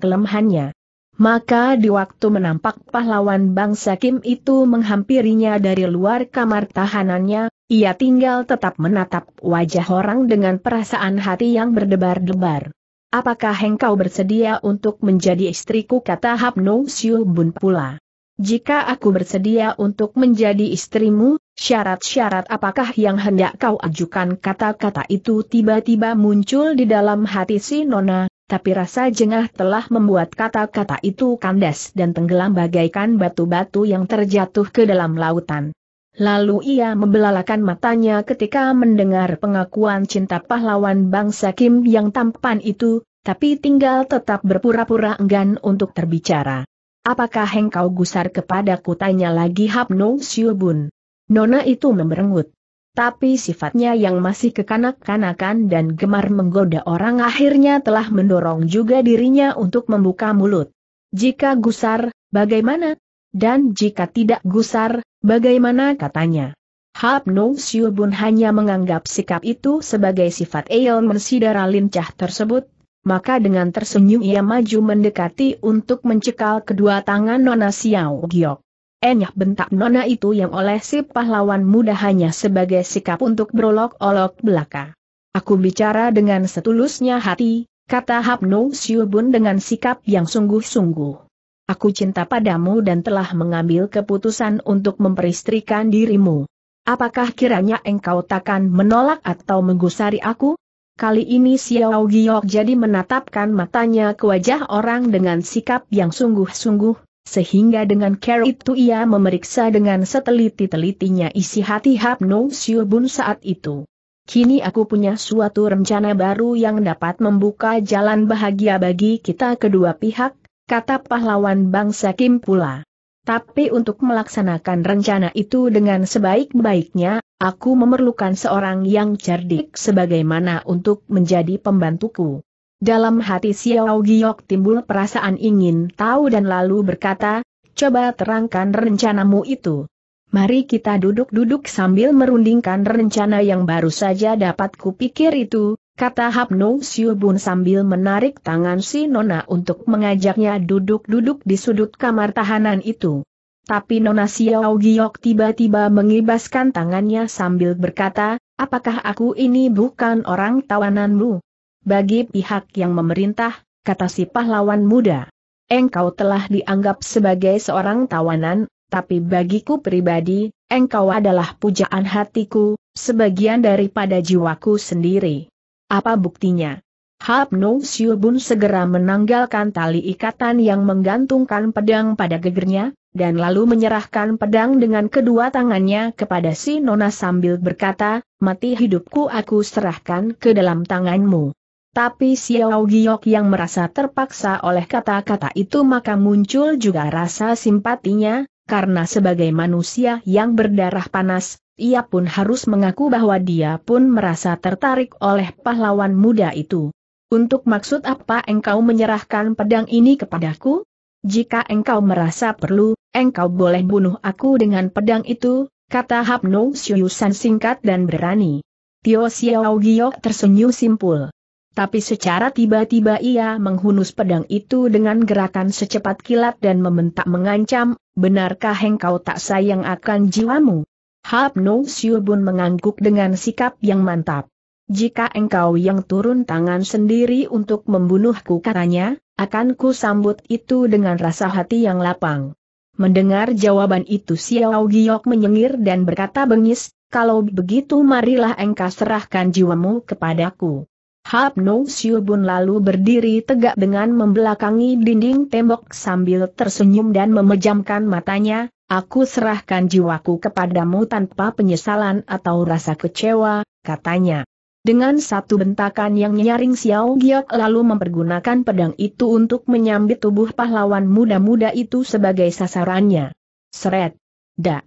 kelemahannya. Maka di waktu menampak pahlawan bangsa Kim itu menghampirinya dari luar kamar tahanannya, ia tinggal tetap menatap wajah orang dengan perasaan hati yang berdebar-debar apakah engkau bersedia untuk menjadi istriku kata Hapno Siu Bun pula. Jika aku bersedia untuk menjadi istrimu, syarat-syarat apakah yang hendak kau ajukan kata-kata itu tiba-tiba muncul di dalam hati si Nona, tapi rasa jengah telah membuat kata-kata itu kandas dan tenggelam bagaikan batu-batu yang terjatuh ke dalam lautan. Lalu ia membelalakan matanya ketika mendengar pengakuan cinta pahlawan bangsa Kim yang tampan itu, tapi tinggal tetap berpura-pura enggan untuk terbicara. Apakah engkau gusar kepadaku tanya lagi Hapno Siubun. Nona itu memberengut. Tapi sifatnya yang masih kekanak-kanakan dan gemar menggoda orang akhirnya telah mendorong juga dirinya untuk membuka mulut. Jika gusar, bagaimana? Dan jika tidak gusar, Bagaimana katanya? Hap No Siu Bun hanya menganggap sikap itu sebagai sifat Eil Sidara lincah tersebut, maka dengan tersenyum ia maju mendekati untuk mencekal kedua tangan Nona Xiao Giok. Enyah eh, bentak Nona itu yang oleh si pahlawan muda hanya sebagai sikap untuk berolok-olok belaka. Aku bicara dengan setulusnya hati, kata Hap No Siu Bun dengan sikap yang sungguh-sungguh. Aku cinta padamu dan telah mengambil keputusan untuk memperistrikan dirimu. Apakah kiranya engkau takkan menolak atau menggusari aku? Kali ini Xiao Giok jadi menatapkan matanya ke wajah orang dengan sikap yang sungguh-sungguh, sehingga dengan care itu ia memeriksa dengan seteliti-telitinya isi hati Hap No Bun saat itu. Kini aku punya suatu rencana baru yang dapat membuka jalan bahagia bagi kita kedua pihak, kata pahlawan bangsa Kim pula. Tapi untuk melaksanakan rencana itu dengan sebaik-baiknya, aku memerlukan seorang yang cerdik sebagaimana untuk menjadi pembantuku. Dalam hati Xiao Giok timbul perasaan ingin tahu dan lalu berkata, coba terangkan rencanamu itu. Mari kita duduk-duduk sambil merundingkan rencana yang baru saja dapat kupikir itu, kata Hapnung Siubun sambil menarik tangan si Nona untuk mengajaknya duduk-duduk di sudut kamar tahanan itu. Tapi Nona Xiao Giok tiba-tiba mengibaskan tangannya sambil berkata, apakah aku ini bukan orang tawananmu? Bagi pihak yang memerintah, kata si pahlawan muda. Engkau telah dianggap sebagai seorang tawanan, tapi bagiku pribadi, engkau adalah pujaan hatiku, sebagian daripada jiwaku sendiri. Apa buktinya? Hap Nong Bun segera menanggalkan tali ikatan yang menggantungkan pedang pada gegernya, dan lalu menyerahkan pedang dengan kedua tangannya kepada si Nona sambil berkata, mati hidupku aku serahkan ke dalam tanganmu. Tapi Xiao Giok yang merasa terpaksa oleh kata-kata itu maka muncul juga rasa simpatinya, karena sebagai manusia yang berdarah panas, ia pun harus mengaku bahwa dia pun merasa tertarik oleh pahlawan muda itu. Untuk maksud apa engkau menyerahkan pedang ini kepadaku? Jika engkau merasa perlu, engkau boleh bunuh aku dengan pedang itu, kata Hapno Siusan singkat dan berani. Tio Xiao Gio tersenyum simpul. Tapi secara tiba-tiba ia menghunus pedang itu dengan gerakan secepat kilat dan membentak mengancam, benarkah engkau tak sayang akan jiwamu? Hap No Bun mengangguk dengan sikap yang mantap. Jika engkau yang turun tangan sendiri untuk membunuhku katanya, akan ku sambut itu dengan rasa hati yang lapang. Mendengar jawaban itu Xiao Giok menyengir dan berkata bengis, kalau begitu marilah engkau serahkan jiwamu kepadaku. Hap No Bun lalu berdiri tegak dengan membelakangi dinding tembok sambil tersenyum dan memejamkan matanya, Aku serahkan jiwaku kepadamu tanpa penyesalan atau rasa kecewa, katanya. Dengan satu bentakan yang nyaring Xiao Giok lalu mempergunakan pedang itu untuk menyambit tubuh pahlawan muda-muda itu sebagai sasarannya. Seret. Da.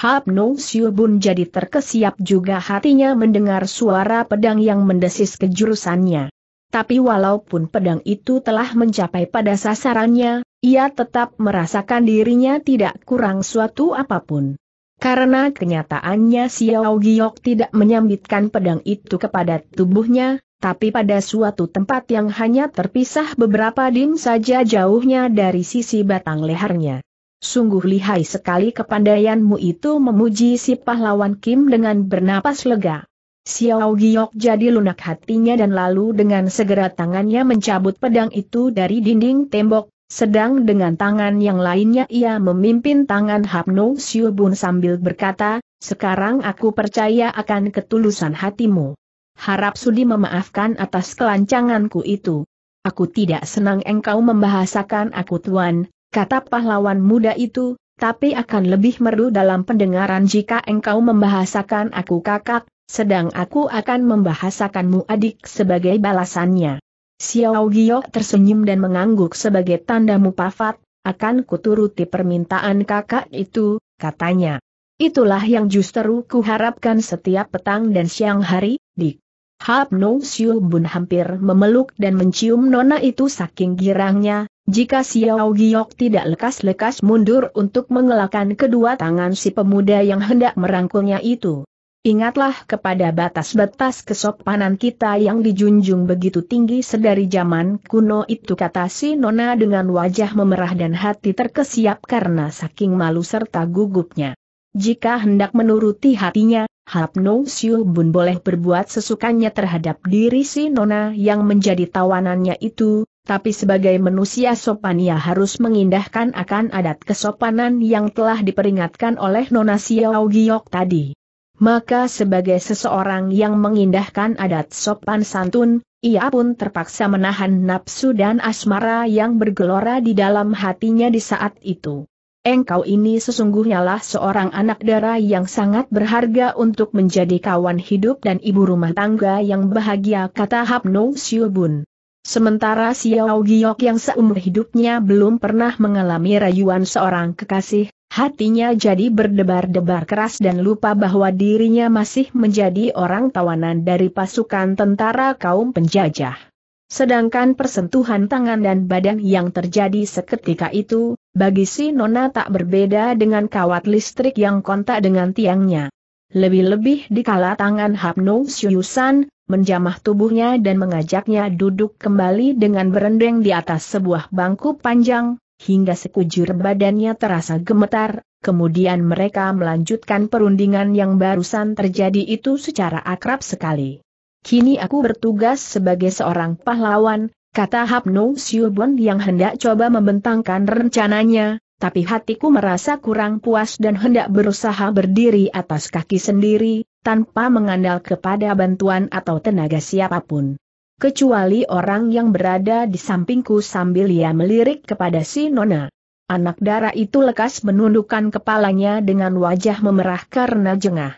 Hap Nong Bun jadi terkesiap juga hatinya mendengar suara pedang yang mendesis ke jurusannya. Tapi walaupun pedang itu telah mencapai pada sasarannya, ia tetap merasakan dirinya tidak kurang suatu apapun. Karena kenyataannya Xiao Giok tidak menyambitkan pedang itu kepada tubuhnya, tapi pada suatu tempat yang hanya terpisah beberapa dim saja jauhnya dari sisi batang lehernya. Sungguh lihai sekali kepandaianmu itu memuji si pahlawan Kim dengan bernapas lega. Xiao Giok jadi lunak hatinya dan lalu dengan segera tangannya mencabut pedang itu dari dinding tembok, sedang dengan tangan yang lainnya ia memimpin tangan Hapno Siobun sambil berkata, sekarang aku percaya akan ketulusan hatimu. Harap Sudi memaafkan atas kelancanganku itu. Aku tidak senang engkau membahasakan aku tuan, kata pahlawan muda itu, tapi akan lebih merdu dalam pendengaran jika engkau membahasakan aku kakak, sedang aku akan membahasakanmu adik sebagai balasannya. Xiao Giok tersenyum dan mengangguk sebagai tanda mupafat, akan kuturuti permintaan kakak itu, katanya. Itulah yang justru kuharapkan setiap petang dan siang hari, Dik. Hap Nong Siu Bun hampir memeluk dan mencium nona itu saking girangnya, jika Xiao Giok tidak lekas-lekas mundur untuk mengelakkan kedua tangan si pemuda yang hendak merangkulnya itu. Ingatlah kepada batas-batas kesopanan kita yang dijunjung begitu tinggi sedari zaman kuno itu kata si Nona dengan wajah memerah dan hati terkesiap karena saking malu serta gugupnya. Jika hendak menuruti hatinya, No Siu Bun boleh berbuat sesukanya terhadap diri si Nona yang menjadi tawanannya itu, tapi sebagai manusia sopan ia harus mengindahkan akan adat kesopanan yang telah diperingatkan oleh Nona Xiao Giok tadi. Maka sebagai seseorang yang mengindahkan adat sopan santun, ia pun terpaksa menahan nafsu dan asmara yang bergelora di dalam hatinya di saat itu. Engkau ini sesungguhnya lah seorang anak dara yang sangat berharga untuk menjadi kawan hidup dan ibu rumah tangga yang bahagia kata Hapno Siobun. Sementara Xiao Giok yang seumur hidupnya belum pernah mengalami rayuan seorang kekasih, Hatinya jadi berdebar-debar keras dan lupa bahwa dirinya masih menjadi orang tawanan dari pasukan tentara kaum penjajah. Sedangkan persentuhan tangan dan badan yang terjadi seketika itu, bagi si Nona tak berbeda dengan kawat listrik yang kontak dengan tiangnya. Lebih-lebih dikala tangan Hapno Syuyusan, menjamah tubuhnya dan mengajaknya duduk kembali dengan berendeng di atas sebuah bangku panjang, hingga sekujur badannya terasa gemetar, kemudian mereka melanjutkan perundingan yang barusan terjadi itu secara akrab sekali. Kini aku bertugas sebagai seorang pahlawan, kata Hapno Siubon yang hendak coba membentangkan rencananya, tapi hatiku merasa kurang puas dan hendak berusaha berdiri atas kaki sendiri, tanpa mengandalkan kepada bantuan atau tenaga siapapun kecuali orang yang berada di sampingku sambil ia melirik kepada si Nona. Anak dara itu lekas menundukkan kepalanya dengan wajah memerah karena jengah.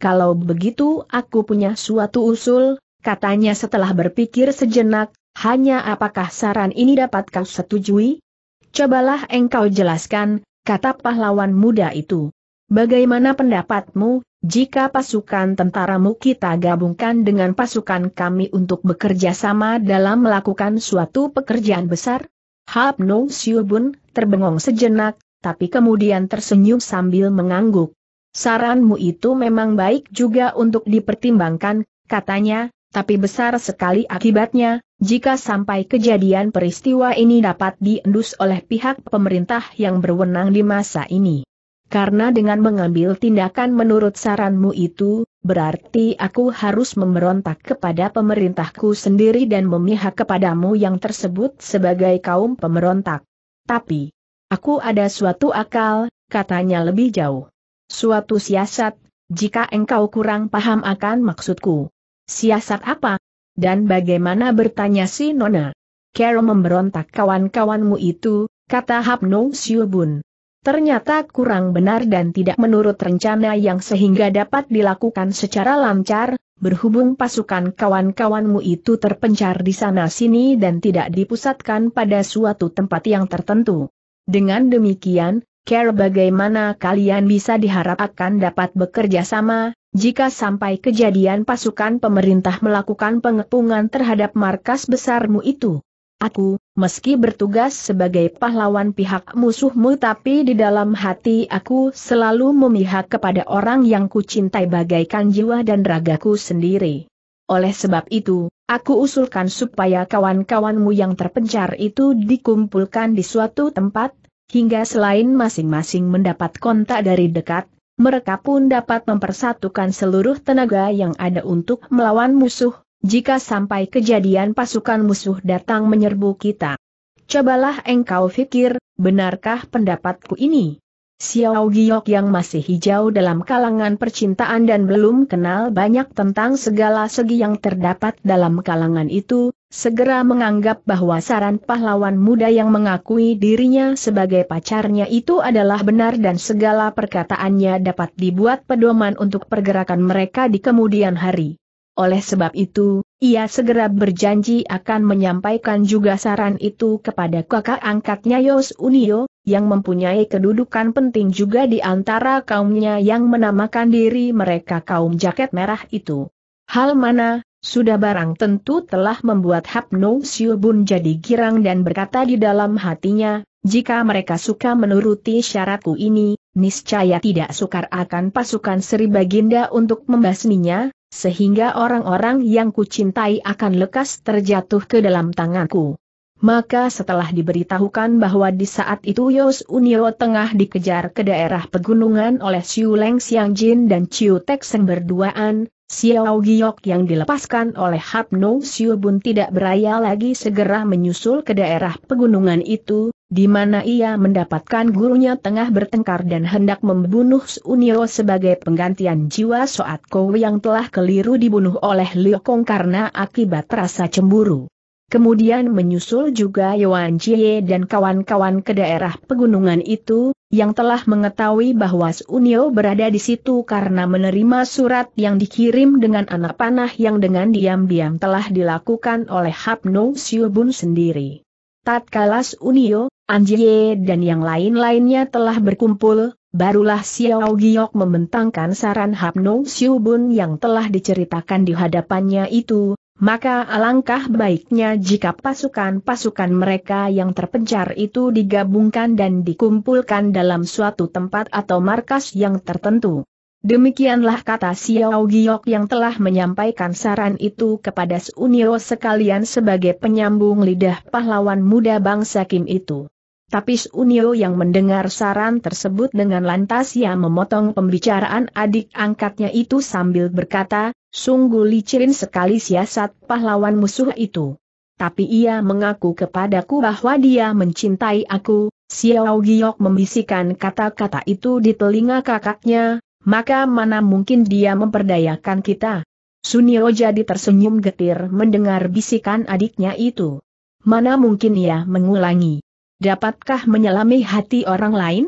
Kalau begitu aku punya suatu usul, katanya setelah berpikir sejenak, hanya apakah saran ini dapat kau setujui? Cobalah engkau jelaskan, kata pahlawan muda itu. Bagaimana pendapatmu, jika pasukan tentaramu kita gabungkan dengan pasukan kami untuk bekerja sama dalam melakukan suatu pekerjaan besar? Hap Nong Siubun terbengong sejenak, tapi kemudian tersenyum sambil mengangguk. Saranmu itu memang baik juga untuk dipertimbangkan, katanya, tapi besar sekali akibatnya, jika sampai kejadian peristiwa ini dapat diendus oleh pihak pemerintah yang berwenang di masa ini. Karena dengan mengambil tindakan menurut saranmu itu, berarti aku harus memberontak kepada pemerintahku sendiri dan memihak kepadamu yang tersebut sebagai kaum pemberontak. Tapi, aku ada suatu akal, katanya lebih jauh. Suatu siasat, jika engkau kurang paham akan maksudku. Siasat apa? Dan bagaimana bertanya si Nona? Kero memberontak kawan-kawanmu itu, kata Hapnong Siubun ternyata kurang benar dan tidak menurut rencana yang sehingga dapat dilakukan secara lancar, berhubung pasukan kawan-kawanmu itu terpencar di sana-sini dan tidak dipusatkan pada suatu tempat yang tertentu. Dengan demikian, care bagaimana kalian bisa diharapkan dapat bekerja sama, jika sampai kejadian pasukan pemerintah melakukan pengepungan terhadap markas besarmu itu. Aku, meski bertugas sebagai pahlawan pihak musuhmu tapi di dalam hati aku selalu memihak kepada orang yang kucintai bagaikan jiwa dan ragaku sendiri. Oleh sebab itu, aku usulkan supaya kawan-kawanmu yang terpencar itu dikumpulkan di suatu tempat, hingga selain masing-masing mendapat kontak dari dekat, mereka pun dapat mempersatukan seluruh tenaga yang ada untuk melawan musuh, jika sampai kejadian pasukan musuh datang menyerbu kita. Cobalah engkau fikir, benarkah pendapatku ini? Xiao Giok yang masih hijau dalam kalangan percintaan dan belum kenal banyak tentang segala segi yang terdapat dalam kalangan itu, segera menganggap bahwa saran pahlawan muda yang mengakui dirinya sebagai pacarnya itu adalah benar dan segala perkataannya dapat dibuat pedoman untuk pergerakan mereka di kemudian hari. Oleh sebab itu, ia segera berjanji akan menyampaikan juga saran itu kepada kakak angkatnya Yos Unio, yang mempunyai kedudukan penting juga di antara kaumnya yang menamakan diri mereka kaum jaket merah itu. Hal mana, sudah barang tentu telah membuat Hapno Siubun jadi girang dan berkata di dalam hatinya, jika mereka suka menuruti syaratku ini, niscaya tidak sukar akan pasukan Sri Baginda untuk membasminya, sehingga orang-orang yang kucintai akan lekas terjatuh ke dalam tanganku. Maka setelah diberitahukan bahwa di saat itu Yos Unio tengah dikejar ke daerah pegunungan oleh Xiu Leng Xiang Jin dan Chiu Tek Seng berduaan, Xiao Giok yang dilepaskan oleh Hapno Bun tidak beraya lagi segera menyusul ke daerah pegunungan itu, di mana ia mendapatkan gurunya tengah bertengkar dan hendak membunuh Sunio sebagai penggantian jiwa Soat Kou yang telah keliru dibunuh oleh Liu Kong karena akibat rasa cemburu. Kemudian menyusul juga Yuan Jie dan kawan-kawan ke daerah pegunungan itu, yang telah mengetahui bahwa Sunio berada di situ karena menerima surat yang dikirim dengan anak panah yang dengan diam-diam telah dilakukan oleh Hapno Siobun sendiri. Tatkala Sunio, Anjie dan yang lain-lainnya telah berkumpul, barulah Xiao Giok membentangkan saran Hapno Siobun yang telah diceritakan di hadapannya itu, maka alangkah baiknya jika pasukan-pasukan mereka yang terpencar itu digabungkan dan dikumpulkan dalam suatu tempat atau markas yang tertentu. Demikianlah kata Xiao Giok yang telah menyampaikan saran itu kepada Sunio sekalian sebagai penyambung lidah pahlawan muda bangsa Kim itu. Tapi Sunio yang mendengar saran tersebut dengan lantas ia memotong pembicaraan adik angkatnya itu sambil berkata, Sungguh licin sekali siasat pahlawan musuh itu. Tapi ia mengaku kepadaku bahwa dia mencintai aku, Xiao Giok membisikkan kata-kata itu di telinga kakaknya, maka mana mungkin dia memperdayakan kita. Sunio jadi tersenyum getir mendengar bisikan adiknya itu. Mana mungkin ia mengulangi. Dapatkah menyelami hati orang lain?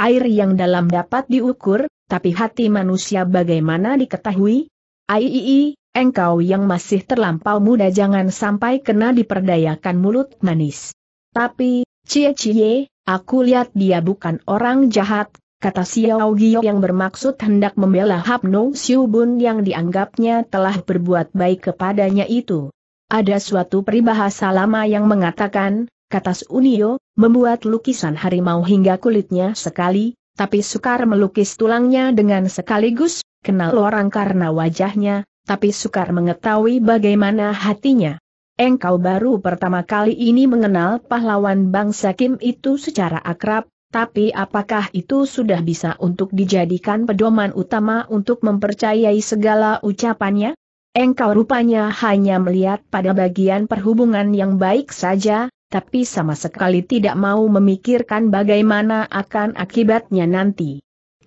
Air yang dalam dapat diukur, tapi hati manusia bagaimana diketahui? Aiii, engkau yang masih terlampau muda jangan sampai kena diperdayakan mulut manis. Tapi, cie-cie, aku lihat dia bukan orang jahat, kata Xiao Gio yang bermaksud hendak membela Hapno Bun yang dianggapnya telah berbuat baik kepadanya itu. Ada suatu peribahasa lama yang mengatakan, kata Sunio, membuat lukisan harimau hingga kulitnya sekali, tapi sukar melukis tulangnya dengan sekaligus, kenal orang karena wajahnya, tapi sukar mengetahui bagaimana hatinya. Engkau baru pertama kali ini mengenal pahlawan bangsa Kim itu secara akrab, tapi apakah itu sudah bisa untuk dijadikan pedoman utama untuk mempercayai segala ucapannya? Engkau rupanya hanya melihat pada bagian perhubungan yang baik saja, tapi sama sekali tidak mau memikirkan bagaimana akan akibatnya nanti.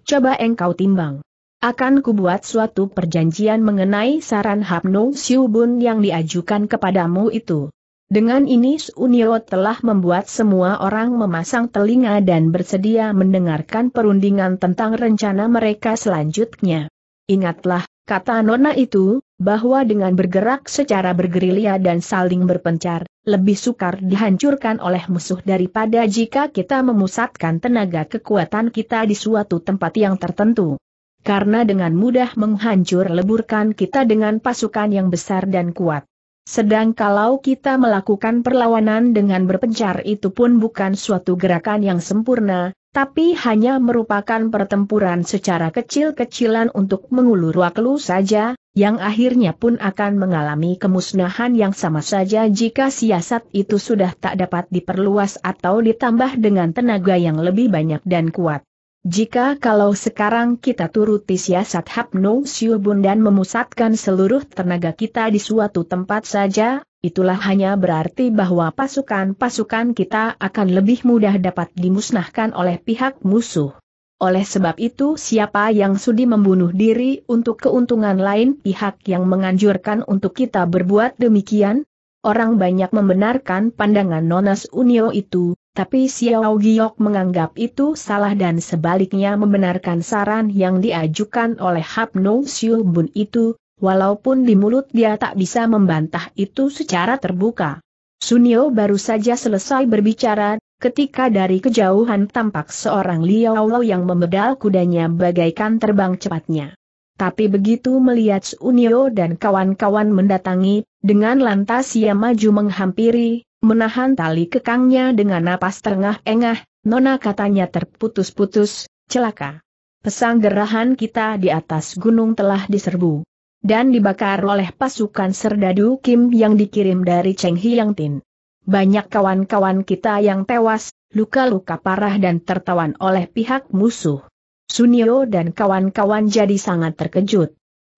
Coba engkau timbang. Akan kubuat suatu perjanjian mengenai saran Hapno Siubun yang diajukan kepadamu itu. Dengan ini Sunio telah membuat semua orang memasang telinga dan bersedia mendengarkan perundingan tentang rencana mereka selanjutnya. Ingatlah, Kata Nona itu, bahwa dengan bergerak secara bergerilya dan saling berpencar, lebih sukar dihancurkan oleh musuh daripada jika kita memusatkan tenaga kekuatan kita di suatu tempat yang tertentu. Karena dengan mudah menghancur leburkan kita dengan pasukan yang besar dan kuat. Sedang kalau kita melakukan perlawanan dengan berpencar itu pun bukan suatu gerakan yang sempurna, tapi hanya merupakan pertempuran secara kecil-kecilan untuk mengulur waktu saja, yang akhirnya pun akan mengalami kemusnahan yang sama saja jika siasat itu sudah tak dapat diperluas atau ditambah dengan tenaga yang lebih banyak dan kuat. Jika kalau sekarang kita turuti siasat Hapno Siubun dan memusatkan seluruh tenaga kita di suatu tempat saja, Itulah hanya berarti bahwa pasukan-pasukan kita akan lebih mudah dapat dimusnahkan oleh pihak musuh. Oleh sebab itu siapa yang sudi membunuh diri untuk keuntungan lain pihak yang menganjurkan untuk kita berbuat demikian? Orang banyak membenarkan pandangan Nonas Unio itu, tapi Xiao Giok menganggap itu salah dan sebaliknya membenarkan saran yang diajukan oleh Hap Siu Bun itu, walaupun di mulut dia tak bisa membantah itu secara terbuka. Sunio baru saja selesai berbicara, ketika dari kejauhan tampak seorang Liao yang memedal kudanya bagaikan terbang cepatnya. Tapi begitu melihat Sunio dan kawan-kawan mendatangi, dengan lantas ia maju menghampiri, menahan tali kekangnya dengan napas terengah-engah, Nona katanya terputus-putus, celaka. pesanggerahan kita di atas gunung telah diserbu dan dibakar oleh pasukan Serdadu Kim yang dikirim dari Cheng Hiang Tin. Banyak kawan-kawan kita yang tewas, luka-luka parah dan tertawan oleh pihak musuh. Sunio dan kawan-kawan jadi sangat terkejut.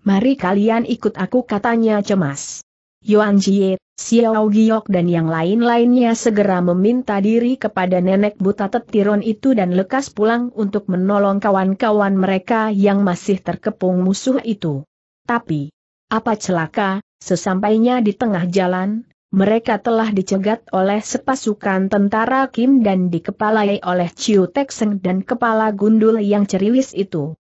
Mari kalian ikut aku katanya cemas. Yuan Jie, Xiao Giok dan yang lain-lainnya segera meminta diri kepada nenek buta tetiron itu dan lekas pulang untuk menolong kawan-kawan mereka yang masih terkepung musuh itu. Tapi, apa celaka, sesampainya di tengah jalan, mereka telah dicegat oleh sepasukan tentara Kim dan dikepalai oleh Chiu Tekseng dan kepala gundul yang ceriwis itu.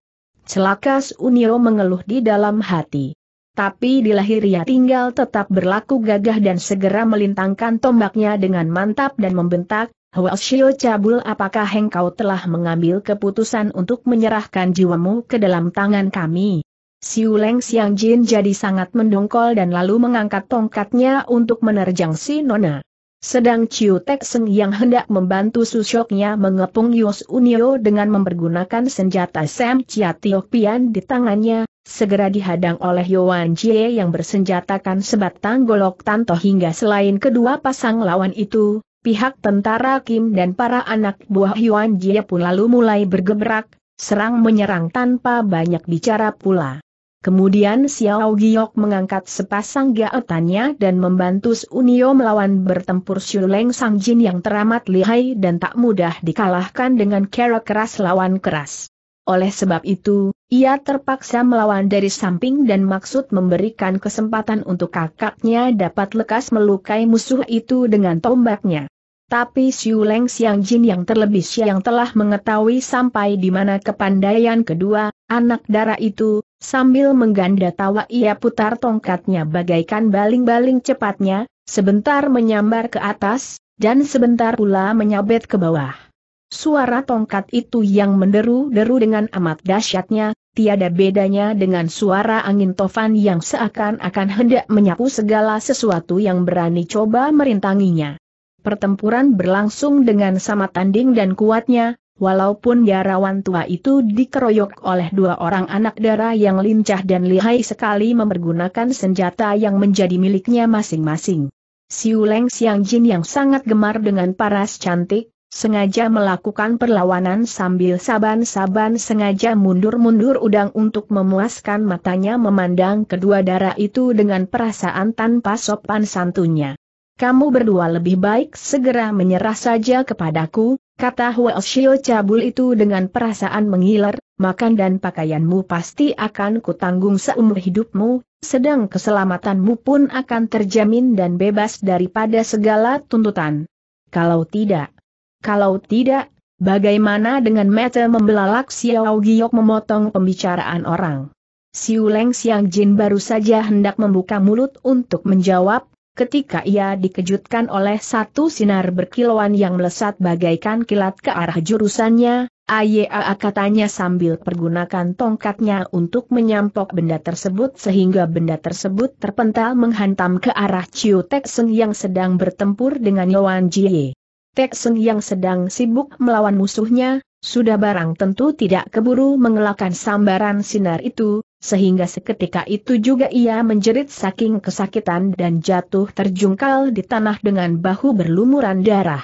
Celakas Unio mengeluh di dalam hati. Tapi di lahir ia tinggal tetap berlaku gagah dan segera melintangkan tombaknya dengan mantap dan membentak, Huashio Cabul apakah engkau telah mengambil keputusan untuk menyerahkan jiwamu ke dalam tangan kami? Siu Leng Xiang Jin jadi sangat mendongkol dan lalu mengangkat tongkatnya untuk menerjang si Nona. Sedang Chiu Tek Seng yang hendak membantu susuknya mengepung Yos Unio dengan mempergunakan senjata Sam Chia Tiok Pian di tangannya, segera dihadang oleh Yoan Jie yang bersenjatakan sebatang golok tanto hingga selain kedua pasang lawan itu, pihak tentara Kim dan para anak buah Yoan Jie pun lalu mulai bergebrak, serang menyerang tanpa banyak bicara pula. Kemudian Xiao Giok mengangkat sepasang gaetannya dan membantu Unio melawan bertempur Sang Jin yang teramat lihai dan tak mudah dikalahkan dengan kera keras lawan keras. Oleh sebab itu, ia terpaksa melawan dari samping dan maksud memberikan kesempatan untuk kakaknya dapat lekas melukai musuh itu dengan tombaknya. Tapi Xiu Leng Xiang Jin yang terlebih siang telah mengetahui sampai di mana kepandaian kedua, anak darah itu, sambil mengganda tawa ia putar tongkatnya bagaikan baling-baling cepatnya, sebentar menyambar ke atas, dan sebentar pula menyabet ke bawah. Suara tongkat itu yang menderu-deru dengan amat dahsyatnya, tiada bedanya dengan suara angin tofan yang seakan-akan hendak menyapu segala sesuatu yang berani coba merintanginya. Pertempuran berlangsung dengan sama tanding dan kuatnya, walaupun biarawan tua itu dikeroyok oleh dua orang anak dara yang lincah dan lihai sekali mempergunakan senjata yang menjadi miliknya masing-masing. Siuleng Leng Xiang Jin yang sangat gemar dengan paras cantik, sengaja melakukan perlawanan sambil saban-saban sengaja mundur-mundur udang untuk memuaskan matanya memandang kedua darah itu dengan perasaan tanpa sopan santunnya kamu berdua lebih baik segera menyerah saja kepadaku, kata Huo Shio cabul itu dengan perasaan mengiler, makan dan pakaianmu pasti akan kutanggung seumur hidupmu, sedang keselamatanmu pun akan terjamin dan bebas daripada segala tuntutan. Kalau tidak, kalau tidak, bagaimana dengan mata membelalak Xiao Giok memotong pembicaraan orang? Siuleng Siang Jin baru saja hendak membuka mulut untuk menjawab, ketika ia dikejutkan oleh satu sinar berkilauan yang melesat bagaikan kilat ke arah jurusannya, Ayaa katanya sambil pergunakan tongkatnya untuk menyampok benda tersebut sehingga benda tersebut terpental menghantam ke arah Chiu Tek Sen yang sedang bertempur dengan Yuan Jie. Tek Sen yang sedang sibuk melawan musuhnya, sudah barang tentu tidak keburu mengelakkan sambaran sinar itu, sehingga seketika itu juga ia menjerit saking kesakitan dan jatuh terjungkal di tanah dengan bahu berlumuran darah.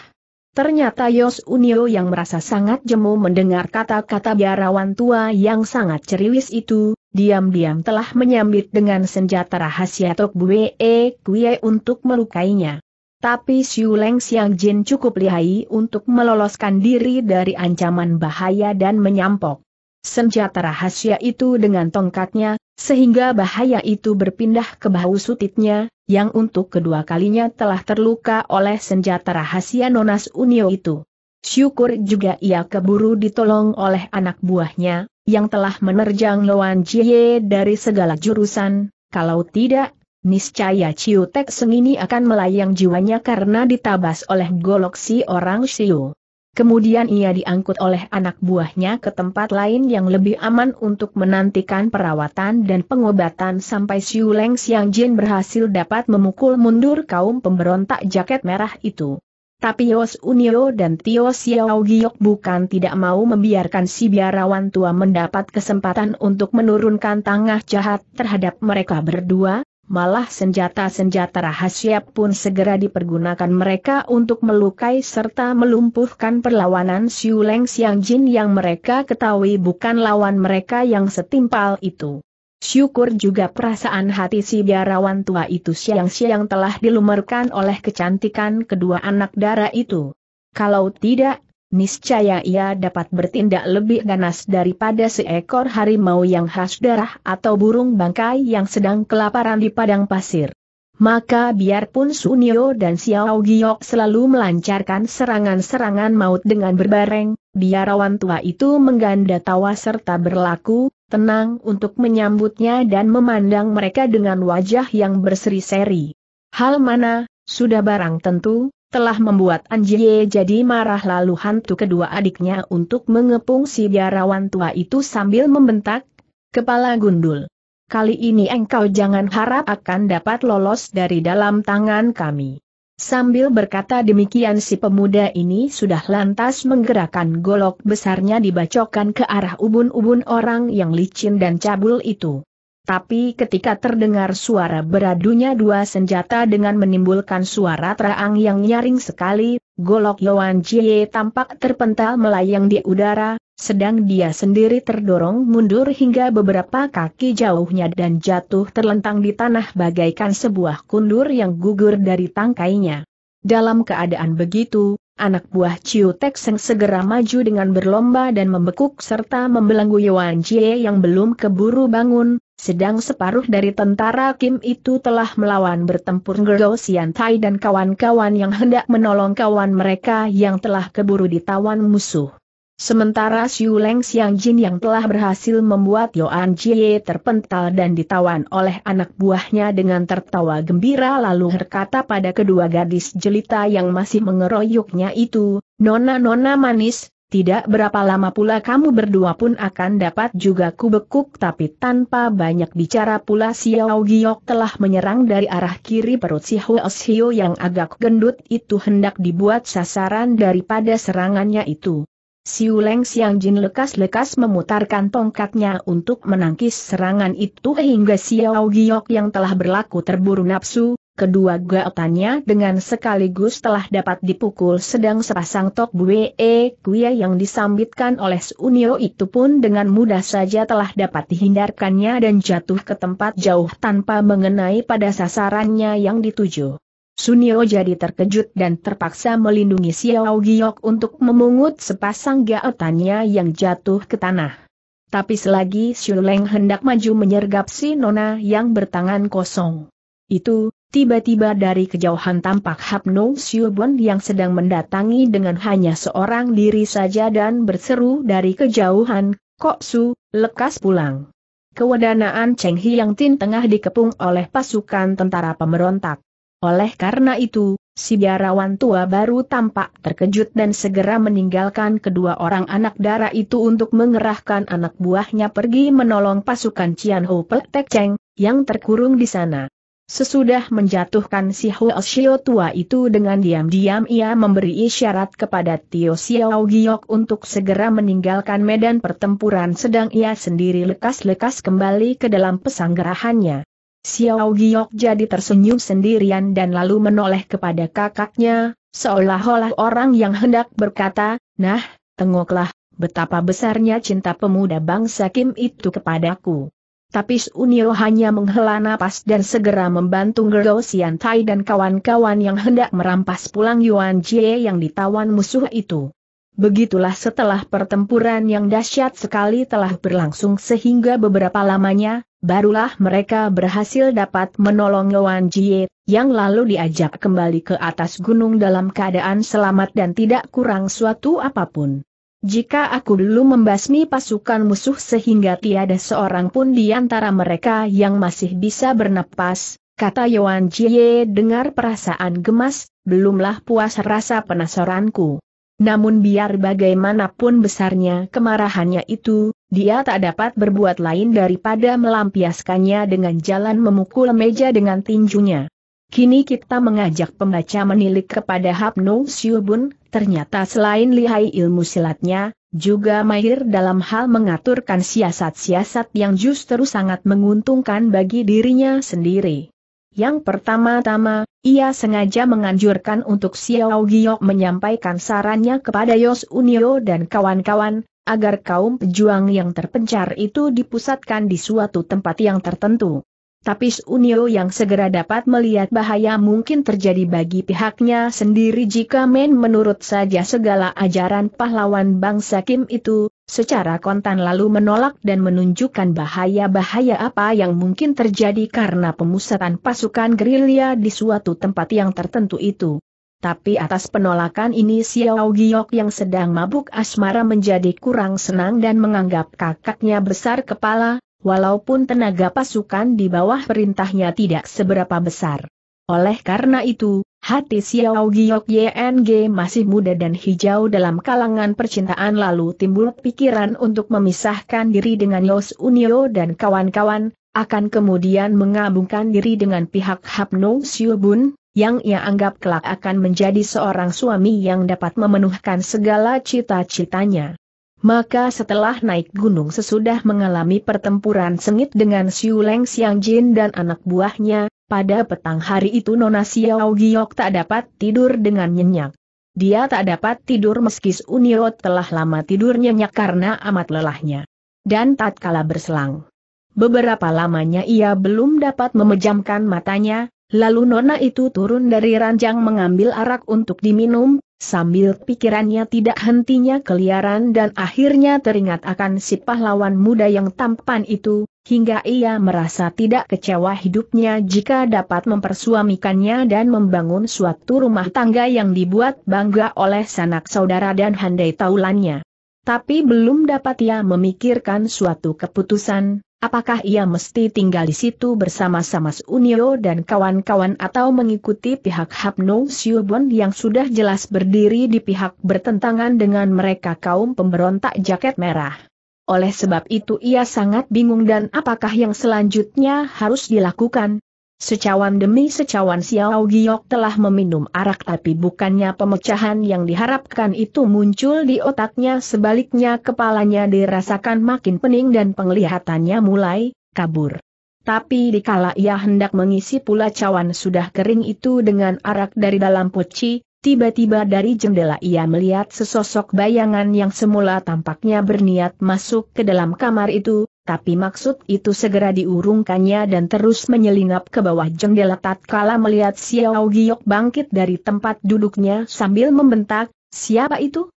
Ternyata Yos Unio yang merasa sangat jemu mendengar kata-kata biarawan tua yang sangat ceriwis itu, diam-diam telah menyambit dengan senjata rahasia Tok Bue e Kuye untuk melukainya. Tapi Xiu Leng Siang Jin cukup lihai untuk meloloskan diri dari ancaman bahaya dan menyampok senjata rahasia itu dengan tongkatnya, sehingga bahaya itu berpindah ke bahu sutitnya, yang untuk kedua kalinya telah terluka oleh senjata rahasia Nonas Unio itu. Syukur juga ia keburu ditolong oleh anak buahnya, yang telah menerjang Loan Jie dari segala jurusan, kalau tidak, niscaya Ciu Tek Seng ini akan melayang jiwanya karena ditabas oleh golok si orang Siu. Kemudian ia diangkut oleh anak buahnya ke tempat lain yang lebih aman untuk menantikan perawatan dan pengobatan sampai Siu Leng Xiang Jin berhasil dapat memukul mundur kaum pemberontak jaket merah itu. Tapi Yos Unio dan Tio Xiao Giok bukan tidak mau membiarkan si biarawan tua mendapat kesempatan untuk menurunkan tangah jahat terhadap mereka berdua, malah senjata-senjata rahasia pun segera dipergunakan mereka untuk melukai serta melumpuhkan perlawanan Xiu Leng Xiang Jin yang mereka ketahui bukan lawan mereka yang setimpal itu. Syukur juga perasaan hati si biarawan tua itu siang-siang telah dilumerkan oleh kecantikan kedua anak dara itu. Kalau tidak, Niscaya ia dapat bertindak lebih ganas daripada seekor harimau yang khas darah atau burung bangkai yang sedang kelaparan di padang pasir. Maka biarpun Sunio dan Xiao Giok selalu melancarkan serangan-serangan maut dengan berbareng, biarawan tua itu mengganda tawa serta berlaku, tenang untuk menyambutnya dan memandang mereka dengan wajah yang berseri-seri. Hal mana, sudah barang tentu, telah membuat Anjie jadi marah lalu hantu kedua adiknya untuk mengepung si biarawan tua itu sambil membentak, kepala gundul. Kali ini engkau jangan harap akan dapat lolos dari dalam tangan kami. Sambil berkata demikian si pemuda ini sudah lantas menggerakkan golok besarnya dibacokan ke arah ubun-ubun orang yang licin dan cabul itu. Tapi ketika terdengar suara beradunya dua senjata dengan menimbulkan suara terang yang nyaring sekali, golok Yuan Jie tampak terpental melayang di udara, sedang dia sendiri terdorong mundur hingga beberapa kaki jauhnya dan jatuh terlentang di tanah bagaikan sebuah kundur yang gugur dari tangkainya. Dalam keadaan begitu, Anak buah Ciu Tek Seng segera maju dengan berlomba dan membekuk serta membelenggu Yuan Jie yang belum keburu bangun, sedang separuh dari tentara Kim itu telah melawan bertempur Gergo Sian Tai dan kawan-kawan yang hendak menolong kawan mereka yang telah keburu ditawan musuh. Sementara Xiu Leng Xiang Jin yang telah berhasil membuat Yoan Jie terpental dan ditawan oleh anak buahnya dengan tertawa gembira lalu berkata pada kedua gadis jelita yang masih mengeroyoknya itu, Nona-nona manis, tidak berapa lama pula kamu berdua pun akan dapat juga kubekuk tapi tanpa banyak bicara pula Xiao Giok telah menyerang dari arah kiri perut si Huos yang agak gendut itu hendak dibuat sasaran daripada serangannya itu. Siuleng Leng Xiang Jin lekas-lekas memutarkan tongkatnya untuk menangkis serangan itu hingga Xiao Giok yang telah berlaku terburu nafsu, kedua gaotannya dengan sekaligus telah dapat dipukul sedang sepasang Tok Bue E Kuya yang disambitkan oleh Sunio itu pun dengan mudah saja telah dapat dihindarkannya dan jatuh ke tempat jauh tanpa mengenai pada sasarannya yang dituju. Sunio jadi terkejut dan terpaksa melindungi Xiao Giok untuk memungut sepasang gaotannya yang jatuh ke tanah. Tapi selagi Leng hendak maju menyergap si nona yang bertangan kosong. Itu, tiba-tiba dari kejauhan tampak Hapno Siobon yang sedang mendatangi dengan hanya seorang diri saja dan berseru dari kejauhan, Kok Su, lekas pulang. Kewadanaan Cheng Hiang Tin tengah dikepung oleh pasukan tentara pemberontak. Oleh karena itu, si biarawan tua baru tampak terkejut dan segera meninggalkan kedua orang anak darah itu untuk mengerahkan anak buahnya pergi menolong pasukan Cian Ho Pek Cheng, yang terkurung di sana. Sesudah menjatuhkan si Huo Xiao tua itu dengan diam-diam ia memberi isyarat kepada Tio Xiao Giok untuk segera meninggalkan medan pertempuran sedang ia sendiri lekas-lekas kembali ke dalam pesanggerahannya. Xiao Giok jadi tersenyum sendirian dan lalu menoleh kepada kakaknya, seolah-olah orang yang hendak berkata, nah, tengoklah, betapa besarnya cinta pemuda bangsa Kim itu kepadaku. Tapi Sunio hanya menghela nafas dan segera membantu Gerlo Sian Tai dan kawan-kawan yang hendak merampas pulang Yuan Jie yang ditawan musuh itu. Begitulah setelah pertempuran yang dahsyat sekali telah berlangsung sehingga beberapa lamanya, Barulah mereka berhasil dapat menolong Yuan Jie, yang lalu diajak kembali ke atas gunung dalam keadaan selamat dan tidak kurang suatu apapun. Jika aku dulu membasmi pasukan musuh sehingga tiada seorang pun di antara mereka yang masih bisa bernapas, kata Yuan Jie dengar perasaan gemas, belumlah puas rasa penasaranku. Namun biar bagaimanapun besarnya kemarahannya itu, dia tak dapat berbuat lain daripada melampiaskannya dengan jalan memukul meja dengan tinjunya. Kini kita mengajak pembaca menilik kepada Hapno Siubun, ternyata selain lihai ilmu silatnya, juga mahir dalam hal mengaturkan siasat-siasat yang justru sangat menguntungkan bagi dirinya sendiri. Yang pertama-tama, ia sengaja menganjurkan untuk Xiao Giok menyampaikan sarannya kepada Yos Unio dan kawan-kawan, agar kaum pejuang yang terpencar itu dipusatkan di suatu tempat yang tertentu. Tapi Sunio yang segera dapat melihat bahaya mungkin terjadi bagi pihaknya sendiri jika Men menurut saja segala ajaran pahlawan bangsa Kim itu, secara kontan lalu menolak dan menunjukkan bahaya-bahaya apa yang mungkin terjadi karena pemusatan pasukan gerilya di suatu tempat yang tertentu itu tapi atas penolakan ini Xiao Giok yang sedang mabuk asmara menjadi kurang senang dan menganggap kakaknya besar kepala, walaupun tenaga pasukan di bawah perintahnya tidak seberapa besar. Oleh karena itu, hati Xiao Giok YNG masih muda dan hijau dalam kalangan percintaan lalu timbul pikiran untuk memisahkan diri dengan Los Unio dan kawan-kawan, akan kemudian mengabungkan diri dengan pihak Hapno Siobun yang ia anggap kelak akan menjadi seorang suami yang dapat memenuhkan segala cita-citanya. Maka setelah naik gunung sesudah mengalami pertempuran sengit dengan Xiu Leng Xiang Jin dan anak buahnya, pada petang hari itu Nona Xiao Giok tak dapat tidur dengan nyenyak. Dia tak dapat tidur meski Unio telah lama tidur nyenyak karena amat lelahnya. Dan tatkala berselang. Beberapa lamanya ia belum dapat memejamkan matanya, Lalu nona itu turun dari ranjang mengambil arak untuk diminum, sambil pikirannya tidak hentinya keliaran dan akhirnya teringat akan si pahlawan muda yang tampan itu, hingga ia merasa tidak kecewa hidupnya jika dapat mempersuamikannya dan membangun suatu rumah tangga yang dibuat bangga oleh sanak saudara dan handai taulannya. Tapi belum dapat ia memikirkan suatu keputusan, Apakah ia mesti tinggal di situ bersama-sama Sunio dan kawan-kawan atau mengikuti pihak Hapno Siobon yang sudah jelas berdiri di pihak bertentangan dengan mereka kaum pemberontak jaket merah? Oleh sebab itu ia sangat bingung dan apakah yang selanjutnya harus dilakukan? Secawan demi secawan Xiao Giok telah meminum arak tapi bukannya pemecahan yang diharapkan itu muncul di otaknya sebaliknya kepalanya dirasakan makin pening dan penglihatannya mulai kabur. Tapi dikala ia hendak mengisi pula cawan sudah kering itu dengan arak dari dalam poci, tiba-tiba dari jendela ia melihat sesosok bayangan yang semula tampaknya berniat masuk ke dalam kamar itu, tapi maksud itu segera diurungkannya dan terus menyelinap ke bawah jendela tatkala melihat Xiao Giok bangkit dari tempat duduknya sambil membentak, siapa itu?